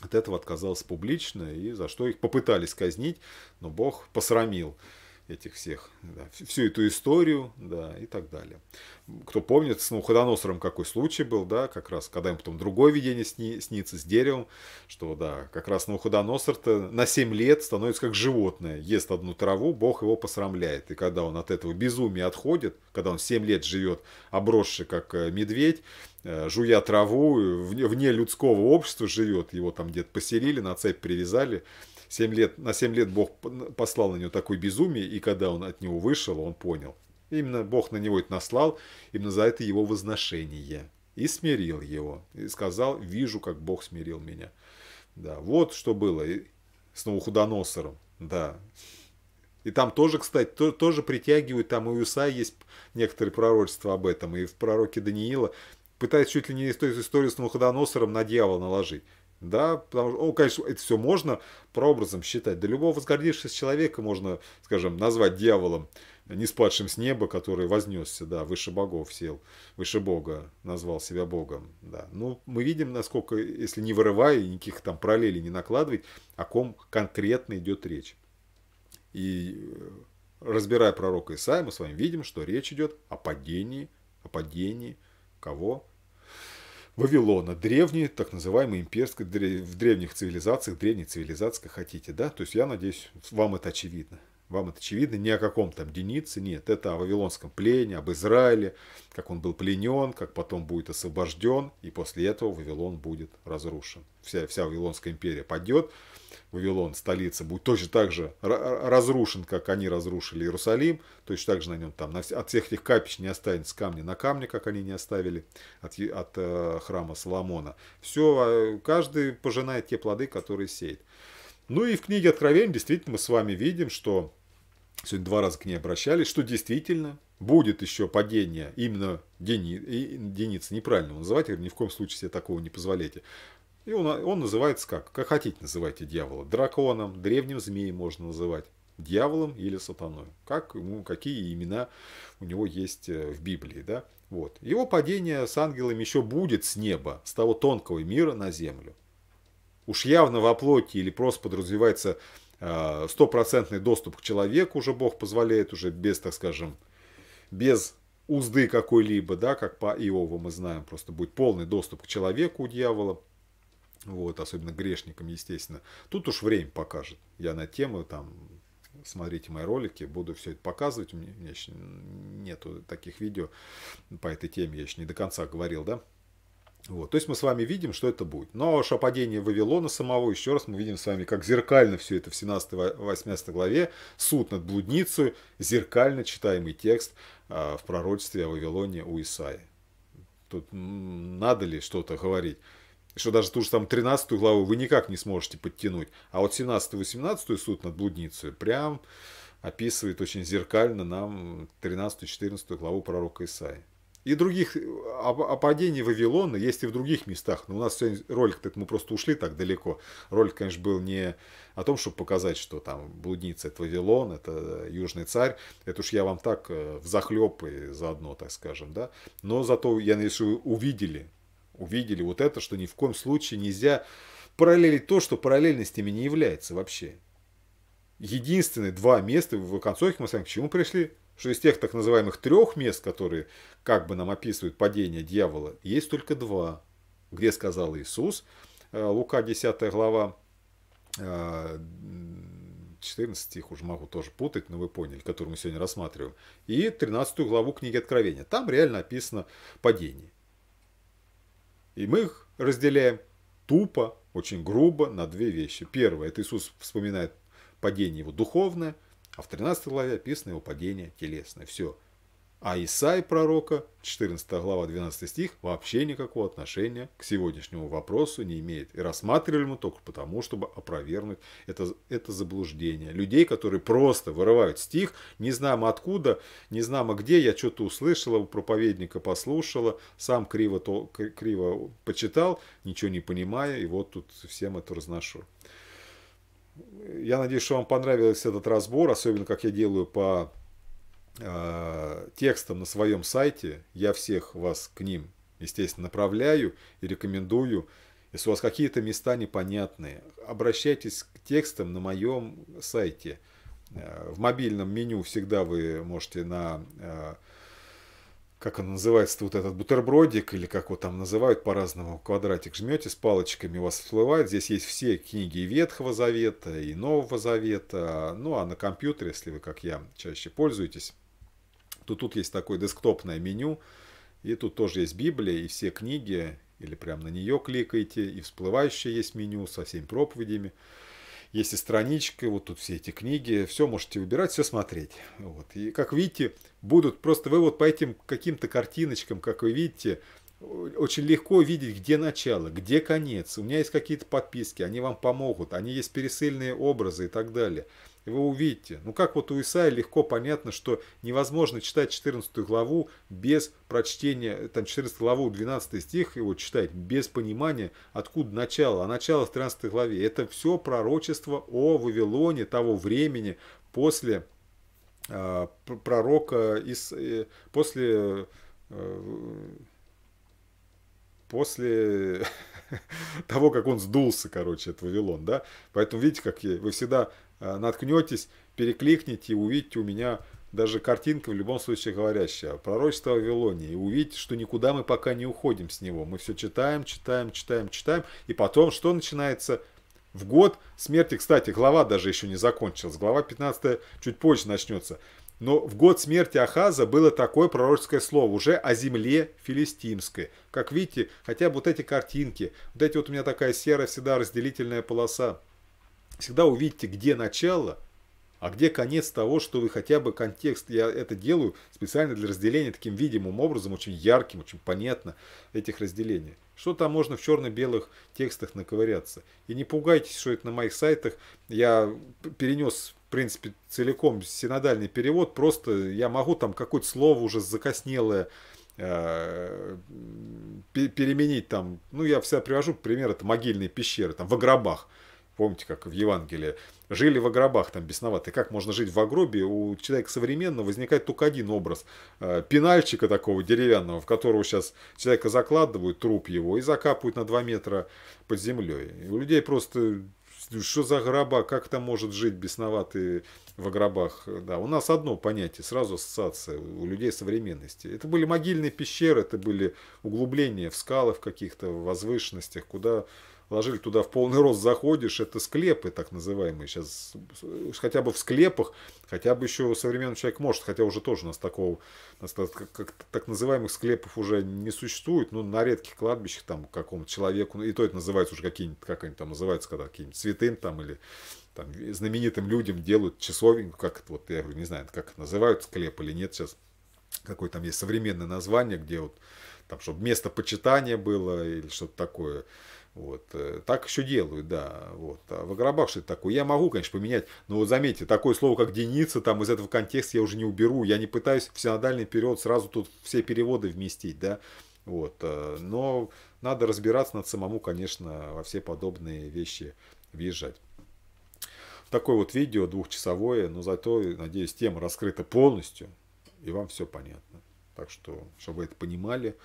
от этого отказался публично, и за что их попытались казнить, но Бог посрамил этих всех, да, всю эту историю, да, и так далее. Кто помнит, с ну, Навуходоносором какой случай был, да, как раз, когда им потом другое видение сни, снится с деревом, что, да, как раз Навуходоносор-то на 7 лет становится как животное, ест одну траву, Бог его посрамляет, и когда он от этого безумия отходит, когда он 7 лет живет обросший как э, медведь, э, жуя траву, вне, вне людского общества живет, его там где-то поселили, на цепь привязали, 7 лет, на 7 лет Бог послал на него такое безумие, и когда он от него вышел, он понял. Именно Бог на него это наслал, именно за это его возношение. И смирил его. И сказал, вижу, как Бог смирил меня. Да, вот что было и с Новохудоносором. Да. И там тоже, кстати, то, тоже притягивают, там и у Иса есть некоторые пророчества об этом, и в пророке Даниила пытается чуть ли не историю с Новоходоносором на дьявола наложить. Да, потому что, о, конечно, это все можно прообразом считать. Да любого возгордившегося человека можно, скажем, назвать дьяволом, не спадшим с неба, который вознесся, да, выше богов сел, выше бога, назвал себя богом, да. Ну, мы видим, насколько, если не вырывая, никаких там параллелей не накладывать, о ком конкретно идет речь. И э, разбирая пророка Исаия, мы с вами видим, что речь идет о падении, о падении кого? Вавилона, древние, так называемые имперские, в древних цивилизациях, древней цивилизации, как хотите, да, то есть я надеюсь, вам это очевидно. Вам это очевидно, ни о каком там Денице, нет, это о Вавилонском плене, об Израиле, как он был пленен, как потом будет освобожден, и после этого Вавилон будет разрушен. Вся, вся Вавилонская империя падет, Вавилон, столица, будет точно так же разрушен, как они разрушили Иерусалим, точно так же на нем там, от всех этих капищ не останется камня на камне, как они не оставили от, от э, храма Соломона. Все, а, каждый пожинает те плоды, которые сеет. Ну и в книге Откровения действительно мы с вами видим, что сегодня два раза к ней обращались, что действительно будет еще падение именно Дени, Деница, неправильно его называть, ни в коем случае себе такого не позволяйте. И он, он называется как? Как хотите называйте дьявола. Драконом, древним змеем можно называть. Дьяволом или сатаной. Как ему, какие имена у него есть э, в Библии. Да? Вот. Его падение с ангелами еще будет с неба, с того тонкого мира на землю. Уж явно во плоти или просто подразумевается э, стопроцентный доступ к человеку уже Бог позволяет, уже без, так скажем, без узды какой-либо, да, как по Иову мы знаем, просто будет полный доступ к человеку у дьявола. Вот, особенно грешникам, естественно. Тут уж время покажет. Я на тему там смотрите мои ролики, буду все это показывать. У меня, еще нету таких видео по этой теме, я еще не до конца говорил, да? Вот, то есть мы с вами видим, что это будет. Но уж о падении Вавилона самого, еще раз мы видим с вами, как зеркально все это в 17-18 главе, суд над блудницей, зеркально читаемый текст а, в пророчестве о Вавилоне у Исаи. Тут надо ли что-то говорить? что даже ту же там 13 главу вы никак не сможете подтянуть. А вот 17-18 суд над блудницей прям описывает очень зеркально нам 13-14 главу пророка Исаи. И других, о а, а падении Вавилона есть и в других местах. Но у нас сегодня ролик, так мы просто ушли так далеко. Ролик, конечно, был не о том, чтобы показать, что там блудница – это Вавилон, это э, Южный царь. Это уж я вам так э, в захлеб и заодно, так скажем. Да? Но зато, я надеюсь, вы увидели, увидели вот это, что ни в коем случае нельзя параллелить то, что параллельностями не является вообще. Единственные два места в концовке мы с вами к чему пришли? Что из тех так называемых трех мест, которые как бы нам описывают падение дьявола, есть только два, где сказал Иисус, э, Лука 10 глава, 14 э, стих уже могу тоже путать, но вы поняли, который мы сегодня рассматриваем, и 13 главу книги Откровения. Там реально описано падение. И мы их разделяем тупо, очень грубо на две вещи. Первое, это Иисус вспоминает падение его духовное, а в 13 главе описано его падение телесное. Все. А Исаи пророка, 14 глава 12 стих, вообще никакого отношения к сегодняшнему вопросу не имеет. И рассматривали мы только потому, чтобы опровергнуть это, это заблуждение. Людей, которые просто вырывают стих, не знаем откуда, не знаем где, я что-то услышала, у проповедника послушала, сам криво, то, криво почитал, ничего не понимая, и вот тут всем это разношу. Я надеюсь, что вам понравился этот разбор, особенно как я делаю по Э, текстом на своем сайте. Я всех вас к ним, естественно, направляю и рекомендую. Если у вас какие-то места непонятные, обращайтесь к текстам на моем сайте. Э, в мобильном меню всегда вы можете на, э, как он называется, вот этот бутербродик, или как его там называют по-разному, квадратик жмете с палочками, у вас всплывает. Здесь есть все книги Ветхого Завета и Нового Завета. Ну а на компьютере, если вы, как я, чаще пользуетесь, то тут есть такое десктопное меню, и тут тоже есть Библия и все книги, или прямо на нее кликаете, и всплывающее есть меню со всеми проповедями. Есть и страничка, вот тут все эти книги, все можете выбирать, все смотреть. Вот. И как видите, будут просто вы вот по этим каким-то картиночкам, как вы видите, очень легко видеть, где начало, где конец. У меня есть какие-то подписки, они вам помогут, они есть пересыльные образы и так далее вы увидите. Ну как вот у Исаия легко понятно, что невозможно читать 14 главу без прочтения, там 14 главу, 12 стих его читать, без понимания, откуда начало. А начало в 13 главе. Это все пророчество о Вавилоне того времени после э, пророка, из, э, после э, после того, как он сдулся, короче, от Вавилон, да. Поэтому видите, как я, вы всегда Э, наткнетесь, перекликните и увидите у меня даже картинка в любом случае говорящая. Пророчество о Вавилоне. И увидите, что никуда мы пока не уходим с него. Мы все читаем, читаем, читаем, читаем. И потом что начинается? В год смерти, кстати, глава даже еще не закончилась. Глава 15 чуть позже начнется. Но в год смерти Ахаза было такое пророческое слово уже о земле филистимской. Как видите, хотя бы вот эти картинки, вот эти вот у меня такая серая всегда разделительная полоса всегда увидите, где начало, а где конец того, что вы хотя бы контекст, я это делаю специально для разделения таким видимым образом, очень ярким, очень понятно этих разделений. Что там можно в черно-белых текстах наковыряться. И не пугайтесь, что это на моих сайтах. Я перенес, в принципе, целиком синодальный перевод. Просто я могу там какое-то слово уже закоснелое э, переменить там, ну я всегда привожу пример, это могильные пещеры, там в гробах. Помните, как в Евангелии. Жили в гробах там бесноватые. Как можно жить в гробе? У человека современного возникает только один образ. Э, пенальчика такого деревянного, в которого сейчас человека закладывают, труп его, и закапывают на 2 метра под землей. И у людей просто что за гроба, как там может жить бесноватый в гробах. Да, у нас одно понятие, сразу ассоциация у людей современности. Это были могильные пещеры, это были углубления в скалы в каких-то возвышенностях, куда ложили туда в полный рост, заходишь, это склепы так называемые. Сейчас хотя бы в склепах, хотя бы еще современный человек может, хотя уже тоже у нас такого, нас так, как, так называемых склепов уже не существует, но на редких кладбищах там какому-то человеку, и то это называется уже какие-нибудь, как они там называются, когда какие-нибудь святым там или там, знаменитым людям делают часовеньку, как это, вот я говорю, не знаю, как это называют, склеп или нет сейчас, какое там есть современное название, где вот там, чтобы место почитания было или что-то такое. Вот. Э, так еще делают, да. Вот. А в Аграбах что-то такое. Я могу, конечно, поменять, но вот заметьте, такое слово, как «деница», там из этого контекста я уже не уберу. Я не пытаюсь в синодальный период сразу тут все переводы вместить, да. Вот. Э, но надо разбираться над самому, конечно, во все подобные вещи въезжать. Такое вот видео двухчасовое, но зато, надеюсь, тема раскрыта полностью, и вам все понятно. Так что, чтобы вы это понимали.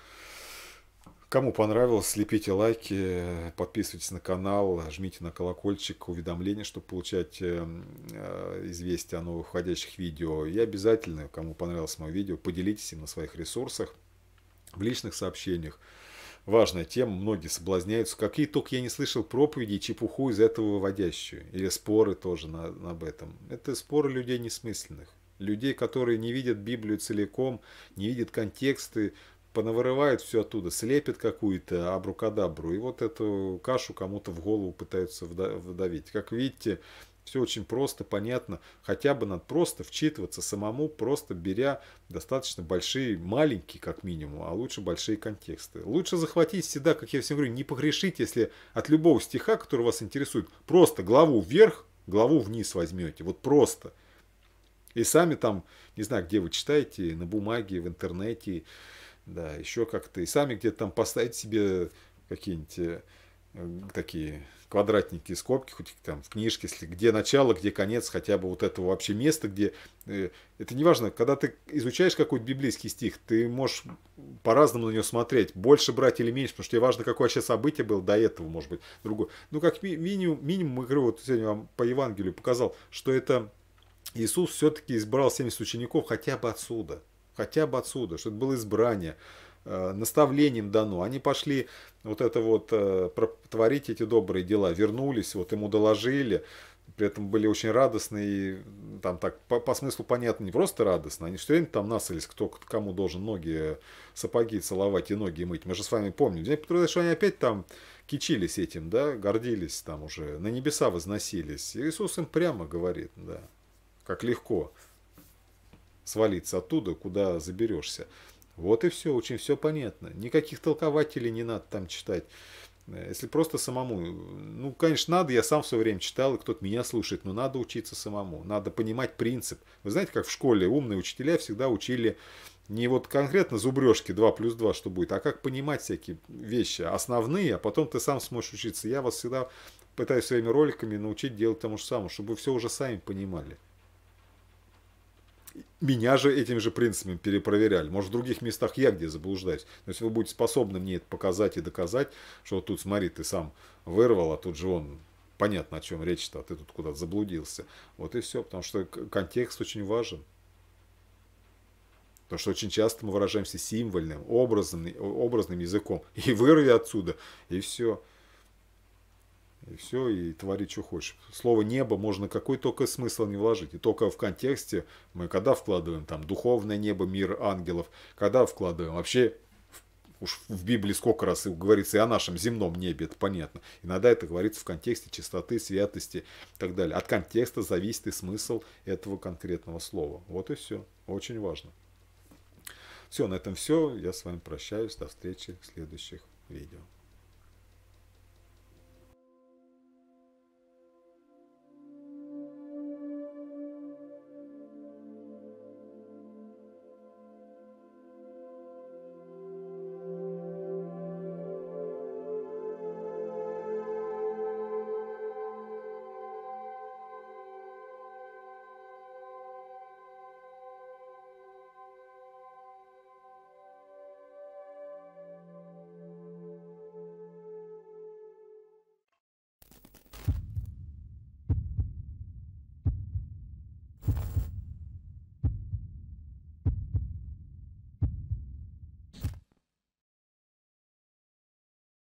Кому понравилось, слепите лайки, подписывайтесь на канал, жмите на колокольчик уведомления, чтобы получать эм, э, известия о новых входящих видео. И обязательно, кому понравилось мое видео, поделитесь им на своих ресурсах, в личных сообщениях. Важная тема, многие соблазняются. Какие только я не слышал проповеди и чепуху из этого выводящую. Или споры тоже на, об этом. Это споры людей несмысленных людей, которые не видят Библию целиком, не видят контексты, понавырывают все оттуда, слепит какую-то абракадабру, и вот эту кашу кому-то в голову пытаются вдавить. Как видите, все очень просто, понятно. Хотя бы надо просто вчитываться самому, просто беря достаточно большие, маленькие как минимум, а лучше большие контексты. Лучше захватить всегда, как я всем говорю, не погрешите, если от любого стиха, который вас интересует, просто главу вверх, главу вниз возьмете. Вот просто. И сами там, не знаю, где вы читаете, на бумаге, в интернете, да, еще как-то. И сами где-то там поставить себе какие-нибудь э, такие квадратники, скобки, хоть там в книжке, если где начало, где конец, хотя бы вот этого вообще места, где... Э, это неважно когда ты изучаешь какой-то библейский стих, ты можешь по-разному на него смотреть, больше брать или меньше, потому что тебе важно, какое вообще событие было до этого, может быть, другое. Ну, как минимум минимум, минимум говорю вот сегодня вам по Евангелию показал, что это Иисус все-таки избрал 70 учеников хотя бы отсюда – хотя бы отсюда, что это было избрание, э, наставлением дано. Они пошли вот это вот э, творить эти добрые дела, вернулись, вот ему доложили, при этом были очень радостны и там так по, по смыслу понятно, не просто радостно, они все время там насылись, кто кому должен ноги, э, сапоги целовать и ноги мыть. Мы же с вами помним. День Петрович, что они опять там кичились этим, да, гордились там уже, на небеса возносились. И Иисус им прямо говорит, да, как легко свалиться оттуда, куда заберешься. Вот и все, очень все понятно. Никаких толкователей не надо там читать. Э, если просто самому, ну, конечно, надо, я сам все время читал, и кто-то меня слушает, но надо учиться самому, надо понимать принцип. Вы знаете, как в школе умные учителя всегда учили не вот конкретно зубрежки 2 плюс 2, что будет, а как понимать всякие вещи основные, а потом ты сам сможешь учиться. Я вас всегда пытаюсь своими роликами научить делать тому же самому, чтобы вы все уже сами понимали. Меня же этими же принципами перепроверяли. Может, в других местах я где заблуждаюсь. То есть вы будете способны мне это показать и доказать, что вот тут, смотри, ты сам вырвал, а тут же он понятно, о чем речь-то, а ты тут куда-то заблудился. Вот и все, потому что контекст очень важен. Потому что очень часто мы выражаемся символьным, образным, образным языком. И вырви отсюда, и все и все, и твори, что хочешь. Слово «небо» можно какой только смысл не вложить. И только в контексте мы когда вкладываем там духовное небо, мир ангелов, когда вкладываем вообще уж в Библии сколько раз говорится и о нашем земном небе, это понятно. Иногда это говорится в контексте чистоты, святости и так далее. От контекста зависит и смысл этого конкретного слова. Вот и все. Очень важно. Все, на этом все. Я с вами прощаюсь. До встречи в следующих видео.